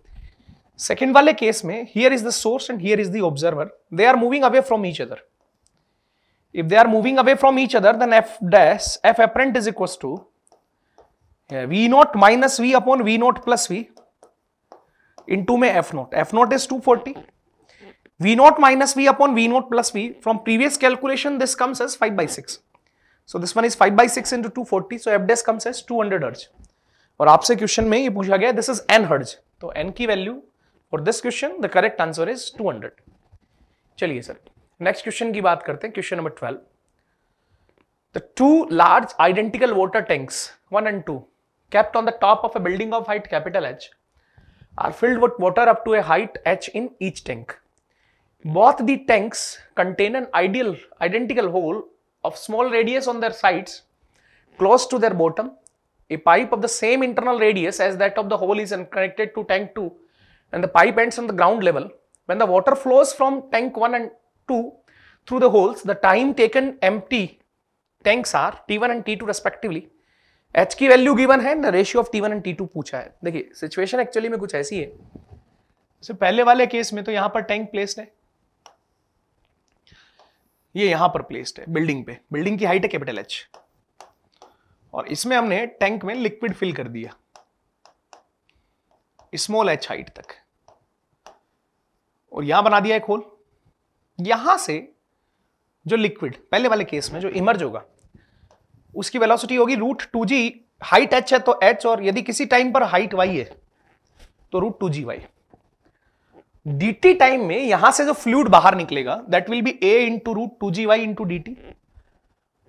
S5: सेकेंड वाले केस में here is the source and here is the observer they are moving away from each other if they are moving away from each other then F dash F apparent is equals to V not minus V upon V not plus V into में F not F not is two forty V not minus V upon V not plus we from previous calculation this comes as five by six so this one is five by six into two forty so F dash comes as two hundred hertz और आपसे क्वेश्चन में ये पूछा गया दिस इज एन हर्ज तो एन की value for this question the correct answer is two hundred चलिए सर नेक्स्ट क्वेश्चन की बात करते हैं question number twelve the two large identical water tanks one and two kept on the top of a building of height capital H are filled with water up to a height H in each tank. Both the tanks contain an ideal, identical hole of small radius on their sides close to their bottom. A pipe of the same internal radius as that of the hole is connected to tank 2 and the pipe ends on the ground level. When the water flows from tank 1 and 2 through the holes, the time taken empty tanks are T1 and T2 respectively H की वैल्यू गिवन है ना ratio of T one and T two पूछा है देखिए सिचुएशन एक्चुअली में कुछ ऐसी है जैसे पहले वाले केस में तो यहां पर टैंक प्लेस्ड है ये यहां पर प्लेस्ड है बिल्डिंग पे बिल्डिंग की हाइट है कैपिटल एच और इसमें हमने टैंक में लिक्विड फिल कर दिया स्मॉल एच हाइट तक और यहां बना दिया एक होल यहां से जो लिक्विड पहले वाले केस में जो इमर्ज होगा उसकी वेलोसिटी होगी root two G height H है तो एच और यदि किसी टाइम पर हाइट वाई है तो root two G Y dt time में यहां से जो फ्लूड बाहर निकलेगा that will be A into root two G Y into D T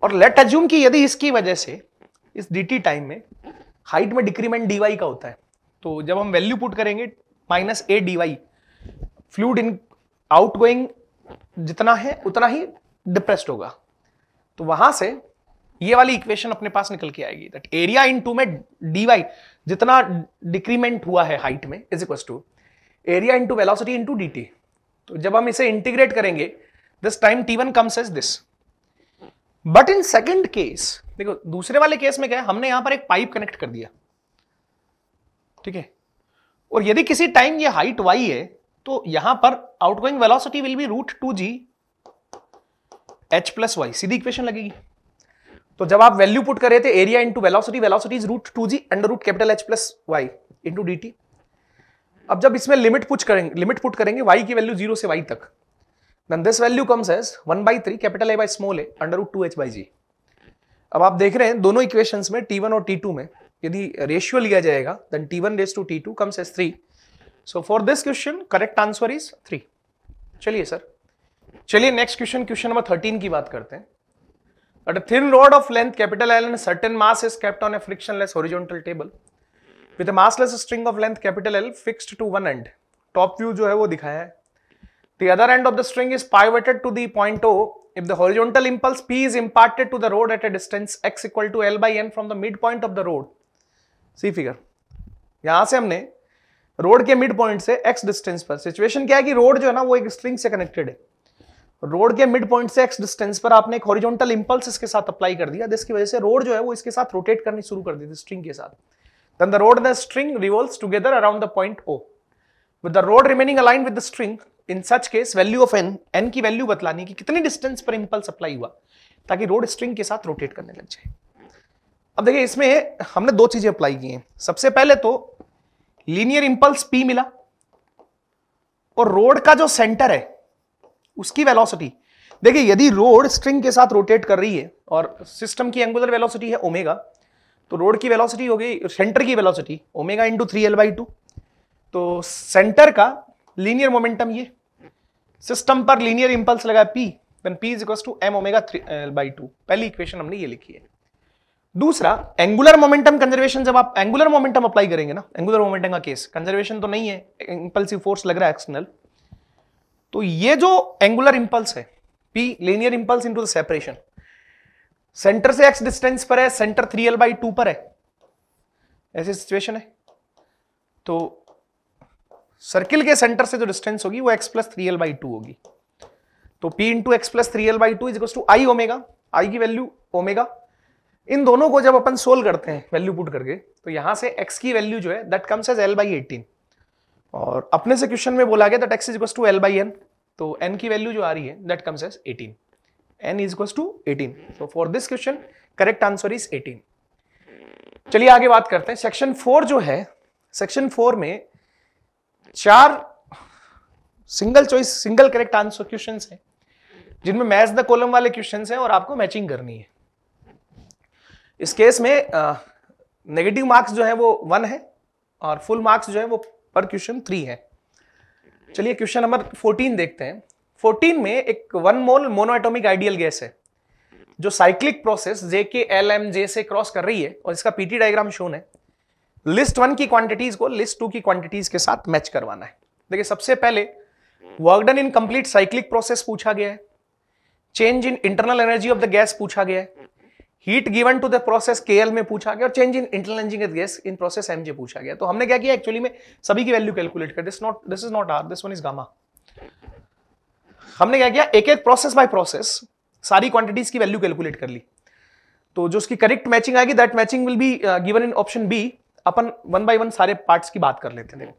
S5: और लेट अज्यूम की यदि इसकी वजह से इस dt टाइम में हाइट में डिक्रीमेंट डी का होता है तो जब हम वैल्यू पुट करेंगे minus A D Y fluid in out going जितना है उतना ही डिप्रेस्ड होगा तो वहां से ये वाली इक्वेशन अपने पास निकल के आएगी दैट एरिया इन टू में डीवाई जितना डिक्रीमेंट हुआ है हाइट में is equal to area into into into D T तो जब हम इसे इंटीग्रेट करेंगे this time T one comes as this but in second case देखो दूसरे वाले केस में क्या है हमने यहां पर एक पाइप कनेक्ट कर दिया ठीक है और यदि किसी टाइम ये हाइट वाई है तो यहां पर outgoing velocity will be root two G H plus Y सीधी इक्वेशन लगेगी तो जब आप वैल्यू पुट कर रहे थे area into velocity velocity root two G under root capital H plus Y into D T अब जब इसमें लिमिट पुट करेंगे लिमिट पुट करेंगे वाई की वैल्यू जीरो से वाई तक then this value comes as one by three capital A by small A under root two H by G अब आप देख रहे हैं दोनों इक्वेशंस में टी वन और टी टू में यदि रेशियो लिया जाएगा then T one is to T two comes as three so for this question correct answer is three चलिए सर चलिए next question question number thirteen की बात करते हैं At a thin rod of length capital L and a certain mass is kept on a frictionless horizontal table with a massless string of length capital L fixed to one end. Top view जो है वो दिखाया है. The other end of the string is pivoted to the point O if the horizontal impulse P is imparted to the rod at a distance x equal to L by N from the midpoint of the rod. See figure. यहां से हमने रोड के मिड पॉइंट से x डिस्टेंस पर सिचुएशन क्या है कि रोड जो है ना वो एक स्ट्रिंग से कनेक्टेड है रोड के मिड पॉइंट से एक्स डिस्टेंस पर आपने एक हॉरिजॉन्टल इंपल्स इसके साथ अप्लाई कर दिया जिसकी वजह से रोड जो है वो इसके साथ रोटेट करनी शुरू कर दी थी स्ट्रिंग के साथ then the rod and the string revolves together around the point O. With the rod remaining aligned with the string, in such case value N n, की वैल्यू बतलानी कि कितनी डिस्टेंस पर इंपल्स अप्लाई हुआ ताकि रोड स्ट्रिंग के साथ रोटेट करने लग जाए अब देखिए इसमें हमने दो चीजें अप्लाई की हैं सबसे पहले तो लीनियर इंपल्स पी मिला और रोड का जो सेंटर है उसकी वेलोसिटी देखिए यदि रोड स्ट्रिंग के साथ रोटेट कर रही है और सिस्टम की एंगुलर वेलोसिटी है ओमेगा तो रोड की वेलोसिटी हो गई सेंटर की velocity omega into three L by two तो सेंटर का लीनियर मोमेंटम ये सिस्टम पर लीनियर इंपल्स लगा P then P is equal to M omega three L by two पहली इक्वेशन हमने ये लिखी है दूसरा एंगुलर मोमेंटम कंजर्वेशन जब आप एंगुलर मोमेंटम अप्लाई करेंगे ना एंगुलर मोमेंटम का केस कंजर्वेशन तो नहीं है इंपल्सिव फोर्स लग रहा है एक्सटर्नल तो ये जो एंगुलर इंपल्स है P linear impulse into the separation centre से एक्स डिस्टेंस पर है centre three L by two पर है ऐसी सिचुएशन है तो सर्किल के सेंटर से जो डिस्टेंस होगी वो X plus three L by two होगी तो P into X plus three L by two is to I omega I की वैल्यू ओमेगा इन दोनों को जब अपन सोल्व करते हैं वैल्यू पुट करके तो यहां से एक्स की वैल्यू जो है that comes as L by eighteen और अपने से क्वेश्चन में बोला गया that X is equal to L by N तो एन की वैल्यू जो आ रही है that comes as eighteen N is equal to eighteen तो for this question correct answer is eighteen चलिए आगे बात करते हैं सेक्शन फोर जो है सेक्शन फोर में चार single choice single correct answer question है जिनमें मैच द कॉलम वाले क्वेश्चन हैं और आपको मैचिंग करनी है इस केस में नेगेटिव मार्क्स जो है वो वन है और फुल मार्क्स जो है वो पर क्वेश्चन थ्री है चलिए क्वेश्चन नंबर फोर्टीन देखते हैं फोर्टीन में एक one mole monoatomic ideal gas है जो साइक्लिक प्रोसेस जे के एल एम जे से क्रॉस कर रही है और इसका पीटी डायग्राम शोन है लिस्ट वन की क्वांटिटीज को लिस्ट टू की क्वांटिटीज के साथ मैच करवाना है देखिए सबसे पहले work done in complete cyclic process पूछा गया है change in internal energy of the gas पूछा गया है heat given to the process के में पूछा गया और चेंज इन इंटरनल एंजिनियर gas in process M J पूछा गया तो हमने क्या किया एक्चुअली में सभी की वैल्यू कैलकुलेट कर this not this is not R this one is gamma हमने क्या किया एक एक प्रोसेस बाय प्रोसेस सारी क्वांटिटीज की वैल्यू कैलकुलेट कर ली तो जो उसकी करेक्ट मैचिंग आएगी that matching will be given in option B अपन वन बाय वन सारे पार्ट्स की बात कर लेते हैं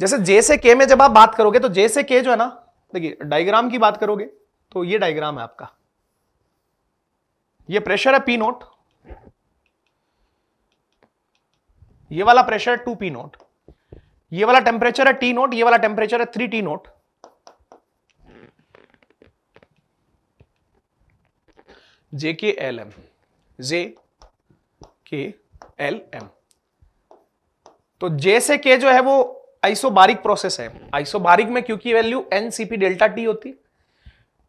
S5: जैसे जे से के में जब आप बात करोगे तो जे से के जो है ना देखिए डायग्राम की बात करोगे तो ये डायग्राम है आपका ये प्रेशर है पी नोट ये वाला प्रेशर है टू पी नोट ये वाला टेम्परेचर है टी नोट ये वाला टेम्परेचर है थ्री टी नोट जे के एल एम जे के एल एम तो जे से के जो है वो आइसोबारिक प्रोसेस है आइसोबारिक में क्यू की value N C P delta T होती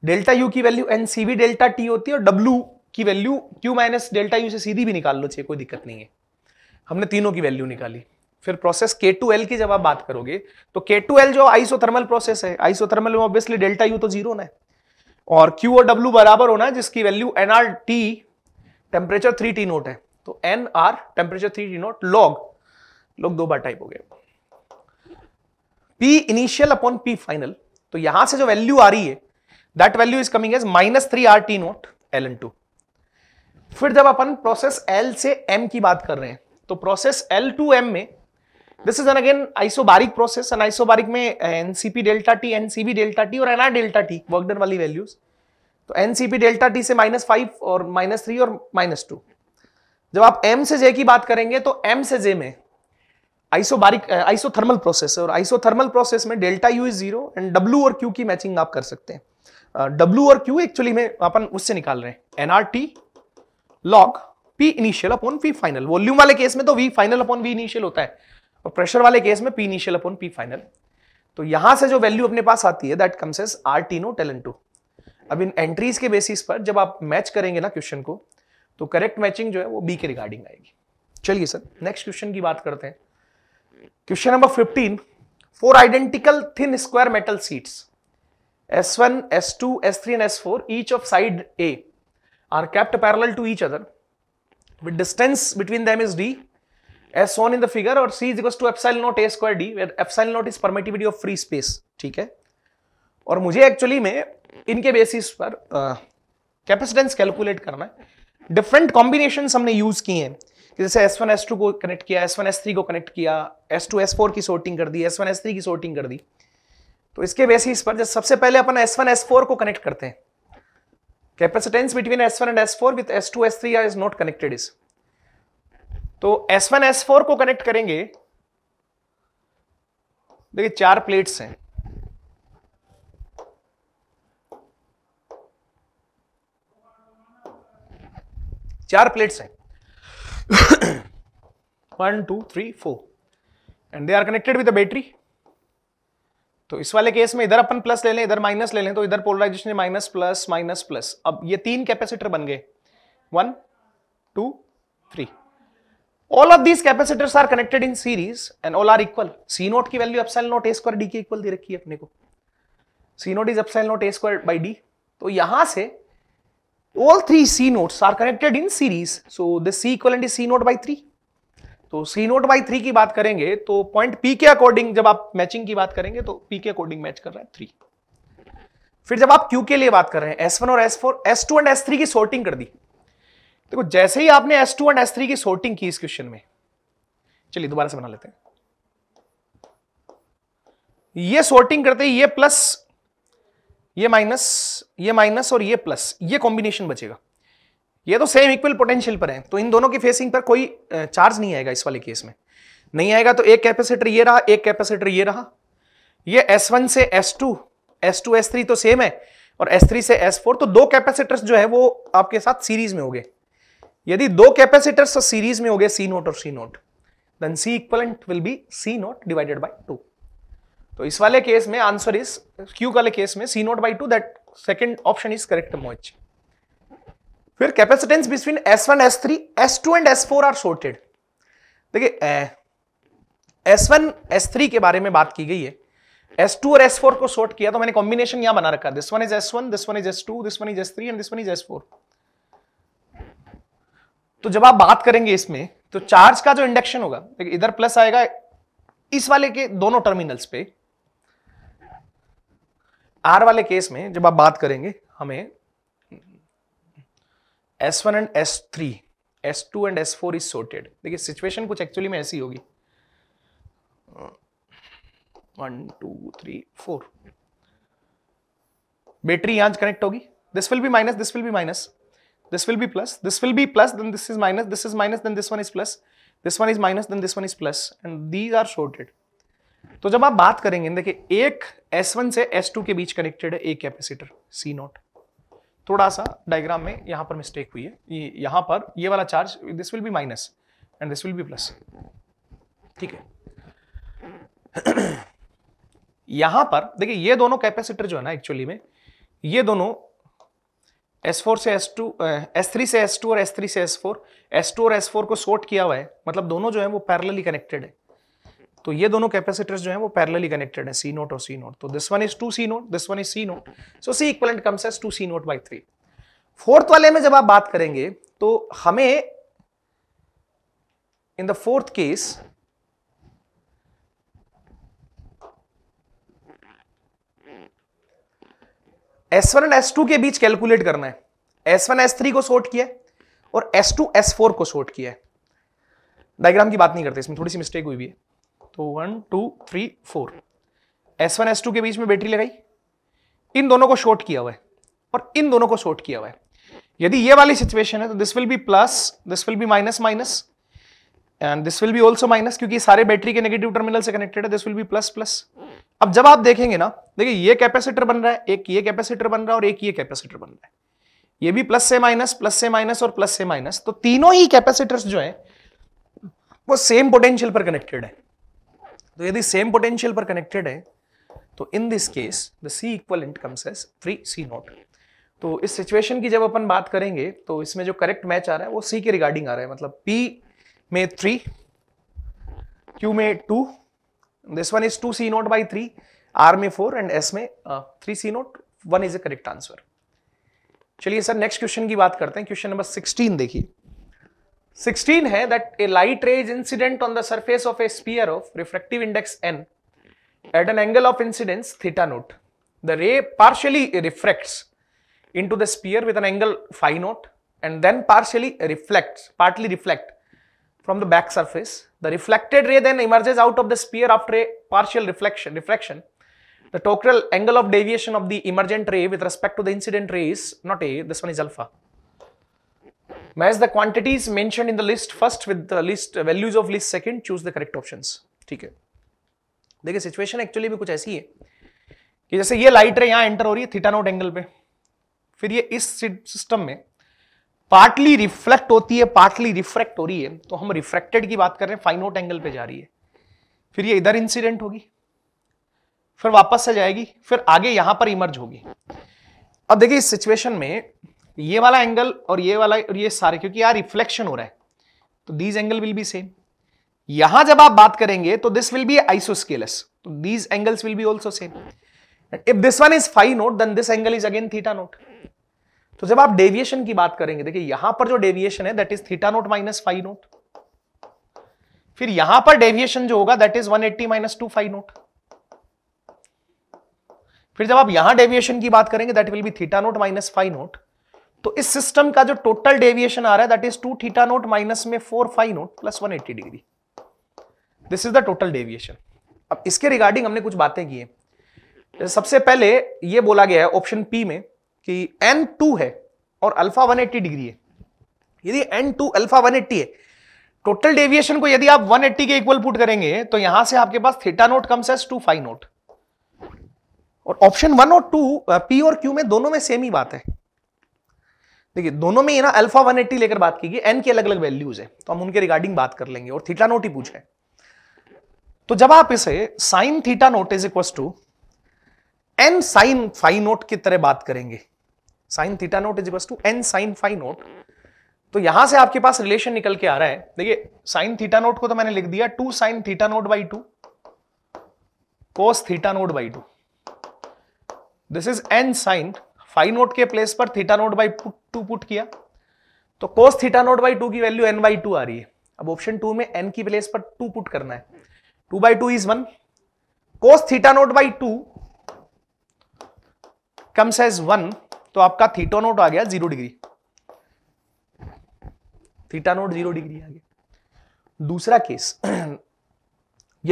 S5: डेल्टा यू की value N C delta T होती है और डब्ल्यू की value Q minus delta U से सीधी भी निकाल लो चाहिए कोई दिक्कत नहीं है हमने तीनों की वैल्यू निकाली फिर प्रोसेस के टू एल की जब आप बात करोगे तो के टू एल जो आइसोथर्मल प्रोसेस है आइसोथर्मल में ऑब्वियसली डेल्टा यू तो जीरो ना है और क्यू और डब्ल्यू बराबर होना है जिसकी value N R T temperature three T nought है तो N R temperature three T nought log लोग दो बार टाइप हो गए P initial upon P final तो यहां से जो वैल्यू आ रही है that value is coming as minus three R T nought L N two फिर जब अपन प्रोसेस एल से एम की बात कर रहे हैं तो प्रोसेस एल टू एम में this is an again isobaric process and isobaric में NCP delta T NCV delta T और एनआर डेल्टा टी वर्कडन वाली वैल्यूज तो एनसीपी डेल्टा टी से माइनस फाइव और माइनस थ्री और माइनस टू जब आप एम से जे की बात करेंगे तो एम से जे में आइसोबारिक आइसोथर्मल प्रोसेस और आइसोथर्मल प्रोसेस में delta U is zero and W और क्यू की मैचिंग आप कर सकते हैं डब्ल्यू uh, और क्यू एक्चुअली में अपन उससे निकाल रहे हैं NR T log P initial upon P final volume वाले केस में तो V final upon V initial होता है और प्रेशर वाले केस में P initial upon P final तो यहां से जो वैल्यू अपने पास आती है that comes as R T nought टेलन टू अब इन एंट्रीज के बेसिस पर जब आप मैच करेंगे ना क्वेश्चन को तो करेक्ट मैचिंग जो है वो बी के रिगार्डिंग आएगी चलिए सर नेक्स्ट क्वेश्चन की बात करते हैं question number fifteen four identical thin square metal sheets S1, S2, S3 and S4 each of side a are kept parallel to each other with distance between them is d as shown in the figure or c is equals to epsilon naught a square d where epsilon naught is permittivity of free space ठीक है और मुझे एक्चुअली में इनके बेसिस पर कैपेसिटेंस uh, कैलकुलेट करना है डिफरेंट कॉम्बिनेशन हमने यूज किए हैं जैसे S1 S2 को कनेक्ट किया S1 S3 को कनेक्ट किया S2 S4 की सोर्टिंग कर दी S1 S3 की सोर्टिंग कर दी तो इसके बेसिस पर जब सबसे पहले अपन S1 S4 को कनेक्ट करते हैं S one S four S1 S two S three are is not connected is तो एस वन एस फोर को कनेक्ट करेंगे देखिए चार प्लेट्स हैं चार प्लेट्स हैं one two three four and they are connected with the battery तो इस वाले केस में इधर अपन प्लस ले लें इधर माइनस ले लें तो इधर polarisation minus plus minus plus अब ये तीन कैपेसिटर बन गए one two three all of these capacitors are connected in series and all are equal C nought की value epsilon nought a square D की इक्वल दे रखी है अपने को C nought is epsilon nought a square by D तो यहां से all three C noughts are connected in series so the C equal and C nought by three तो सी नोट बाई थ्री की बात करेंगे तो पॉइंट पी के अकॉर्डिंग जब आप मैचिंग की बात करेंगे तो पी के अकॉर्डिंग मैच कर रहा है थ्री फिर जब आप क्यू के लिए बात कर रहे हैं एस वन और S four S two and S three की सोर्टिंग कर दी देखो जैसे ही आपने S two and S three की सोर्टिंग की इस क्वेश्चन में चलिए दोबारा से बना लेते हैं ये सोर्टिंग करते ये प्लस ये माइनस ये माइनस और ये प्लस ये कॉम्बिनेशन बचेगा ये तो सेम इक्वल पोटेंशियल पर है तो इन दोनों की फेसिंग पर कोई चार्ज नहीं आएगा इस वाले केस में नहीं आएगा तो एक कैपेसिटर ये रहा एक कैपेसिटर ये रहा ये S1 से S2 S2 S3 तो सेम है और S3 से S4 तो दो कैपेसिटर्स जो है वो आपके साथ सीरीज में हो गए यदि दो कैपेसिटर्स सीरीज में हो गए सी नोट और C nought then C equivalent will be C nought divided by two तो इस वाले केस में आंसर इज क्यू वाले केस में C nought by two that second option is correct मोच फिर capacitance between S one S three S two and S four are shorted देखिए एस वन एस थ्री के बारे में बात की गई है एस टू और एस फोर को शॉर्ट किया तो मैंने कॉम्बिनेशन यहां बना रखा this one is S one this one is S two this one is S three and this one is S four तो जब आप बात करेंगे इसमें तो चार्ज का जो इंडक्शन होगा देखिए इधर प्लस आएगा इस वाले के दोनों टर्मिनल्स पे आर वाले केस में जब आप बात करेंगे हमें S one and S three S two and S four is shorted देखिए सिचुएशन कुछ एक्चुअली में ऐसी होगी one two three four battery यहां कनेक्ट होगी this will be minus this will be minus this will be plus this will be plus this is minus this is minus then this one is plus this one is minus then this one is plus and these are शोर्टेड तो जब आप बात करेंगे देखिए एक S1 से S2 के बीच कनेक्टेड है एक कैपेसिटर C नॉट थोड़ा सा डायग्राम में यहाँ पर मिस्टेक हुई है ये यहाँ पर ये वाला charge this will be minus and this will be plus ठीक
S1: है
S5: यहाँ पर देखिए ये दोनों कैपेसिटर जो है ना एक्चुअली में ये दोनों S4 से S2, S3 से S2 और S3 से S4, S2 और S4 को शॉर्ट किया हुआ है मतलब दोनों जो है वो पैरेलली कनेक्टेड है तो ये दोनों कैपेसिटर्स जो है वो पैरेलली कनेक्टेड है सी नोट और सी नोट तो this one is two C nought this one is C nought so C equivalent comes as two C nought by three fourth वाले में जब आप बात करेंगे तो हमें in the fourth case S one and S two के बीच कैलकुलेट करना है एस वन एस थ्री को सोर्ट किया और एस टू एस फोर को सोर्ट किया है डायग्राम की बात नहीं करते इसमें थोड़ी सी मिस्टेक हुई भी है तो one two three four S one S two के बीच में बैटरी लगाई इन दोनों को शॉर्ट किया हुआ है और इन दोनों को शॉर्ट किया हुआ है यदि ये वाली सिचुएशन है तो this will be plus this will be minus minus and this will be also minus क्योंकि सारे बैटरी के नेगेटिव टर्मिनल से कनेक्टेड है this will be plus plus अब जब आप देखेंगे ना देखिए ये कैपेसिटर बन रहा है एक ये कैपेसिटर बन रहा है और एक ये कैपेसिटर बन रहा है ये भी प्लस से माइनस प्लस से माइनस और प्लस से माइनस तो तीनों ही कैपेसिटर्स जो है वो सेम पोटेंशियल पर कनेक्टेड है तो यदि सेम पोटेंशियल पर कनेक्टेड है तो in this case the C equivalent comes as three C nought तो इस सिचुएशन की जब अपन बात करेंगे तो इसमें जो करेक्ट मैच आ रहा है वो सी के रिगार्डिंग आ रहा है मतलब पी में थ्री क्यू में two this one is two C nought by three R में फोर एंड एस में three C nought one is A correct answer चलिए सर नेक्स्ट क्वेश्चन की बात करते हैं क्वेश्चन नंबर सिक्सटीन देखिए 16 है that a light rays incident on the surface of a sphere of refractive index n at an angle of incidence theta naught. The ray partially refracts into the sphere with an angle phi naught and then partially reflects, partly reflects from the back surface. The reflected ray then emerges out of the sphere after partial reflection. refraction. The total angle of deviation of the emergent ray with respect to the incident ray is not A, this one is alpha. Match the quantities mention in the list first with the list values of list second choose the correct options ठीक है देखिए सिचुएशन एक्चुअली भी कुछ ऐसी है कि जैसे ये लाइट रे यहां एंटर हो रही है थीटा नोट एंगल पे फिर ये इस सिस्टम में पार्टली रिफ्लेक्ट होती है पार्टली रिफ्रेक्ट हो रही है तो हम रिफ्रेक्टेड की बात कर रहे हैं फाइनोट एंगल पे जा रही है फिर ये इधर इंसिडेंट होगी फिर वापस से जाएगी फिर आगे यहां पर इमर्ज होगी अब देखिए इस सिचुएशन में ये वाला एंगल और ये वाला और ये सारे क्योंकि यार रिफ्लेक्शन हो रहा है तो these angle will be same यहां जब आप बात करेंगे तो दिस विल बी आइसोस्केलस तो these angles will be also same if this one is phi nought then this angle is again theta nought तो जब आप डेविएशन की बात करेंगे देखिए यहां पर जो डेविएशन है that is theta nought minus phi nought फिर यहां पर डेविएशन जो होगा that is 180 eighty minus two phi nought फिर जब आप यहां डेविएशन की बात करेंगे that will be theta nought minus phi note तो इस सिस्टम का जो टोटल डेविएशन आ रहा है that is two theta nought minus में four phi nought plus one eighty degree this is the total deviation अब इसके रिगार्डिंग हमने कुछ बातें की है सबसे पहले यह बोला गया है ऑप्शन पी में कि एन टू है और अल्फा वन एट्टी डिग्री है यदि N two alpha one eighty है टोटल डेविएशन को यदि आप वन एट्टी के इक्वल पुट करेंगे तो यहां से आपके पास theta nought come as two phi nought और ऑप्शन वन और टू पी और क्यू में दोनों में सेम ही बात है देखिए दोनों में ही ना अल्फा 180 लेकर बात की गई एन की अलग अलग वैल्यूज है तो हम उनके रिगार्डिंग बात कर लेंगे और थीटा नोट ही पूछे तो जब आप इसे sine theta naught is equal to n sine phi naught की तरह बात करेंगे sine theta naught is equal to n sine phi note तो यहां से आपके पास रिलेशन निकल के आ रहा है देखिए साइन थीटा नोट को तो मैंने लिख दिया two sine theta naught by two cos theta naught by two this is n sine phi naught के प्लेस पर theta naught by two put किया तो cos theta naught by two की वैल्यू एन बाई टू आ रही है अब ऑप्शन टू में एन की प्लेस पर टू पुट करना है two by two is one cos theta naught by two comes as one तो आपका थीटो नोट आ गया zero degree theta naught zero degree आ गया दूसरा केस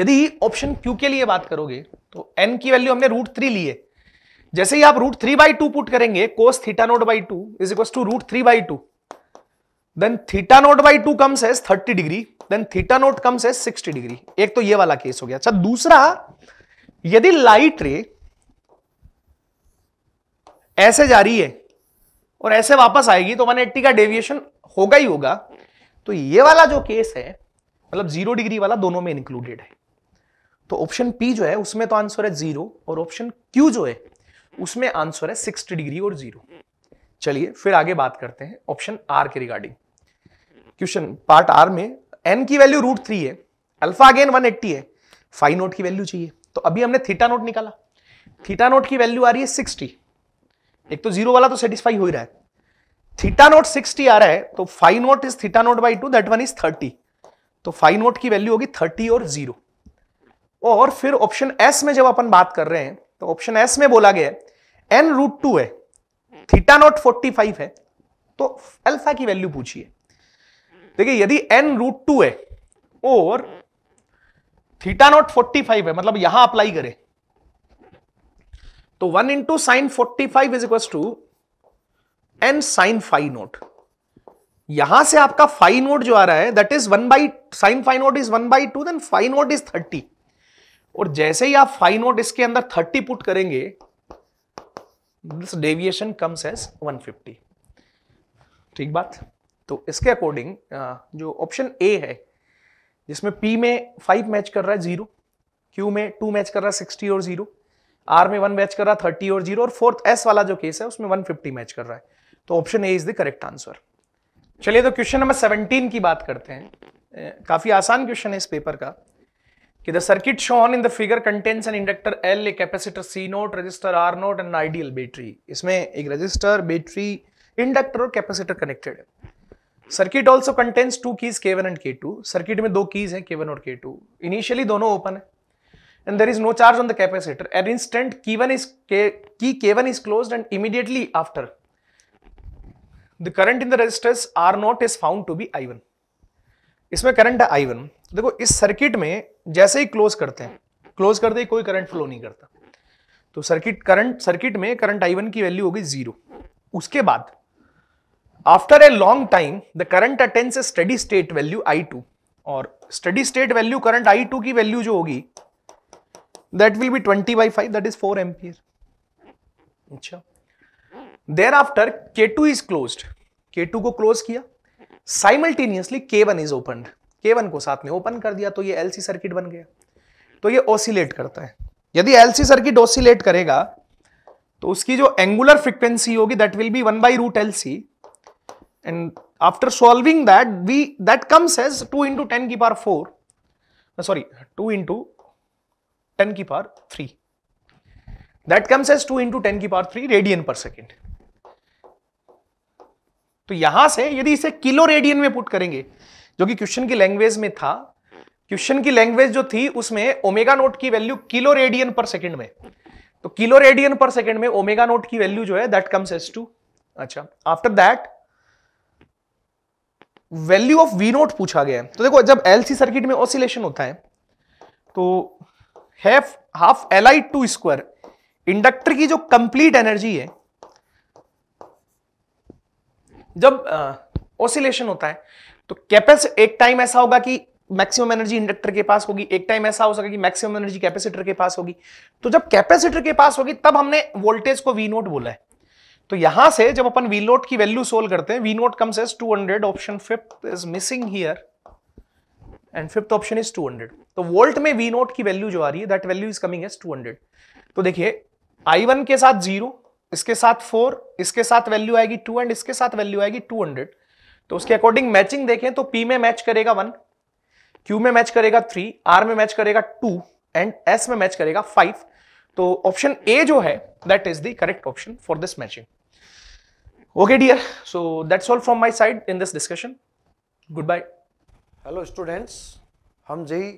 S5: यदि ऑप्शन क्यू के लिए बात करोगे तो एन की वैल्यू हमने रूट थ्री ली है जैसे ही आप root three by two put करेंगे cos theta naught by two is equal to root three by two then theta naught by two comes as thirty degree then theta naught comes as sixty degree एक तो ये वाला केस हो गया अच्छा दूसरा यदि लाइट रे ऐसे जा रही है और ऐसे वापस आएगी तो 180 का डेविएशन होगा ही होगा तो ये वाला जो केस है मतलब जीरो डिग्री वाला दोनों में इंक्लूडेड है तो ऑप्शन पी जो है उसमें तो आंसर है जीरो और ऑप्शन क्यू जो है उसमें आंसर है सिक्सटी डिग्री और जीरो चलिए फिर आगे बात करते हैं ऑप्शन आर के रिगार्डिंग क्वेश्चन पार्ट आर में एन की वैल्यू रूट थ्री है अल्फा अगेन वन एट्टी है फाइव नोट की वैल्यू चाहिए तो अभी हमने थीटा नोट निकाला थीटा नोट की वैल्यू आ रही है सिक्सटी एक तो जीरो वाला तो सेटिस्फाई हो ही रहा है थीटा नोट सिक्सटी आ रहा है तो phi naught is theta naught by two that one is thirty तो फाइव नोट की वैल्यू होगी थर्टी और जीरो और फिर ऑप्शन एस में जब अपन बात कर रहे हैं तो ऑप्शन एस में बोला गया है एन रूट टू है थीटा नॉट फोर्टी फाइव है तो अल्फा की वैल्यू पूछिए देखिए यदि एन रूट टू है और थीटा नॉट फोर्टी फाइव है मतलब यहां अप्लाई करें तो one into sine forty five is equal to n sine phi naught यहां से आपका फाइव नोट जो आ रहा है that is one by sine phi naught is one by two then phi naught is thirty और जैसे ही आप फाइव नोट इसके अंदर थर्टी पुट करेंगे दिस डेविएशन कम्स एज 150 ठीक बात तो इसके अकॉर्डिंग जो ऑप्शन ए है जिसमें पी में फाइव मैच कर रहा है जीरो क्यू में टू मैच कर रहा है सिक्सटी और जीरो आर में वन मैच कर रहा है थर्टी और जीरो और फोर्थ एस वाला जो केस है उसमें वन फिफ्टी मैच कर रहा है तो option A is the correct answer चलिए तो क्वेश्चन नंबर सेवनटीन की बात करते हैं काफी आसान क्वेश्चन है इस पेपर का कि the circuit shown in the figure contains an inductor L a capacitor C naught resistor R naught and ideal battery इसमें एक रजिस्टर बैटरी इंडक्टर और कैपेसिटर कनेक्टेड है circuit also contains two keys K one and K two circuit में दो कीज हैं केवन और के टू इनिशियली दोनों ओपन है and there is no charge on the capacitor at instant K one is key K one is close and immediately after the current in the resistors R naught is found to be I one इसमें करंट है आई वन देखो इस सर्किट में जैसे ही क्लोज करते हैं क्लोज करते ही कोई करंट फ्लो नहीं करता तो सर्किट करंट सर्किट में करंट आई वन की वैल्यू होगी जीरो उसके बाद after a long time the current attains a steady state value I two और steady state value current I two की वैल्यू जो होगी that will be twenty by five that is four ampere अच्छा thereafter K two is close K two को क्लोज किया simultaneously K one is open K one को साथ में ओपन कर दिया तो ये एलसी सर्किट बन गया तो ये ओसिलेट करता है यदि एलसी सर्किट ओसिलेट करेगा तो उसकी जो एंगुलर फ्रिक्वेंसी होगी that will be one by root L C and after solving that we that comes as two into ten की power four sorry two into ten की power three that comes as two into ten की power three radian per second तो यहां से यदि इसे किलो रेडियन में पुट करेंगे जो कि क्वेश्चन की लैंग्वेज में था क्वेश्चन की लैंग्वेज जो थी उसमें ओमेगा नोट की value kilo radian per second में तो किलो रेडियन पर सेकंड में ओमेगा नोट की वैल्यू जो है दैट कम्स एस टू अच्छा after that value of V naught पूछा गया है तो देखो जब एलसी सर्किट में ऑसिलेशन होता है तो half half L I two square inductor की जो कंप्लीट एनर्जी है जब ऑसिलेशन होता है तो कैपेस एक टाइम ऐसा होगा कि मैक्सिमम एनर्जी इंडक्टर के पास होगी एक टाइम ऐसा हो सका कि मैक्सिमम एनर्जी कैपेसिटर के पास होगी तो जब कैपेसिटर के पास होगी तब हमने वोल्टेज को वी नोट बोला है तो यहां से जब अपन वी नोट की वैल्यू सोल्व करते हैं V naught comes as 200 option fifth is missing here and fifth option is 200 तो वोल्ट में वी नोट की वैल्यू जो आ रही है that value is coming as 200 तो देखिए आई वन के साथ जीरो इसके साथ फोर इसके साथ वैल्यू आएगी टू एंड इसके साथ वैल्यू आएगी टू हंड्रेड तो उसके अकॉर्डिंग मैचिंग देखें तो पी में मैच करेगा वन क्यू में मैच करेगा थ्री आर में मैच करेगा टू एंड एस में मैच करेगा फाइव तो ऑप्शन ए जो है that is the correct option for this matching okay dear so that's all
S6: from my side in this discussion goodbye hello students हम जेई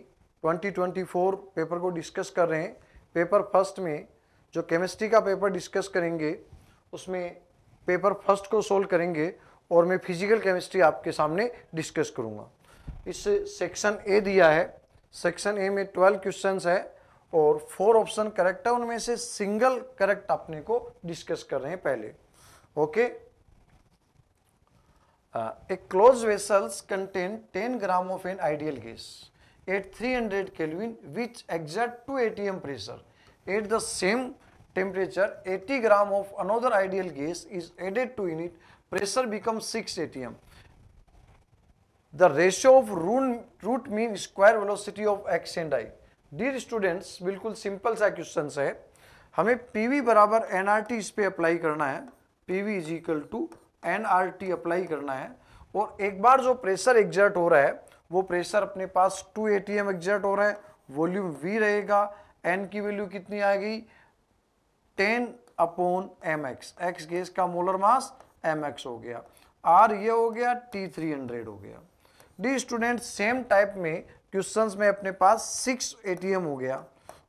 S6: 2024 पेपर को डिस्कस कर रहे हैं पेपर फर्स्ट में जो केमिस्ट्री का पेपर डिस्कस करेंगे उसमें पेपर फर्स्ट को सोल्व करेंगे और मैं फिजिकल केमिस्ट्री आपके सामने डिस्कस करूँगा इस सेक्शन ए दिया है सेक्शन ए में ट्वेल्व क्वेश्चन है और फोर ऑप्शन करेक्ट है उनमें से सिंगल करेक्ट अपने को डिस्कस कर रहे हैं पहले okay a close vessels contain 10 gram of an ideal gas at 300 hundred kelvin which exerts two ATM pressure at the same temperature 80 gram of another ideal gas is added to in pressure becomes 6 atm. The ratio of root mean square velocity of x and i. Dear students बिल्कुल सिंपल सा क्वेश्चन है हमें पी वी बराबर एन आर टी इस पर अप्लाई करना है P V is equal to n R T apply करना है और एक बार जो प्रेशर एग्जर्ट हो रहा है वो प्रेशर अपने पास two A T M exert हो रहा है वॉल्यूम वी रहेगा एन की वैल्यू कितनी आएगी ten upon M x x gas का मोलर मास एम एक्स हो गया आर ये हो गया टी थ्री हंड्रेड हो गया डी स्टूडेंट सेम टाइप में क्वेश्चंस में अपने पास सिक्स एटीएम हो गया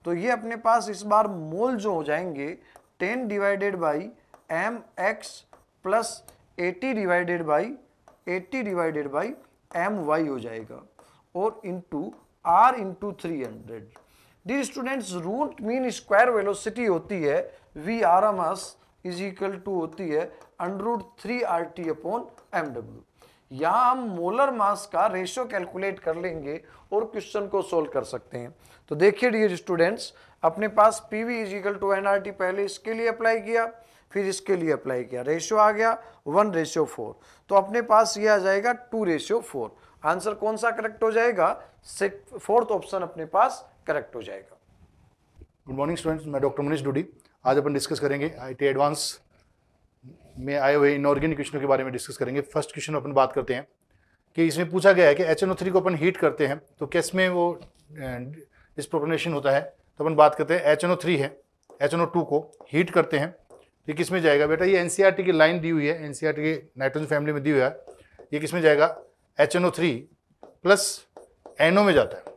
S6: तो ये अपने पास इस बार मोल जो हो जाएंगे ten divided by M x plus eighty divided by eighty divided by M y हो जाएगा और into R into three hundred dear students root mean square velocity होती है V R M S is equal to होती है under root three R T upon M W यहाँ हम मोलर मास का रेशियो कैलकुलेट कर लेंगे और क्वेश्चन को सोल्व कर सकते हैं तो देखिए डियर स्टूडेंट्स अपने पास P V is equal to n R T पहले इसके लिए अप्लाई किया फिर इसके लिए अप्लाई किया रेशियो आ गया वन रेशियो फोर तो अपने पास ये आ जाएगा टू रेशियो फोर आंसर कौन सा करेक्ट हो जाएगा फोर्थ ऑप्शन अपने पास करेक्ट हो जाएगा
S7: गुड मॉर्निंग स्टूडेंट्स मैं डॉक्टर मनीष डूडी आज अपन डिस्कस करेंगे आई टी एडवांस में आए हुए इनऑर्गेनिक क्वेश्चनों के बारे में डिस्कस करेंगे फर्स्ट क्वेश्चन अपन बात करते हैं कि इसमें पूछा गया है कि एच को अपन हीट करते हैं तो कैस में वो डिस्प्रोपनेशन होता है तो अपन बात करते हैं एच है एच को हीट करते हैं ये किस में जाएगा बेटा ये एन e की लाइन दी हुई है एन e के नाइट्रोजन फैमिली में दी हुई है ये किस में जाएगा एच प्लस एनओ में जाता है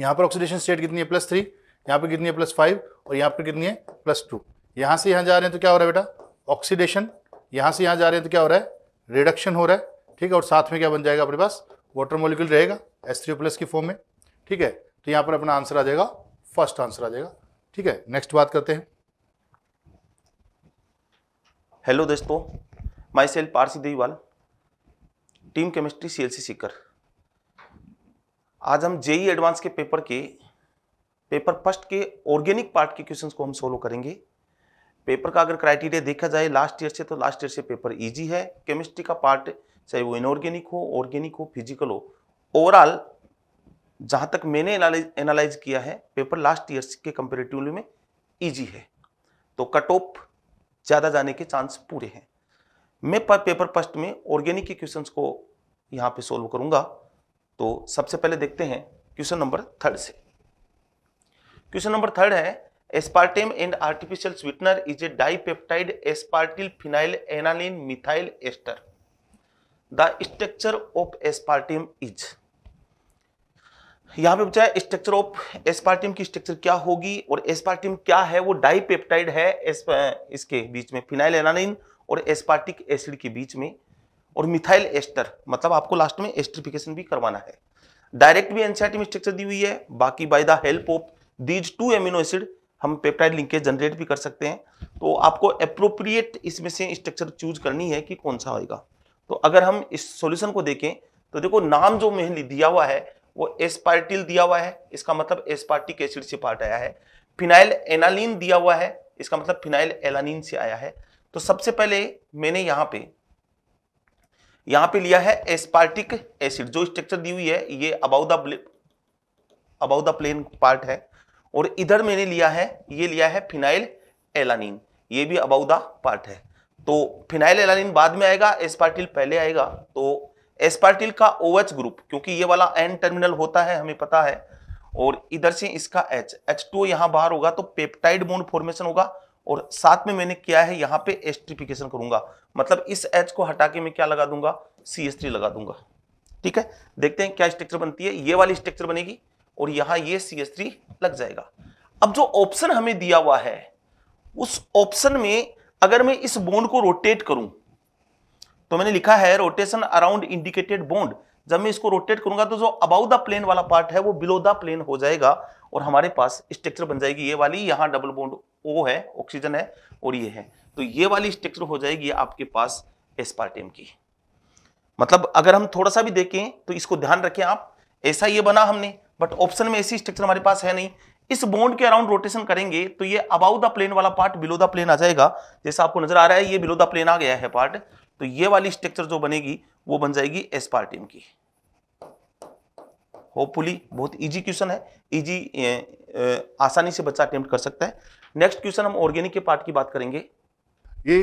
S7: यहाँ पर ऑक्सीडेशन स्टेट कितनी है प्लस थ्री यहाँ पर कितनी है प्लस फाइव और यहाँ पर कितनी है प्लस टू यहाँ से यहाँ जा रहे हैं तो क्या हो रहा है बेटा ऑक्सीडेशन यहाँ से यहाँ जा रहे हैं तो क्या हो रहा है रिडक्शन हो रहा है ठीक है और साथ में क्या बन जाएगा अपने पास वाटर मोलिक्यूल रहेगा एस थ्री प्लस की फॉर्म में ठीक है तो यहाँ पर अपना आंसर आ जाएगा फर्स्ट आंसर आ जाएगा ठीक है नेक्स्ट बात करते हैं
S8: हेलो दोस्तों माई सेल पारसी देवीवाल team chemistry C L C Sikar आज हम जेई एडवांस e के पेपर के पेपर फर्स्ट के ऑर्गेनिक पार्ट के क्वेश्चंस को हम सोल्व करेंगे पेपर का अगर क्राइटेरिया देखा जाए लास्ट ईयर से तो लास्ट ईयर से पेपर इजी है केमिस्ट्री का पार्ट चाहे वो इनऑर्गेनिक हो ऑर्गेनिक हो फिजिकल हो ओवरऑल जहाँ तक मैंने एनालाइज किया है पेपर लास्ट ईयर के कंपेरेटिवली में ईजी है तो कट ऑफ ज़्यादा जाने के चांस पूरे हैं मैं पर पेपर फर्स्ट में ऑर्गेनिक के क्वेश्चंस को यहाँ पे सॉल्व करूँगा तो सबसे पहले देखते हैं क्वेश्चन नंबर थर्ड से क्वेश्चन नंबर थर्ड है aspartame and artificial sweetener is a dipeptide aspartyl phenyl alanine methyl ester the structure of aspartame is यहां पे पूछा है स्ट्रक्चर ऑफ एस्पार्टियम की स्ट्रक्चर क्या होगी और एस्पार्टियम क्या है वो डाइपेप्टाइड है इसके बीच में फिनाइल एनालिन और एस्पार्टिक एसिड के बीच में और मिथाइल एस्टर मतलब आपको लास्ट में एस्ट्रिफिकेशन भी करवाना है डायरेक्ट भी एनसीआरटी में स्ट्रक्चर दी हुई है बाकी by the help of these two amino acid हम पेप्टाइड लिंकेज जनरेट भी कर सकते हैं तो आपको अप्रोप्रिएट इसमें से स्ट्रक्चर चूज करनी है कि कौन सा होगा तो अगर हम इस सॉल्यूशन को देखें तो देखो नाम जो मैंने दिया हुआ है वो एस्पार्टिल दिया हुआ है इसका मतलब एस्पार्टिक एसिड से पार्ट आया है फिनाइल एनालिन दिया हुआ है इसका मतलब फिनाइल एलानिन से आया है तो सबसे पहले मैंने यहाँ पे यहाँ पे लिया है एस्पार्टिक एसिड जो स्ट्रक्चर दी हुई है ये above the above the plane part है और इधर मैंने लिया है ये लिया है फिनाइल एलानिन ये भी अबाउ द पार्ट है तो फिनाइल एलानिन बाद में आएगा एस्पार्टिल पहले आएगा तो एस्पार्टिल का ओ OH ग्रुप क्योंकि ये वाला एन टर्मिनल होता है हमें पता है और इधर से इसका एच एच टू यहाँ बाहर होगा तो पेप्टाइड बोन फॉर्मेशन होगा और साथ में मैंने किया है यहाँ पे एस्ट्रिफिकेशन करूंगा मतलब इस एच को हटा के मैं क्या लगा दूंगा सी लगा दूंगा ठीक है देखते हैं क्या स्ट्रक्चर बनती है ये वाली स्ट्रक्चर बनेगी और यहां ये सी एस थ्री लग जाएगा अब जो ऑप्शन हमें दिया हुआ है उस ऑप्शन में अगर मैं इस बॉन्ड को रोटेट करूं तो मैंने लिखा है रोटेशन अराउंड इंडिकेटेड बॉन्ड जब मैं इसको रोटेट करूंगा तो जो अबाउ द प्लेन वाला पार्ट है वो बिलो द प्लेन हो जाएगा और हमारे पास स्ट्रक्चर बन जाएगी ये वाली यहां डबल बॉन्ड ओ है ऑक्सीजन है और ये है तो ये वाली स्ट्रक्चर हो जाएगी आपके पास एस एस्पार्टेम की मतलब अगर हम थोड़ा सा भी देखें तो इसको ध्यान रखें आप ऐसा ये बना हमने बट ऑप्शन में ऐसी स्ट्रक्चर हमारे पास है नहीं इस बॉन्ड के अराउंड रोटेशन करेंगे तो ये अबाउ द प्लेन वाला पार्ट बिलो द प्लेन आ जाएगा जैसा आपको नजर आ रहा है ये बिलो द प्लेन आ गया है पार्ट तो ये वाली स्ट्रक्चर जो बनेगी वो बन जाएगी एस एसपार्टियम की होपफुली बहुत इजी क्वेश्चन है इजी आसानी से बच्चा अटेम्प्ट कर सकता है नेक्स्ट क्वेश्चन हम
S7: ऑर्गेनिक के पार्ट की बात करेंगे ये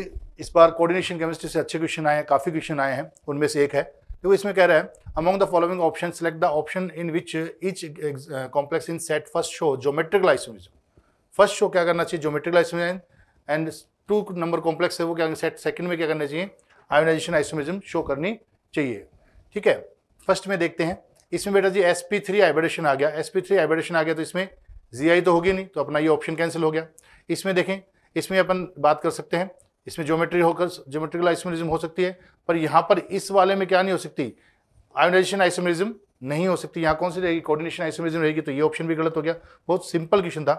S7: इस बार कोऑर्डिनेशन केमिस्ट्री से अच्छे क्वेश्चन आए हैं काफ़ी क्वेश्चन आए हैं उनमें से एक है देखो तो इसमें कह रहा है among the following option select the option in which each complex in set first show geometrical isomerism first show क्या करना चाहिए geometrical isomerism and two number complex है वो क्या सेट सेकंड में क्या करना चाहिए आयोनाइजेशन आइसोमिज्म शो करनी चाहिए ठीक है फर्स्ट में देखते हैं इसमें बेटा जी एस पी थ्री आइब्रेडेशन आ गया एस पी थ्री आइब्रेडेशन आ गया तो इसमें जी आई तो होगी नहीं तो अपना ये ऑप्शन कैंसिल हो गया इसमें देखें इसमें अपन बात कर सकते हैं इसमें ज्योमेट्री होकर ज्योमेट्रिकल आइसोमेरिज्म हो सकती है पर यहाँ पर इस वाले में क्या नहीं हो सकती आयोनाइजेशन आइसोमेरिज्म नहीं हो सकती यहाँ कौन सी रहेगी कोऑर्डिनेशन आइसोमेरिज्म रहेगी तो ये ऑप्शन भी गलत हो गया बहुत सिंपल क्वेश्चन था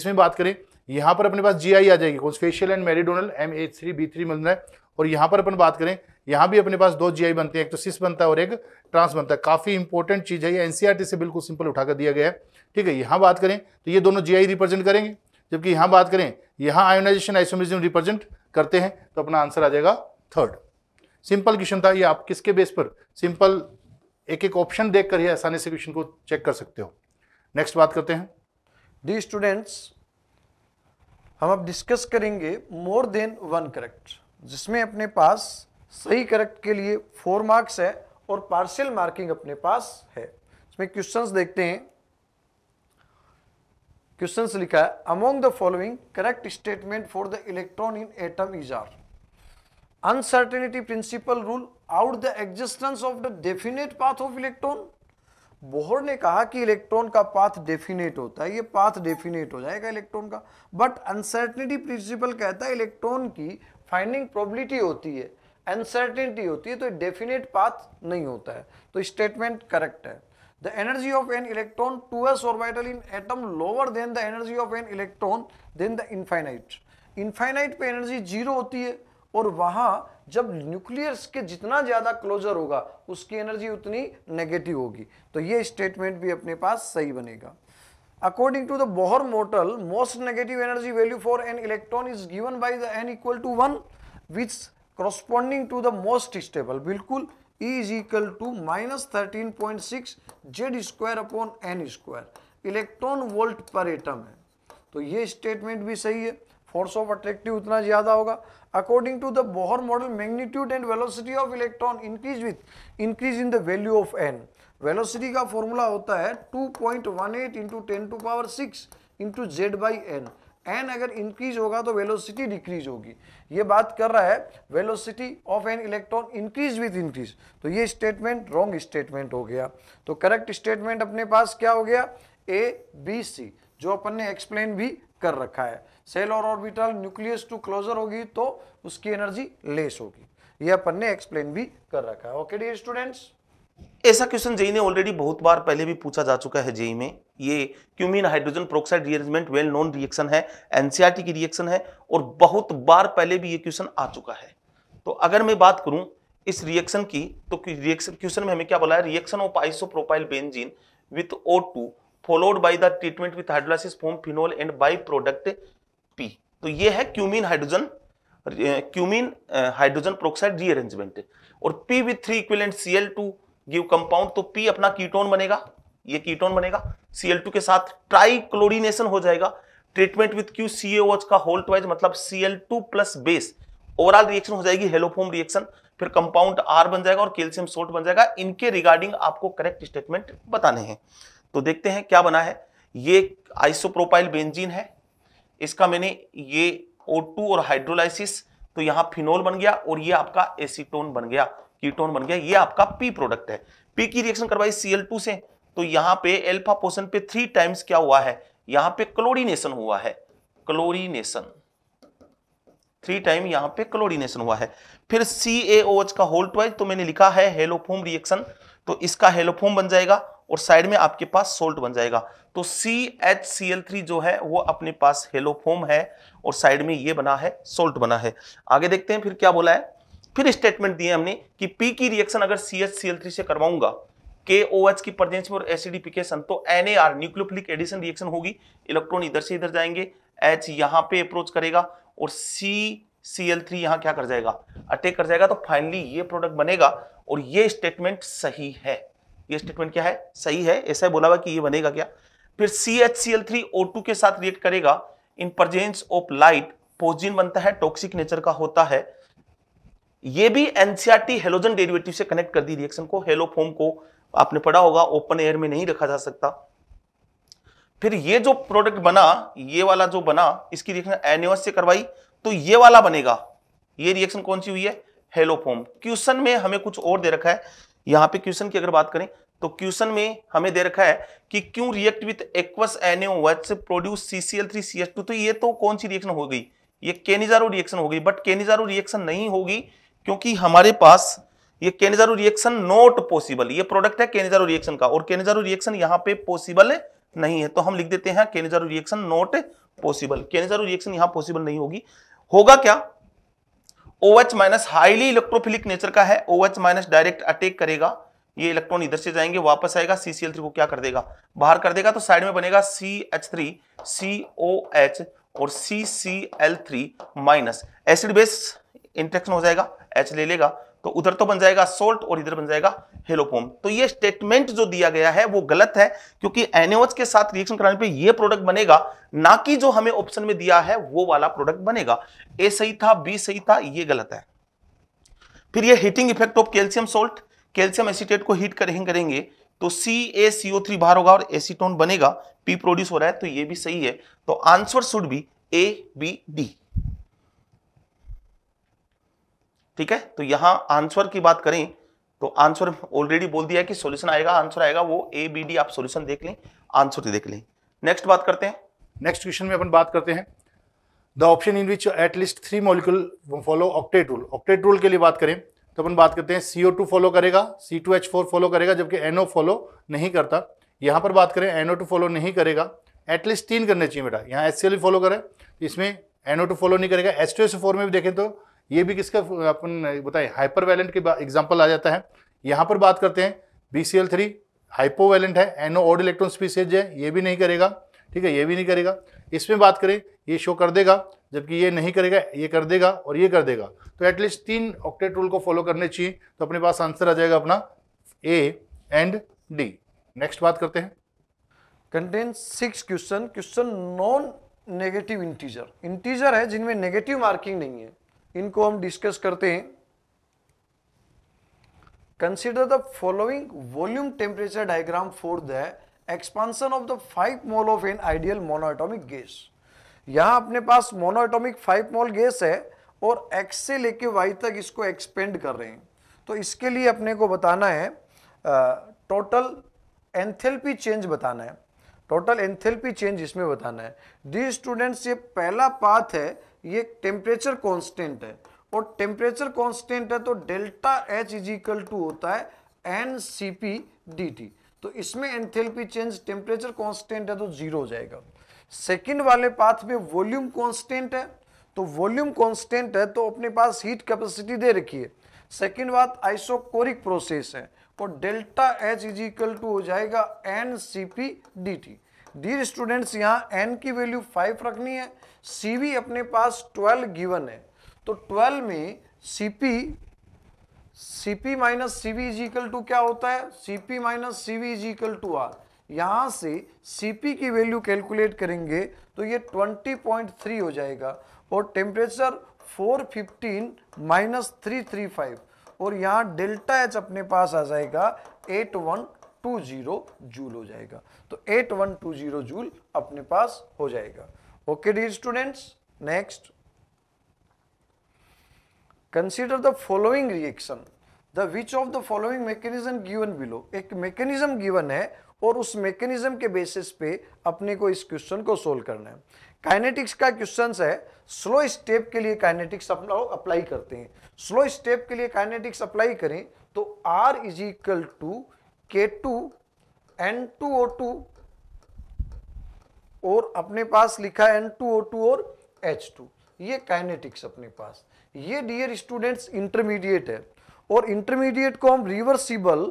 S7: इसमें बात करें यहाँ पर अपने पास आई आ जाएगी कौन facial and meridional M H three B three मिल रहा है और यहाँ पर अपन बात करें यहाँ भी अपने पास दो आई बनते हैं एक तो सिस बनता है और एक ट्रांस बनता है काफ़ी इंपॉर्टेंट चीज़ है ये एनसीईआरटी e से बिल्कुल सिंपल उठाकर दिया गया है ठीक है यहाँ बात करें तो ये दोनों आई रिप्रेजेंट करेंगे जबकि यहाँ बात करें यहाँ आयोनाइजेशन आइसोमिज्म रिप्रेजेंट करते हैं तो अपना आंसर आ जाएगा थर्ड सिंपल क्वेश्चन था ये आप किसके बेस पर सिंपल एक एक ऑप्शन देख कर ही आसानी से क्वेश्चन को चेक कर सकते
S6: हो नेक्स्ट बात करते हैं डी स्टूडेंट्स हम अब डिस्कस करेंगे मोर देन वन करेक्ट जिसमें अपने पास सही करेक्ट के लिए फोर मार्क्स है और पार्शियल मार्किंग अपने पास है इसमें क्वेश्चंस देखते हैं क्वेश्चन लिखा है among the following correct statement for the electron in atom is are uncertainty principle rule out the existence of the definite path of electron Bohr ने कहा कि इलेक्ट्रॉन का पाथ डेफिनेट होता है ये पाथ डेफिनेट हो जाएगा इलेक्ट्रॉन का बट अनसर्टेनिटी प्रिंसिपल कहता है इलेक्ट्रॉन की फाइंडिंग प्रोबलिटी होती है अनसर्टेनिटी होती है तो डेफिनेट पाथ नहीं होता है तो स्टेटमेंट करेक्ट है energy of an electron electron 2s orbital in atom lower than the energy of an electron then the infinite infinite pe energy zero hoti hai aur wahan जब न्यूक्लियस के जितना ज्यादा क्लोजर होगा उसकी एनर्जी उतनी नेगेटिव होगी तो ये स्टेटमेंट भी अपने पास सही बनेगा according to the Bohr model most negative energy value for an electron is given by the N equal to one which corresponding to the most stable बिल्कुल is equal to minus thirteen point six Z square upon N square electron volt पर एटम है तो ये स्टेटमेंट भी सही है फोर्स ऑफ अट्रैक्टिव उतना ज़्यादा होगा according to the Bohr model magnitude and velocity of electron increase with increase in the value of N velocity का फॉर्मूला होता है two point one eight into ten to power six into Z by N N अगर इंक्रीज होगा तो वेलोसिटी डिक्रीज होगी ये बात कर रहा है velocity of an electron increase with increase तो ये स्टेटमेंट रॉन्ग स्टेटमेंट हो गया तो करेक्ट स्टेटमेंट अपने पास क्या हो गया ए बी सी जो अपन ने एक्सप्लेन भी कर रखा है सेल और ऑर्बिटल न्यूक्लियस टू क्लोजर होगी तो उसकी एनर्जी लेस होगी ये अपन ने एक्सप्लेन भी कर रखा है ओके डी स्टूडेंट्स ऐसा क्वेश्चन जेई ने ऑलरेडी बहुत बार पहले भी पूछा जा चुका है
S8: जेई में ये cumene hydrogen peroxide rearrangement well known reaction है एनसीआरटी e की रिएक्शन है और बहुत बार पहले भी ये क्वेश्चन आ चुका है तो अगर मैं बात करूं इस रिएक्शन की तो रिएक्शन क्वेश्चन में हमें क्या बोला है reaction of isopropyl benzene with O two followed by the treatment with hydrolysis form phenol and by product P तो ये है cumene hydrogen cumene hydrogen peroxide rearrangement और P with three equivalent C L two give compound तो पी अपना कीटोन बनेगा ये कीटोन बनेगा सीएल के साथ ट्राइक्लोरिनेशन हो जाएगा ट्रीटमेंट विथ क्यू सी का होल ट्वाइज मतलब CL plus base overall reaction हो जाएगी हेलोफोम रिएक्शन फिर कंपाउंड आर बन जाएगा और कैल्सियम सोल्ट बन जाएगा इनके रिगार्डिंग आपको करेक्ट स्टेटमेंट बताने हैं तो देखते हैं क्या बना है ये आइसोप्रोपाइल बेंजीन है इसका मैंने ये O2 और हाइड्रोलाइसिस तो यहां फिनोल बन गया और ये आपका एसीटोन बन गया कीटोन बन गया ये आपका पी प्रोडक्ट है पी की रिएक्शन करवाई Cl2 से तो यहाँ पे एल्फा पोर्शन पे थ्री टाइम्स क्या हुआ है यहाँ पे क्लोरीनेशन हुआ है क्लोरीनेशन थ्री टाइम यहां पे क्लोरीनेशन हुआ है फिर CaOH का होल ट्वाइज तो मैंने लिखा है हेलोफोम रिएक्शन तो इसका हेलोफोम बन जाएगा और साइड में आपके पास सोल्ट बन जाएगा तो CHCl3 जो है वो अपने पास हेलोफोम है और साइड में ये बना है सोल्ट बना है आगे देखते हैं फिर क्या बोला है फिर स्टेटमेंट दिए हमने कि पी की रिएक्शन अगर C H C L three से करवाऊंगा के ओ एच की प्रजेंस में और एसिडिफिकेशन तो N A R nucleophilic addition reaction होगी इलेक्ट्रॉन इधर से इधर जाएंगे एच यहां पे अप्रोच करेगा और सी सी एल थ्री यहां क्या कर जाएगा अटैक कर जाएगा तो फाइनली ये प्रोडक्ट बनेगा और ये स्टेटमेंट सही है ये स्टेटमेंट क्या है सही है ऐसा बोला हुआ कि ये बनेगा क्या फिर C H C L three O two के साथ रिएक्ट करेगा in presence of light phosgene बनता है टॉक्सिक नेचर का होता है ये भी एनसीआरटी हेलोजन डेरिवेटिव से कनेक्ट कर दी रिएक्शन को हेलोफोम को आपने पढ़ा होगा ओपन एयर में नहीं रखा जा सकता फिर ये जो प्रोडक्ट बना ये वाला जो बना इसकी रिएक्शन एनिवर्स से करवाई तो ये वाला बनेगा ये रिएक्शन कौन सी हुई है हेलोफोम क्वेश्चन में हमें कुछ और दे रखा है यहां पे क्वेश्चन की अगर बात करें तो क्वेश्चन में हमें दे रखा है कि क्यों react with aqueous NOH produce CCL three C H two तो ये तो कौन सी रिएक्शन हो गई ये केनिजारो रिएक्शन हो गई बट केनिजारो रिएक्शन नहीं होगी क्योंकि हमारे पास ये केनेजारो रिएक्शन नॉट पॉसिबल ये प्रोडक्ट है केनेजारो रिएक्शन का और केनेजारो रिएक्शन यहाँ पे पॉसिबल नहीं है तो हम लिख देते हैं Cannizzaro reaction not possible Cannizzaro reaction यहाँ पॉसिबल नहीं होगी होगा क्या OH minus highly electrophilic nature का है OH माइनस डायरेक्ट अटैक करेगा ये इलेक्ट्रॉन इधर से जाएंगे वापस आएगा CCl3 को क्या कर देगा बाहर कर देगा तो साइड में बनेगा CH3 COH और CCl3 माइनस एसिड बेस इंटेक्शन हो जाएगा एच ले लेगा तो उधर तो बन जाएगा सोल्ट और इधर बन जाएगा हेलोपोम तो ये स्टेटमेंट जो दिया गया है वो गलत है क्योंकि एनएच के साथ रिएक्शन कराने पे ये प्रोडक्ट बनेगा ना कि जो हमें ऑप्शन में दिया है वो वाला प्रोडक्ट बनेगा ए सही था बी सही था ये गलत है फिर ये heating effect of calcium salt calcium acetate को हीट करेंगे करेंगे तो सी ए सीओ थ्री बाहर होगा और एसीटोन बनेगा पी प्रोड्यूस हो रहा है तो ये भी सही है तो answer should be A B D ठीक है तो यहां आंसर की बात करें तो आंसर ऑलरेडी बोल दिया कि सॉल्यूशन आएगा आंसर आएगा वो ए बी डी आप सॉल्यूशन देख लें आंसर देख लें
S7: नेक्स्ट बात करते हैं नेक्स्ट क्वेश्चन में अपन बात करते हैं the option in which at least three molecule follow octet rule octet rule के लिए बात करें तो अपन बात करते हैं सी फॉलो करेगा सी फॉलो करेगा जबकि एनओ फॉलो नहीं करता यहां पर बात करें एनओ फॉलो नहीं करेगा एटलीस्ट तीन करने चाहिए बेटा यहाँ एल फॉलो करे इसमें एनओ फॉलो नहीं करेगा फोर में भी देखें तो ये भी किसका अपन बताए हाइपर वैलेंट के एग्जाम्पल आ जाता है यहाँ पर बात करते हैं B C L three hypovalent है एनो ऑड इलेक्ट्रॉन स्पीसीज है ये भी नहीं करेगा ठीक है ये भी नहीं करेगा इसमें बात करें ये शो कर देगा जबकि ये नहीं करेगा ये कर देगा और ये कर देगा तो एटलीस्ट तीन ऑक्टेट रूल को फॉलो करने चाहिए तो अपने
S6: पास आंसर आ जाएगा अपना ए एंड डी नेक्स्ट बात करते हैं contain six question question non negative integer integer है जिनमें नेगेटिव मार्किंग नहीं है इनको हम डिस्कस करते हैं consider the following volume temperature diagram for the expansion of the five mole of an ideal monoatomic gas यहां अपने पास मोनोएटॉमिक फाइव मोल गैस है और एक्स से लेके वाई तक इसको एक्सपेंड कर रहे हैं तो इसके लिए अपने को बताना है टोटल एंथेल्पी चेंज बताना है टोटल एंथेल्पी चेंज इसमें बताना है डी स्टूडेंट्स ये पहला पाथ है ये टेम्परेचर कांस्टेंट है और टेम्परेचर कांस्टेंट है तो delta H is equal to होता है N C P D T तो इसमें एंथेल्पी चेंज टेम्परेचर कांस्टेंट है तो जीरो हो जाएगा सेकंड वाले पाथ में वॉल्यूम कांस्टेंट है तो वॉल्यूम कांस्टेंट है तो अपने पास हीट कैपेसिटी दे रखी है सेकेंड बात आइसोकोरिक प्रोसेस है और delta H is equal to हो जाएगा N C P D T dear students यहाँ एन की वैल्यू फाइव रखनी है सीवी अपने पास 12 गिवन है तो 12 में CP CP minus CV is equal to क्या होता है CP minus CV is equal to R यहां से सीपी की वैल्यू कैलकुलेट करेंगे तो ये 20.3 हो जाएगा और temperature 415 minus three three five और यहाँ डेल्टा एच अपने पास आ जाएगा 8120 जूल हो जाएगा तो 8120 जूल अपने पास हो जाएगा okay dear students next consider the following reaction the which of the following mechanism given below एक मैकेनिज्म गिवन है और उस मैकेनिज्म के बेसिस पे अपने को इस क्वेश्चन को सोल्व करना है काइनेटिक्स का क्वेश्चन है स्लो स्टेप के लिए काइनेटिक्स अप्लाई करते हैं स्लो स्टेप के लिए काइनेटिक्स अप्लाई करें तो R is equal to K two N two O two और अपने पास लिखा है एन टू ओ टू और एच टू ये काइनेटिक्स अपने पास ये डियर स्टूडेंट्स इंटरमीडिएट है और इंटरमीडिएट को हम रिवर्सिबल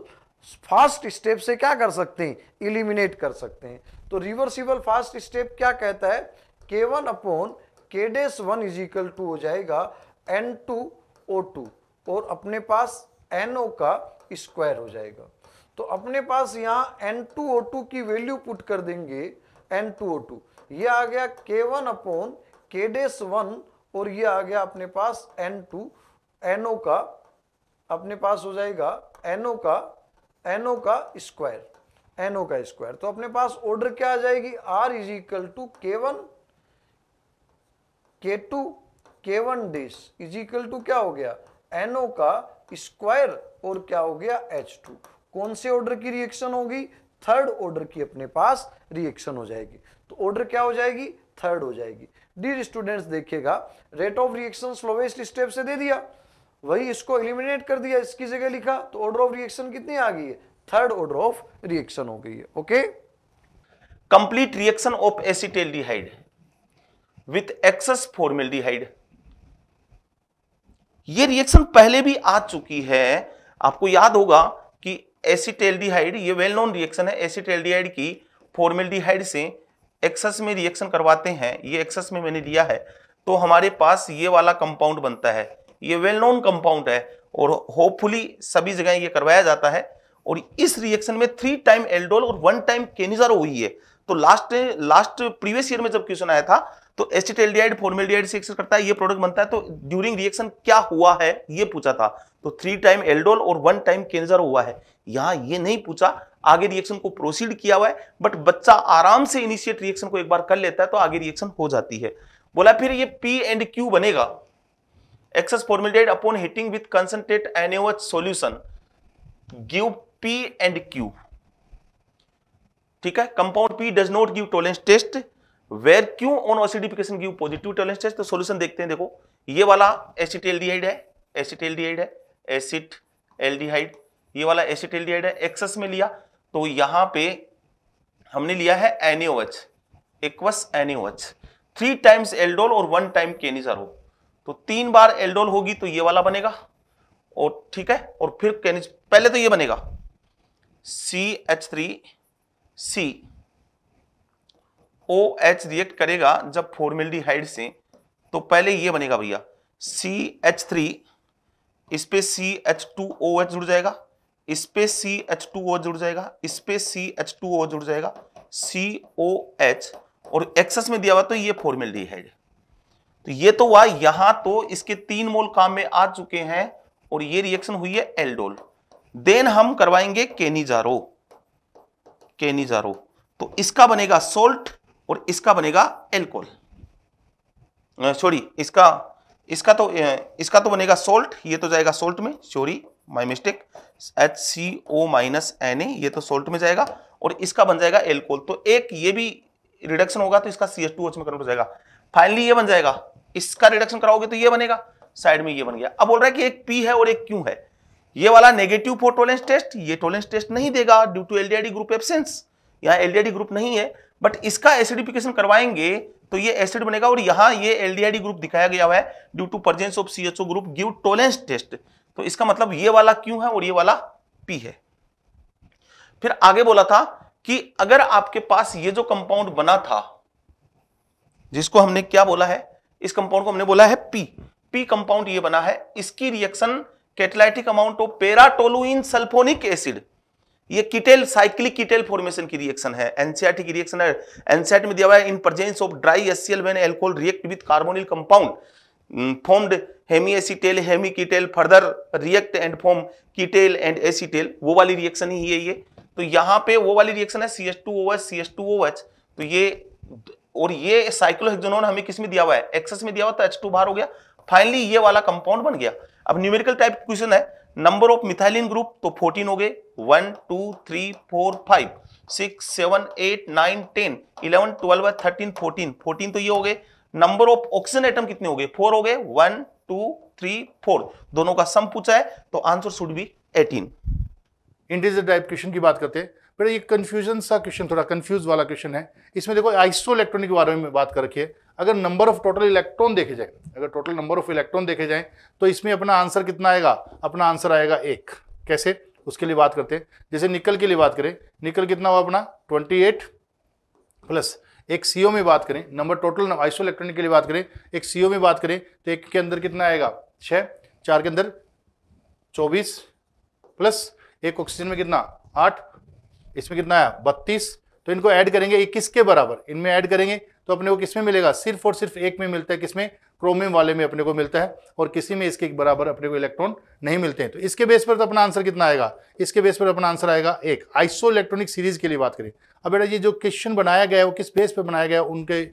S6: फास्ट स्टेप से क्या कर सकते हैं इलिमिनेट कर सकते हैं तो रिवर्सिबल फास्ट स्टेप क्या कहता है के one upon K dash one is equal to हो जाएगा एन टू ओ टू और अपने पास एन ओ का स्क्वायर हो जाएगा तो अपने पास यहाँ एन टू ओ टू की वैल्यू पुट कर देंगे एन टू ओ टू ये आ गया के one upon K dash one और ये आ गया अपने पास एन टू एनओ का अपने पास हो जाएगा एनओ का एनओ का स्क्वायर एनओ का स्क्वायर तो अपने पास ऑर्डर क्या आ जाएगी R is equal to K one K two K one dash is equal to क्या हो गया एनओ का स्क्वायर और क्या हो गया एच टू कौन से ऑर्डर की रिएक्शन होगी थर्ड ऑर्डर की अपने पास रिएक्शन हो जाएगी तो ऑर्डर क्या हो जाएगी थर्ड हो जाएगी डी स्टूडेंट्स देखिएगा rate of reaction slowest step से दे दिया वही इसको एलिमिनेट कर दिया इसकी जगह लिखा तो ऑर्डर ऑफ रिएक्शन कितनी आ गई है थर्ड ऑर्डर ऑफ रिएक्शन हो गई है okay
S8: complete reaction of acetaldehyde with excess formaldehyde ये रिएक्शन पहले भी आ चुकी है आपको याद होगा कि एसिटेल्डिहाइड ये वेल नोन रिएक्शन है एसिटेल्डिहाइड की फॉर्मेल्डिहाइड से एक्सेस में रिएक्शन करवाते हैं ये एक्सेस में मैंने लिया है तो हमारे पास ये वाला कंपाउंड बनता है ये वेल नोन कंपाउंड है और होपफुली सभी जगह ये करवाया जाता है और इस रिएक्शन में थ्री टाइम एल्डोल और वन टाइम केनिजार हुई है तो लास्ट लास्ट प्रीवियस ईयर में जब क्वेश्चन आया था तो एसिटेल्डिहाइड फॉर्मेल्डिहाइड से एक्सेस करता है ये प्रोडक्ट बनता है तो ड्यूरिंग रिएक्शन क्या हुआ है ये पूछा था तो थ्री टाइम एल्डोल और वन टाइम केनिजार हुआ है यहां ये नहीं पूछा आगे रिएक्शन को प्रोसीड किया हुआ है बट बच्चा आराम से इनिशिएट रिएक्शन को एक बार कर लेता है तो आगे रिएक्शन हो जाती है बोला फिर ये पी एंड क्यू बनेगा excess formulated upon heating with concentrate NH solution give P and Q ठीक है compound P does not give Tollens test where Q on acidification give positive Tollens test तो सोल्यूशन देखते हैं देखो ये वाला एसिड एल है एसिड एल है एसिड एल ये वाला एसिड है एक्सेस में लिया तो यहां पे हमने लिया है NOH aqueous NOH three times aldol और वन टाइम केनिजर हो तो तीन बार एल्डोल होगी तो ये वाला बनेगा और ठीक है और फिर केनिज पहले तो ये बनेगा C H three C O H react करेगा जब फॉर्मेलिटीहाइड से तो पहले ये बनेगा भैया सी एच थ्री इस पर C H two O H जुड़ जाएगा space C H two O जुड़ जाएगा space C H two O जुड़ जाएगा सी ओ एच और एक्सेस में दिया हुआ तो ये फॉर्मेल है तो ये तो हुआ यहां तो इसके तीन मोल काम में आ चुके हैं और ये रिएक्शन हुई है एल्डोल देन हम करवाएंगे केनीजारो केनीजारो तो इसका बनेगा सोल्ट और इसका बनेगा एल्कोल सॉरी इसका इसका तो इसका तो बनेगा सोल्ट ये तो जाएगा सोल्ट में sorry my mistake H C O minus N A ये तो सोल्ट में जाएगा और इसका बन जाएगा एल्कोल तो एक ये भी रिडक्शन होगा तो इसका सी एस टू एच में कन्वर्ट हो जाएगा फाइनली ये बन जाएगा इसका रिडक्शन कराओगे तो ये बनेगा साइड में ये बन गया अब बोल रहा है कि एक पी है और एक क्यू है ये वाला नेगेटिव फॉर टोलेंस टेस्ट ये टोलेंस टेस्ट नहीं देगा due to aldehyde group absence यहाँ एलडीआईडी ग्रुप नहीं है बट इसका एसिडिफिकेशन करवाएंगे तो ये एसिड बनेगा और यहाँ ये एलडीआईडी ग्रुप दिखाया गया हुआ है due to presence of CHO group give Tollens test तो इसका मतलब ये वाला क्यू है और ये वाला पी है फिर आगे बोला था कि अगर आपके पास ये जो कंपाउंड बना था जिसको हमने क्या बोला है इस कंपाउंड को हमने बोला है पी पी कंपाउंड ये बना है इसकी reaction catalytic amount of para toluene sulfonic acid ये कीटेल साइक्लिक कीटेल फॉर्मेशन की रिएक्शन है एनसीआरटी की रिएक्शन है एनसीआरटी में दिया हुआ है in presence of dry SCL when alcohol react with carbonyl compound formed hemiketal further react and form ketal and acetal वो वाली रिएक्शन ही है ये तो यहाँ पे वो वाली रिएक्शन है C S two O H C S two O H तो ये और ये साइक्लोहेक्जोनोन हमें किस में दिया हुआ है एक्सेस में दिया हुआ था एच टू बाहर हो गया फाइनली ये वाला कंपाउंड बन गया अब न्यूमेरिकल टाइप क्वेश्चन है नंबर ऑफ मिथाइलिन ग्रुप तो 14 हो गए one two three four five six seven eight nine ten eleven twelve thirteen fourteen fourteen तो ये हो गए नंबर ऑफ ऑक्सीजन एटम कितने हो गए फोर हो गए वन टू थ्री फोर दोनों का सम पूछा है तो answer should be
S7: eighteen integer type question की बात करते हैं ये कंफ्यूजन सा क्वेश्चन थोड़ा कंफ्यूज वाला क्वेश्चन है इसमें देखो आइसो इलेक्ट्रॉनिक के बारे में बात कर रखिए अगर नंबर ऑफ टोटल इलेक्ट्रॉन देखे जाए अगर टोटल नंबर ऑफ इलेक्ट्रॉन देखे जाए तो इसमें अपना आंसर कितना आएगा अपना आंसर आएगा एक कैसे उसके लिए बात करते हैं जैसे निकल के लिए बात करें निकल कितना हुआ अपना ट्वेंटी प्लस एक सीओ में बात करें नंबर टोटल आइसो इलेक्ट्रॉनिक के लिए बात करें एक सीओ में बात करें तो एक के अंदर कितना आएगा छः चार के अंदर चौबीस प्लस एक ऑक्सीजन में कितना आठ इसमें कितना आया बत्तीस तो इनको ऐड करेंगे इक्कीस के बराबर इनमें ऐड करेंगे तो अपने को किसमें मिलेगा सिर्फ और सिर्फ एक में मिलता है किसमें क्रोमियम वाले में अपने को मिलता है और किसी में इसके बराबर अपने को इलेक्ट्रॉन नहीं मिलते हैं तो इसके बेस पर तो अपना आंसर कितना आएगा इसके बेस पर अपना आंसर आएगा एक आइसो इलेक्ट्रॉनिक सीरीज के लिए बात करें अब बेटा ये जो क्वेश्चन बनाया गया है वो किस बेस पर बनाया गया उनके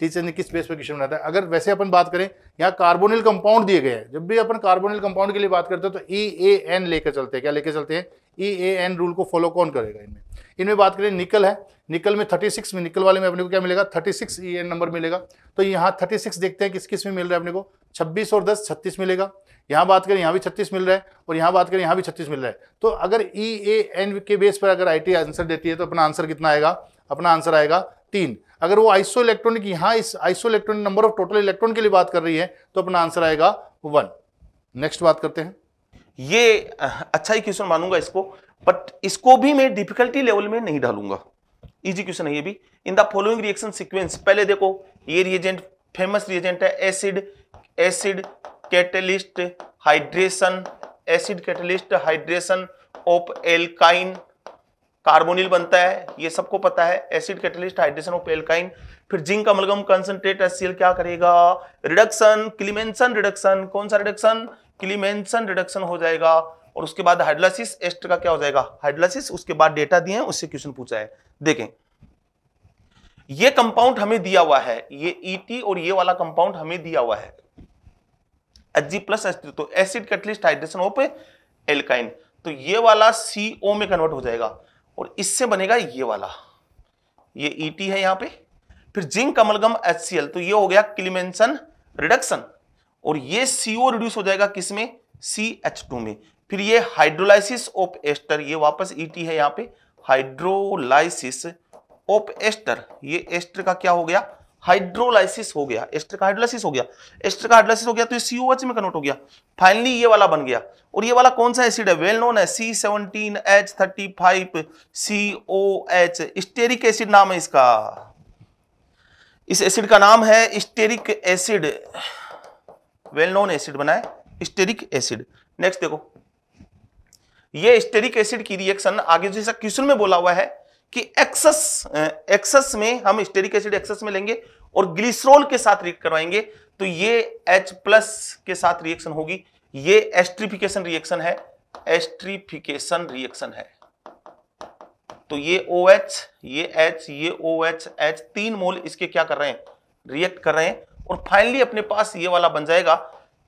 S7: टीचर ने किस बेस पर क्वेश्चन बनाया था अगर वैसे अपन बात करें यहाँ कार्बोनिल कंपाउंड दिए गए हैं जब भी अपन कार्बोनिल कंपाउंड के लिए बात करते हैं तो ई ए एन लेकर चलते हैं क्या लेकर चलते हैं ई ए एन रूल को फॉलो कौन करेगा इनमें इनमें बात करें निकल है निकल में 36 में निकल वाले में अपने को क्या मिलेगा 36 ई एन नंबर मिलेगा तो यहाँ 36 देखते हैं किस किस में मिल रहा है अपने को 26 और 10 36 मिलेगा यहाँ बात करें यहाँ भी 36 मिल रहा है और यहाँ बात करें यहाँ भी 36 मिल रहा है तो अगर ई ए एन के बेस पर अगर आई आंसर देती है तो अपना आंसर कितना आएगा अपना आंसर आएगा तीन अगर वो आइसो इलेक्ट्रॉनिक यहाँ इस isoelectronic number of total electron के लिए बात कर रही है तो अपना आंसर आएगा वन नेक्स्ट बात करते हैं ये अच्छा ही
S8: क्वेश्चन मानूंगा इसको बट इसको भी मैं डिफिकल्टी लेवल में नहीं डालूंगा इजी क्वेश्चन है ये भी in the following reaction sequence पहले देखो ये रिएजेंट फेमस रिएजेंट है acid acid catalyst hydration acid catalyst hydration of alkyne carbonyl बनता है ये सबको पता है acid catalyst hydration of alkyne फिर जिंक अमलगम कंसनट्रेट एससीएल क्या करेगा रिडक्शन क्लीमेंसन रिडक्शन कौन सा रिडक्शन क्लीमेंसन रिडक्शन हो जाएगा और उसके बाद हाइड्रोलाइसिस एस्ट का क्या हो जाएगा हाइड्रोलाइसिस उसके बाद डेटा दिए हैं उससे क्वेश्चन पूछा है देखें ये कंपाउंड हमें दिया हुआ है ये ईटी e और ये वाला कंपाउंड हमें दिया हुआ है एच प्लस एच तो acid catalyst hydration of alkyne तो ये वाला सी ओ में कन्वर्ट हो जाएगा और इससे बनेगा ये वाला ये ईटी e है यहां पे फिर जिंक कमलगम एच तो ये हो गया क्लिमेंसन रिडक्शन और ये सीओ रिड्यूस हो जाएगा किसमें सी एच टू में फिर ये हाइड्रोलाइसिस ऑफ एस्टर ये वापस ईटी e है यहाँ पे हाइड्रोलाइसिस ऑफ एस्टर ये एस्टर का क्या हो गया हाइड्रोलाइसिस हो गया एस्टर का हाइड्रोलाइसिस हो गया एस्टर का हाइड्रोलाइसिस हो गया तो ये सीओएच में कन्वर्ट हो गया फाइनली ये वाला बन गया और ये वाला कौन सा एसिड है वेल नोन है C seventeen H thirty five C O H stearic acid नाम है इसका इस एसिड का नाम है stearic acid well known acid बनाए स्टेरिक एसिड नेक्स्ट देखो ये स्टेरिक एसिड की रिएक्शन आगे जैसा क्वेश्चन में बोला हुआ है कि एक्सस एक्सस में हम स्टेरिक एसिड एक्सस में लेंगे और ग्लिसरोल के साथ रिएक्ट करवाएंगे तो ये एच प्लस के साथ रिएक्शन होगी ये एस्ट्रीफिकेशन रिएक्शन है एस्ट्रीफिकेशन रिएक्शन है तो ये ओ एच ये एच ये ओ एच एच तीन मोल इसके क्या कर रहे हैं रिएक्ट कर रहे हैं और फाइनली अपने पास ये वाला बन जाएगा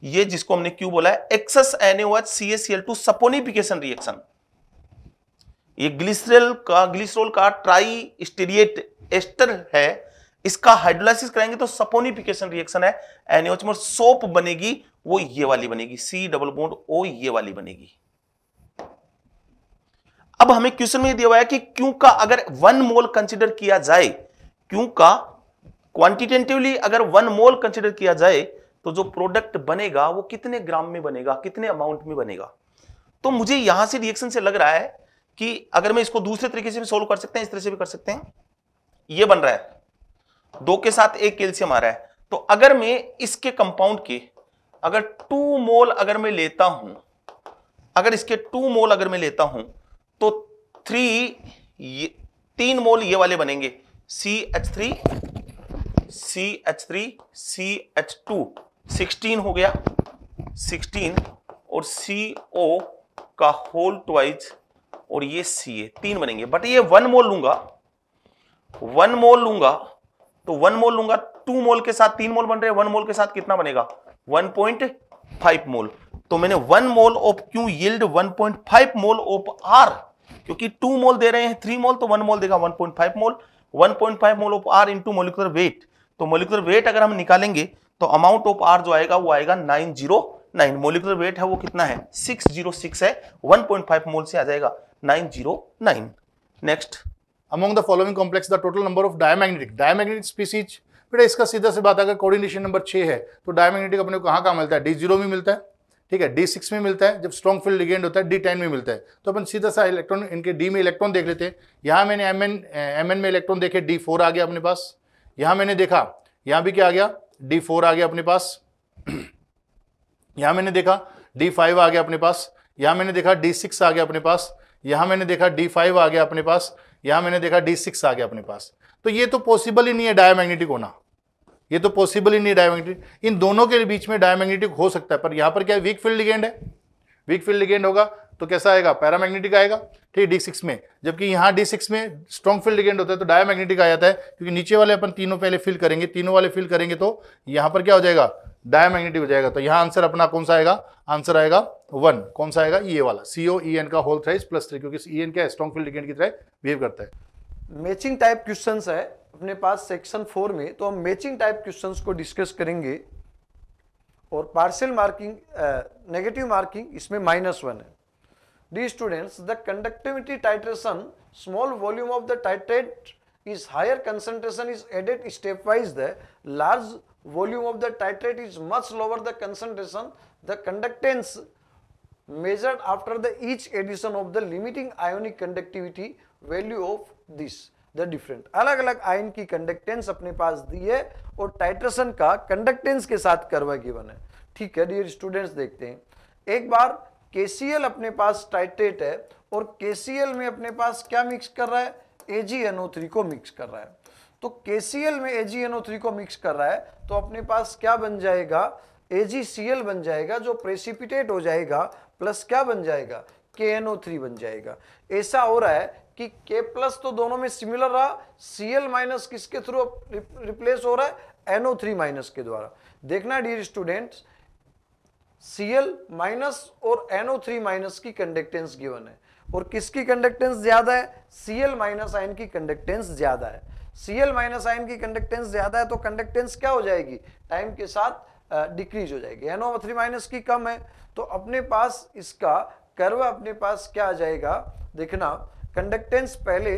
S8: ये जिसको हमने क्यों बोला है N H C S L two saponification reaction ये ग्लिसरल का ग्लिसरोल का ट्राई स्टेरिएट एस्टर है इसका हाइड्रोलाइसिस करेंगे तो सपोनिफिकेशन रिएक्शन है एच में सोप बनेगी वो ये वाली बनेगी सी डबल बोन्ड ओ ये वाली बनेगी अब हमें क्वेश्चन में दिया हुआ है कि क्यों का अगर वन मोल कंसिडर किया जाए क्यों का क्वांटिटेटिवली अगर वन मोल कंसिडर किया जाए तो जो प्रोडक्ट बनेगा वो कितने ग्राम में बनेगा कितने अमाउंट में बनेगा तो मुझे यहां से रिएक्शन से लग रहा है कि अगर मैं इसको दूसरे तरीके से भी सोल्व कर सकते हैं इस तरह से भी कर सकते हैं ये बन रहा है दो के साथ एक कैल्शियम आ रहा है तो अगर मैं इसके कंपाउंड के अगर टू मोल अगर मैं लेता हूं अगर इसके टू मोल अगर मैं लेता हूं तो थ्री ये तीन मोल ये वाले बनेंगे C H three C H three C H two sixteen हो गया सिक्सटीन और सी ओ का होल ट्वाइज और ये सी ए तीन बनेंगे बट ये वन मोल लूंगा वन मोल लूंगा तो वन मोल लूंगा टू मोल के साथ तीन मोल बन रहे हैं वन मोल के साथ कितना बनेगा वन पॉइंट फाइव मोल तो मैंने one mole of Q yield one point five mole of R क्योंकि टू मोल दे रहे हैं थ्री मोल तो वन मोल देगा one point five mole one point five mole of R into molecular weight तो मोलिकुलर वेट अगर हम निकालेंगे तो अमाउंट ऑफ आर जो आएगा वो आएगा nine zero nine molecular weight है वो कितना है सिक्स जीरो सिक्स है वन पॉइंट फाइव
S7: मोल से आ जाएगा nine zero nine next among the following complex the total number of diamagnetic diamagnetic species बेटा इसका सीधा से बात अगर कोऑर्डिनेशन नंबर छः है तो डायमैग्नेटिक अपने को कहाँ कहाँ मिलता है डी जीरो में मिलता है ठीक है डी सिक्स में मिलता है जब स्ट्रॉन्ग फील्ड लिगेंड होता है डी टेन में मिलता है तो अपन सीधा सा इलेक्ट्रॉन इनके डी में इलेक्ट्रॉन देख लेते हैं यहाँ मैंने एम एन एम एन में इलेक्ट्रॉन देखे डी फोर आ गया अपने पास यहाँ मैंने देखा यहाँ भी क्या आ गया डी फोर आ गया अपने पास यहां मैंने देखा डी फाइव आ गया अपने पास यहां मैंने देखा डी सिक्स आ गया अपने पास यहां मैंने देखा डी फाइव आ गया अपने पास यहां मैंने देखा डी सिक्स आ गया अपने पास तो ये तो पॉसिबल ही नहीं है डायमैग्नेटिक होना ये तो पॉसिबल ही नहीं डायमैग्नेटिक इन दोनों के बीच में डायमैग्नेटिक हो सकता है पर यहां पर क्या वीक फील्ड लिगेंड है वीक फील्ड लिगेंड होगा तो कैसा आएगा पैरामैग्नेटिक आएगा ठीक डी सिक्स में जबकि यहाँ डी सिक्स में स्ट्रॉन्ग फील्ड लिगेंड होता है तो डायमैग्नेटिक आ जाता है क्योंकि नीचे वाले अपन तीनों पहले फिल करेंगे तीनों वाले फिल करेंगे तो यहाँ पर क्या हो जाएगा डायमैग्नेटिक हो जाएगा तो यहाँ आंसर अपना कौन सा आएगा आंसर आएगा वन कौन सा आएगा ये e वाला सीओ ई एन का
S6: होल थ्राइज प्लस थ्री क्योंकि ई e एन क्या है स्ट्रॉन्ग फील्ड लिगेंड की तरह बिहेव करता है मैचिंग टाइप क्वेश्चन है अपने पास सेक्शन फोर में तो हम मैचिंग टाइप क्वेश्चन को डिस्कस करेंगे और पार्शियल मार्किंग नेगेटिव मार्किंग इसमें माइनस वन है Dear students, the conductivity titration, small volume of the titrate is higher concentration is added stepwise the large volume of the titrate is much lower the concentration the conductance measured after the each addition of the limiting ionic conductivity value of this the different अलग अलग आयन की कंडक्टेंस अपने पास दी है और टाइट्रेशन का कंडक्टेंस के साथ करवा गिवन है ठीक है डियर स्टूडेंट्स देखते हैं एक बार KCl अपने पास टाइटेट है और केसीएल में अपने पास क्या मिक्स कर रहा है AgNO3 को मिक्स कर रहा है तो KCl में AgNO3 को मिक्स कर रहा है तो अपने पास क्या बन जाएगा AgCl बन जाएगा जो प्रेसिपिटेट हो जाएगा प्लस क्या बन जाएगा KNO3 बन जाएगा ऐसा हो रहा है कि K प्लस तो दोनों में सिमिलर रहा Cl माइनस किसके थ्रू रिप्लेस हो रहा है NO3 माइनस के द्वारा देखना डियर स्टूडेंट्स Cl- माइनस और एनओ थ्री माइनस की कंडक्टेंस गिवन है और किसकी कंडक्टेंस ज्यादा है Cl- माइनस आयन की कंडक्टेंस ज्यादा है Cl- माइनस आयन की कंडक्टेंस ज्यादा है तो कंडक्टेंस क्या हो जाएगी टाइम के साथ डिक्रीज हो जाएगी एनओ थ्री माइनस की कम है तो अपने पास इसका कर्व अपने पास क्या आ जाएगा देखना कंडक्टेंस पहले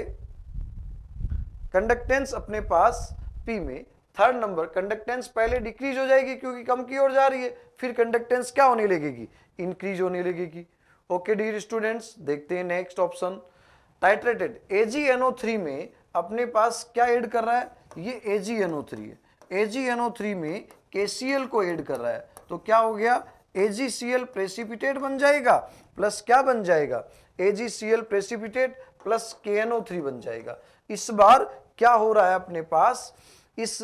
S6: कंडक्टेंस अपने पास पी में थर्ड नंबर कंडक्टेंस पहले डिक्रीज हो जाएगी क्योंकि कम की ओर जा रही है फिर कंडक्टेंस क्या होने लगेगी इंक्रीज होने लगेगी ओके डियर स्टूडेंट्स देखते हैं नेक्स्ट ऑप्शन टाइट्रेटेड एजीएनओ3 में अपने पास क्या ऐड कर रहा है ये एजीएनओ3 है एजीएनओ3 में KCl को ऐड कर रहा है तो क्या हो गया एजीसीएल प्रेसिपिटेट बन जाएगा प्लस क्या बन जाएगा एजीसीएल प्रेसिपिटेट प्लस KNO3 बन जाएगा इस बार क्या हो रहा है अपने पास इस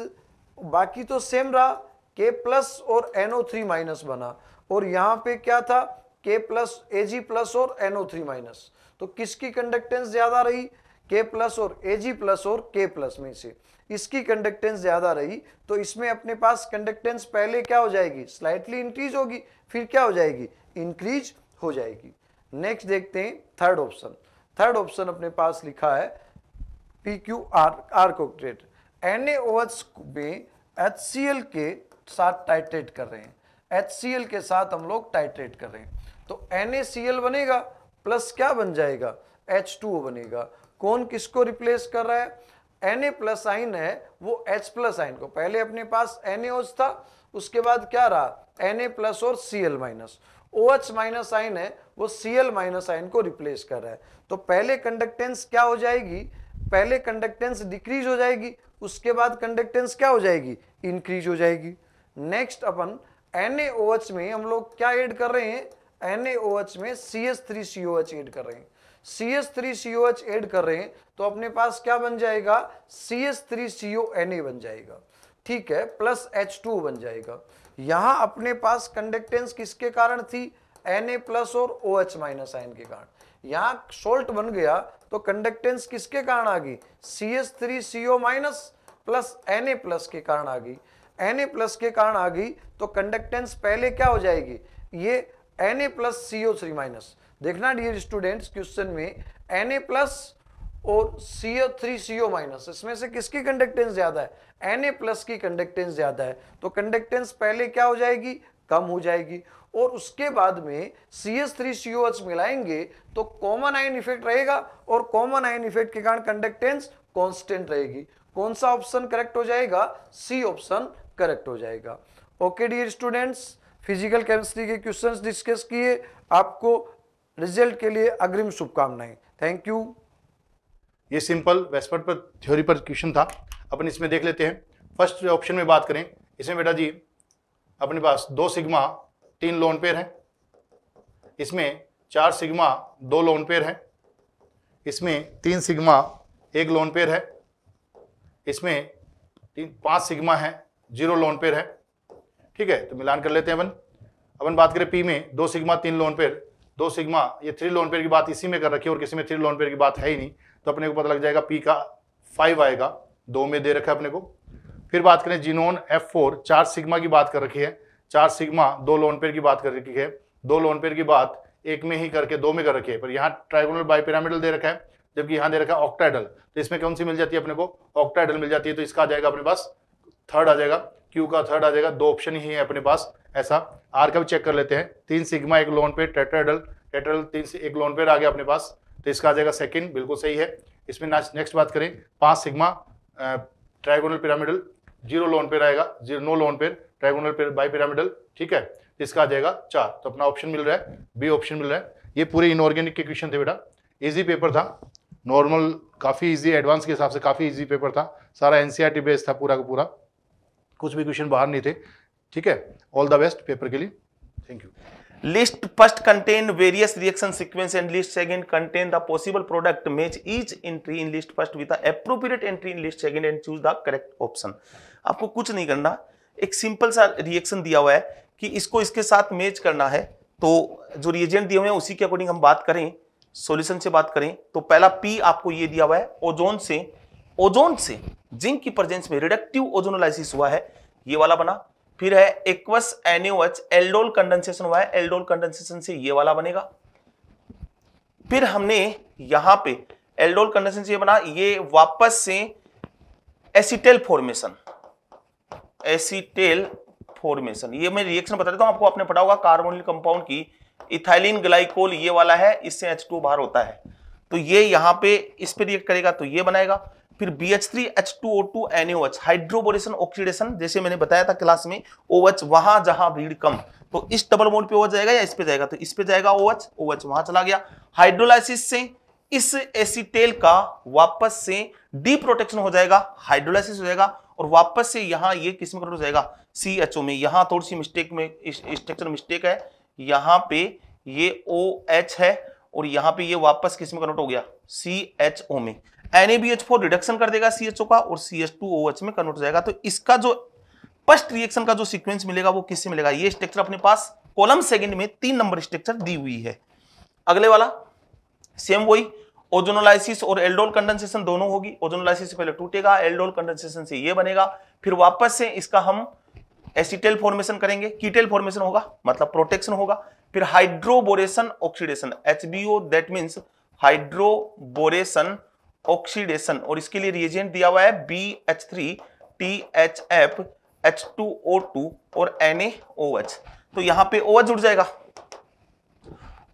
S6: बाकी तो सेम रहा के प्लस और एनओ थ्री माइनस बना और यहाँ पे क्या था K plus A G plus और एनओ थ्री माइनस तो किसकी कंडक्टेंस ज़्यादा रही के प्लस और ए जी प्लस और के प्लस में से इसकी कंडक्टेंस ज़्यादा रही तो इसमें अपने पास कंडक्टेंस पहले क्या हो जाएगी स्लाइटली इंक्रीज होगी फिर क्या हो जाएगी इंक्रीज हो जाएगी नेक्स्ट देखते हैं थर्ड ऑप्शन थर्ड ऑप्शन अपने पास लिखा है P Q R R concentrate N H में एच सी एल के साथ टाइट्रेट कर रहे हैं एच के साथ हम लोग टाइट्रेट कर रहे हैं तो एन बनेगा प्लस क्या बन जाएगा एच बनेगा कौन किसको रिप्लेस कर रहा है एन प्लस आइन है वो एच प्लस आइन को पहले अपने पास एन था उसके बाद क्या रहा एन प्लस और C L minus O H minus ion है वो सी एल माइनस आइन को रिप्लेस कर रहा है तो पहले कंडक्टेंस क्या हो जाएगी पहले कंडक्टेंस डिक्रीज हो जाएगी उसके बाद कंडक्टेंस क्या हो जाएगी इंक्रीज हो जाएगी नेक्स्ट अपन एन में हम लोग क्या ऐड कर रहे हैं एन में C S three C O H add कर रहे हैं C S three C O H add कर रहे हैं तो अपने पास क्या बन जाएगा C S three C O N A बन जाएगा ठीक है प्लस एच टू बन जाएगा यहां अपने पास कंडक्टेंस किसके कारण थी एन ए प्लस और ओ एच माइनस आइन के कारण यहां सोल्ट बन गया तो कंडक्टेंस किसके कारण आ गई C S three C O minus plus N A plus के कारण आ गई एन प्लस के कारण आ गई तो कंडक्टेंस पहले क्या हो जाएगी ये N A plus C O three minus देखना डियर स्टूडेंट्स क्वेश्चन में एन ए प्लस और सीओ थ्री सीओ माइनस इसमें से किसकी कंडक्टेंस ज्यादा है एन ए प्लस की कंडक्टेंस ज्यादा है तो कंडक्टेंस पहले क्या हो जाएगी कम हो जाएगी और उसके बाद में C S three C O H मिलाएंगे तो कॉमन आयन इफेक्ट रहेगा और कॉमन आयन इफेक्ट के कारण कंडक्टेंस कॉन्स्टेंट रहेगी कौन सा ऑप्शन करेक्ट हो जाएगा सी ऑप्शन करेक्ट हो जाएगा okay dear students physical chemistry के क्वेश्चंस डिस्कस किए आपको रिजल्ट के लिए अग्रिम शुभकामनाएं थैंक यू ये सिंपल वेस्पर्ट पर थ्योरी पर क्वेश्चन था
S7: अपन इसमें देख लेते हैं फर्स्ट ऑप्शन में बात करें इसमें बेटा जी अपने पास दो सिग्मा तीन लोन पेयर हैं इसमें चार सिग्मा दो लोन पेयर हैं इसमें तीन सिग्मा एक लोन पेयर है इसमें तीन पाँच सिग्मा है जीरो लोन पेयर है ठीक है तो मिलान कर लेते हैं अपन अपन बात करें पी में दो सिग्मा तीन लोन पेयर दो सिग्मा ये थ्री लोन पेयर की बात इसी में कर रखी है और किसी में थ्री लोन पेयर की बात है ही नहीं तो अपने को पता लग जाएगा पी का फाइव आएगा दो में दे रखा है अपने को फिर बात करें जीनोन एफ फोर चार सिग्मा की बात कर रखी है चार सिग्मा दो लोन पेयर की बात कर रखी है दो लोन पेयर की बात एक में ही करके दो में कर रखी है पर यहाँ ट्राइगोनल बाइपिरामिडल दे रखा है जबकि यहाँ दे रखा है ऑक्टाइडल तो इसमें कौन सी मिल जाती है अपने को ऑक्टाइडल मिल जाती है तो इसका आ जाएगा अपने पास थर्ड आ जाएगा क्यू का थर्ड आ जाएगा दो ऑप्शन ही है अपने पास ऐसा आर का भी चेक कर लेते हैं तीन सिग्मा एक लोन पे टेट्राडल टेट्राडल तीन एक लोन पे आ गया अपने पास तो इसका आ जाएगा सेकंड बिल्कुल सही है इसमें नेक्स्ट बात करें पाँच sigma trigonal pyramidal zero lone pair आएगा zero no lone pair trigonal bipyramidal ठीक है तो इसका आ जाएगा चार तो अपना ऑप्शन मिल रहा है बी ऑप्शन मिल रहा है ये पूरे इनऑर्गेनिक के क्वेश्चन थे बेटा ईजी पेपर था नॉर्मल काफ़ी ईजी एडवांस के हिसाब से काफ़ी ईजी पेपर था सारा एनसीआरटी बेस्ड e था पूरा का पूरा कुछ भी क्वेश्चन बाहर नहीं थे ठीक है ऑल द बेस्ट पेपर के लिए thank you list first contain various reaction sequence and list second
S8: contain the possible product match each entry in list first with the appropriate entry in list second and choose the correct option आपको कुछ नहीं करना एक सिंपल सा रिएक्शन दिया हुआ है कि इसको इसके साथ मैच करना है तो जो रिएजेंट दिए हुए हैं उसी के अकॉर्डिंग हम बात करें सोल्यूशन से बात करें तो पहला पी आपको ये दिया हुआ है ओजोन से ओजोन से जिंक की प्रेजेंस में रिडक्टिव ओजोनोलाइसिस हुआ है ये वाला बना फिर है एक्वस एनओएच एल्डोल कंडेंसेशन हुआ है एल्डोल कंडेंसेशन से ये वाला बनेगा फिर हमने यहां पे एल्डोल कंडेंसेशन से ये बना ये वापस से एसिटेल फॉर्मेशन एसिटेल फॉर्मेशन ये मैं रिएक्शन बता देता हूं आपको आपने पढ़ा होगा कार्बोनिल कंपाउंड की इथाइलिन ग्लाइकोल ये वाला है इससे H2 बाहर होता है तो ये यहां पे इस पे रिएक्ट करेगा तो ये बनाएगा फिर B H three H two O two N H hydroboration oxidation जैसे मैंने बताया था क्लास में ओ एच वहां जहां भीड़ कम तो इस डबल मोड पे ओ जाएगा या इस पे जाएगा तो इस पे जाएगा ओ एच ओ एच वहां चला गया हाइड्रोलाइसिस से इस एसिटेल का वापस से डी प्रोटेक्शन हो जाएगा हाइड्रोलाइसिस हो जाएगा और वापस से यहां ये किस में हो जाएगा सी एच ओ में यहाँ थोड़ी सी मिस्टेक में स्ट्रक्चर मिस्टेक है यहाँ पे ये ओ एच है और यहाँ पे ये वापस किस में कन्वर्ट हो गया सी एच ओ में NaBH4 रिडक्शन कर देगा CHO का और CH2OH में कन्वर्ट हो जाएगा तो इसका जो फर्स्ट रिएक्शन का जो सीक्वेंस मिलेगा वो किससे मिलेगा ये स्ट्रक्चर अपने पास कॉलम सेकंड में तीन नंबर स्ट्रक्चर दी हुई है अगले वाला सेम वही ओजोनोलाइसिस और एल्डोल कंडेंसेशन दोनों होगी ओजोनोलाइसिस से पहले टूटेगा एल्डोल कंडेंसेशन से ये बनेगा फिर वापस से इसका हम एसिटेल फॉर्मेशन करेंगे कीटेल फॉर्मेशन होगा मतलब प्रोटेक्शन होगा फिर hydroboration oxidation HBO that means hydroboration oxidation और इसके लिए रिएजेंट दिया हुआ है B H three T H F H two O two और एन ए ओ एच तो यहां पे ओ एच जुड़ जाएगा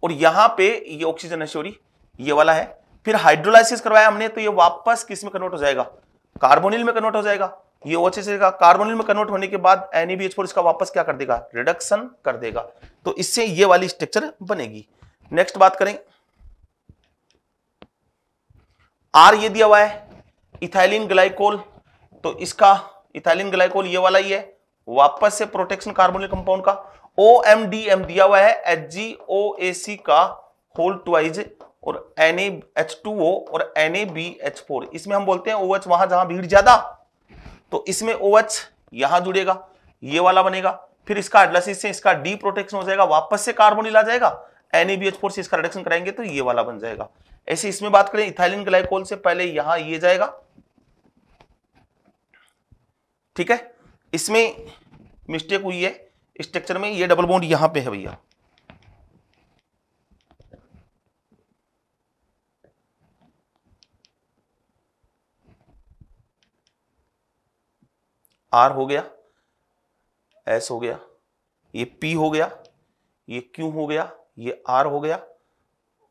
S8: और यहां पे ये ऑक्सीजन है सॉरी ये वाला है फिर हाइड्रोलाइसिस करवाया हमने तो ये वापस किस में कन्वर्ट हो जाएगा कार्बोनिल में कन्वर्ट हो जाएगा ये ओ जाएगा कार्बोनिल में कन्वर्ट होने के बाद एनईबीएच4 इसका वापस क्या कर देगा रिडक्शन कर देगा तो इससे ये वाली स्ट्रक्चर बनेगी नेक्स्ट बात करें आर ये दिया हुआ है इथाइलिन ग्लाइकोल तो इसका इथाइलिन ग्लाइकोल ये वाला ही है वापस से प्रोटेक्शन कार्बोनिक कंपाउंड का ओ एम डी एम दिया हुआ है H G O A C का होल ट्वाइज और एन एच टू ओ और N A B H four इसमें हम बोलते हैं ओ एच वहां जहां भीड़ ज्यादा तो इसमें ओ एच यहां जुड़ेगा ये वाला बनेगा फिर इसका एडलासिस से इसका डी प्रोटेक्शन हो जाएगा वापस से कार्बोनिल आ जाएगा N A B H four से इसका रिडक्शन कराएंगे तो ये वाला बन जाएगा ऐसे इसमें बात करें इथाइलिन ग्लाइकोल से पहले यहां ये जाएगा ठीक है इसमें मिस्टेक हुई है स्ट्रक्चर में ये डबल बॉन्ड यहां पे है भैया आर हो गया एस हो गया ये पी हो गया ये क्यू हो गया ये आर हो गया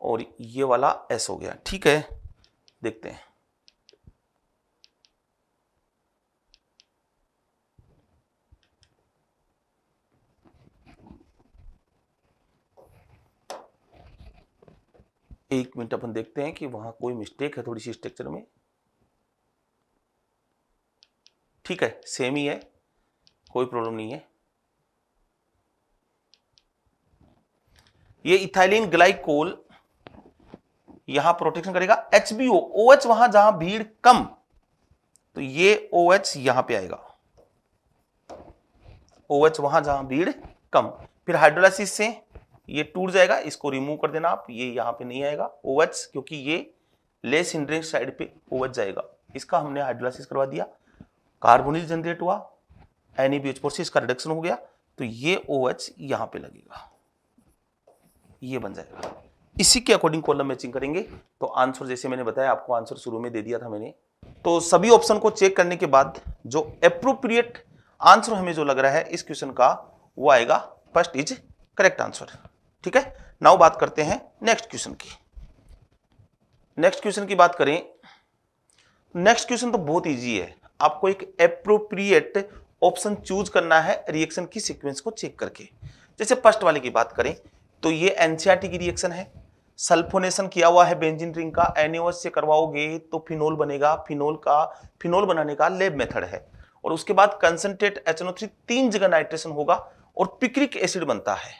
S8: और ये वाला एस हो गया ठीक है देखते हैं एक मिनट अपन देखते हैं कि वहां कोई मिस्टेक है थोड़ी सी स्ट्रक्चर में ठीक है सेम ही है कोई प्रॉब्लम नहीं है ये इथाइलिन ग्लाइकोल यहां प्रोटेक्शन करेगा एच बी OH वहां जहां भीड़ कम तो ये ओ एच यहां पर आएगा ओ एच वहां जहां भीड़ कम फिर हाइड्रोलाइसिस से ये टूट जाएगा इसको रिमूव कर देना आप ये यहां पे नहीं आएगा ओ एच क्योंकि ये लेस हिंड्रेंस साइड पे ओ एच जाएगा इसका हमने हाइड्रोलाइसिस करवा दिया कार्बोनिल जनरेट हुआ एन ई फोर से इसका रिडक्शन हो गया तो ये ओ OH एच यहाँ पे लगेगा ये बन जाएगा इसी के अकॉर्डिंग कॉलम मैचिंग करेंगे तो आंसर जैसे मैंने बताया आपको आंसर शुरू में दे दिया था मैंने तो सभी ऑप्शन को चेक करने के बाद जो अप्रोप्रिएट आंसर हमें जो लग रहा है इस क्वेश्चन का वो आएगा फर्स्ट इज करेक्ट आंसर ठीक है नाउ बात करते हैं नेक्स्ट क्वेश्चन की नेक्स्ट क्वेश्चन की बात करें नेक्स्ट क्वेश्चन तो बहुत ईजी है आपको एक अप्रोप्रिएट ऑप्शन चूज करना है रिएक्शन की सिक्वेंस को चेक करके जैसे फर्स्ट वाले की बात करें तो ये एनसीआरटी की रिएक्शन है सल्फोनेशन किया हुआ है बेंजिन रिंग का एनिवर्स से करवाओगे तो फिनोल बनेगा फिनोल का फिनोल बनाने का लेब मेथड है और उसके बाद कंसनट्रेट एच तीन जगह नाइट्रेशन होगा और पिक्रिक एसिड बनता है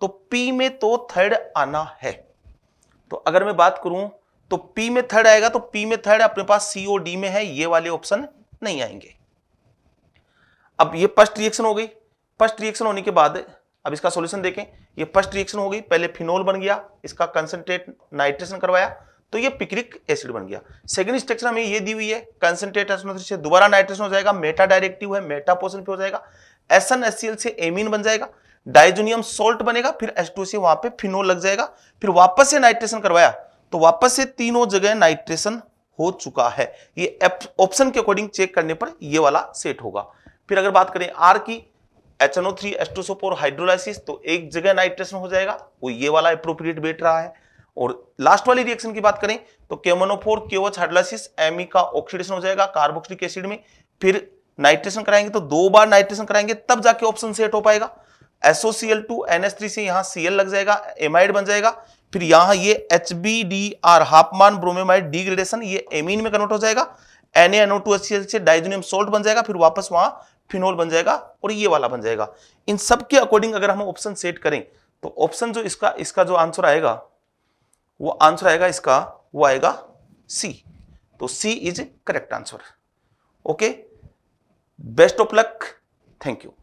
S8: तो पी में तो थर्ड आना है तो अगर मैं बात करूं तो पी में थर्ड आएगा तो पी में थर्ड अपने पास सीओ डी में है ये वाले ऑप्शन नहीं आएंगे अब ये फर्स्ट रिएक्शन हो गई फर्स्ट रिएक्शन होने के बाद अब इसका सोल्यूशन देखें ये फर्स्ट रिएक्शन हो गई पहले फिनोल बन गया इसका कंसनट्रेट नाइट्रेशन करवाया तो ये पिक्रिक एसिड बन गया सेकंड स्ट्रक्चर हमें ये दी हुई है कंसनट्रेट से दोबारा नाइट्रेशन हो जाएगा मेटा डायरेक्टिव है मेटा पोर्सन पे हो जाएगा एस एन से एमिन बन जाएगा डाइजोनियम सोल्ट बनेगा फिर एस टू से वहां पर फिनोल लग जाएगा फिर वापस से नाइट्रेशन करवाया तो वापस से तीनों जगह नाइट्रेशन हो चुका है ये ऑप्शन के अकॉर्डिंग चेक करने पर ये वाला सेट होगा फिर अगर बात करें आर की एच एन ओ थ्री एस्टोसोपोर हाइड्रोलाइसिस तो एक जगह नाइट्रेशन हो जाएगा वो ये वाला अप्रोप्रिएट बैठ रहा है और लास्ट वाली रिएक्शन की बात करें तो केमोनोफोर केओएच हाइड्रोलाइसिस एमई का ऑक्सीडेशन हो जाएगा कार्बोक्सिलिक एसिड में फिर नाइट्रेशन कराएंगे तो दो बार नाइट्रेशन कराएंगे तब जाके ऑप्शन सेट हो पाएगा एसओसीएल टू से यहां सीएल लग जाएगा एमाइड बन जाएगा फिर यहां ये H B D R Hofmann bromamide degradation ये एमीन में कन्वर्ट हो जाएगा N N O two H C L से डाइजोनियम सोल्ट बन जाएगा फिर वापस वहां फिनोल बन जाएगा और ये वाला बन जाएगा इन सब के अकॉर्डिंग अगर हम ऑप्शन सेट करें तो ऑप्शन जो इसका इसका जो आंसर आएगा वो आंसर आएगा इसका वो आएगा सी तो C is correct answer okay best of luck thank you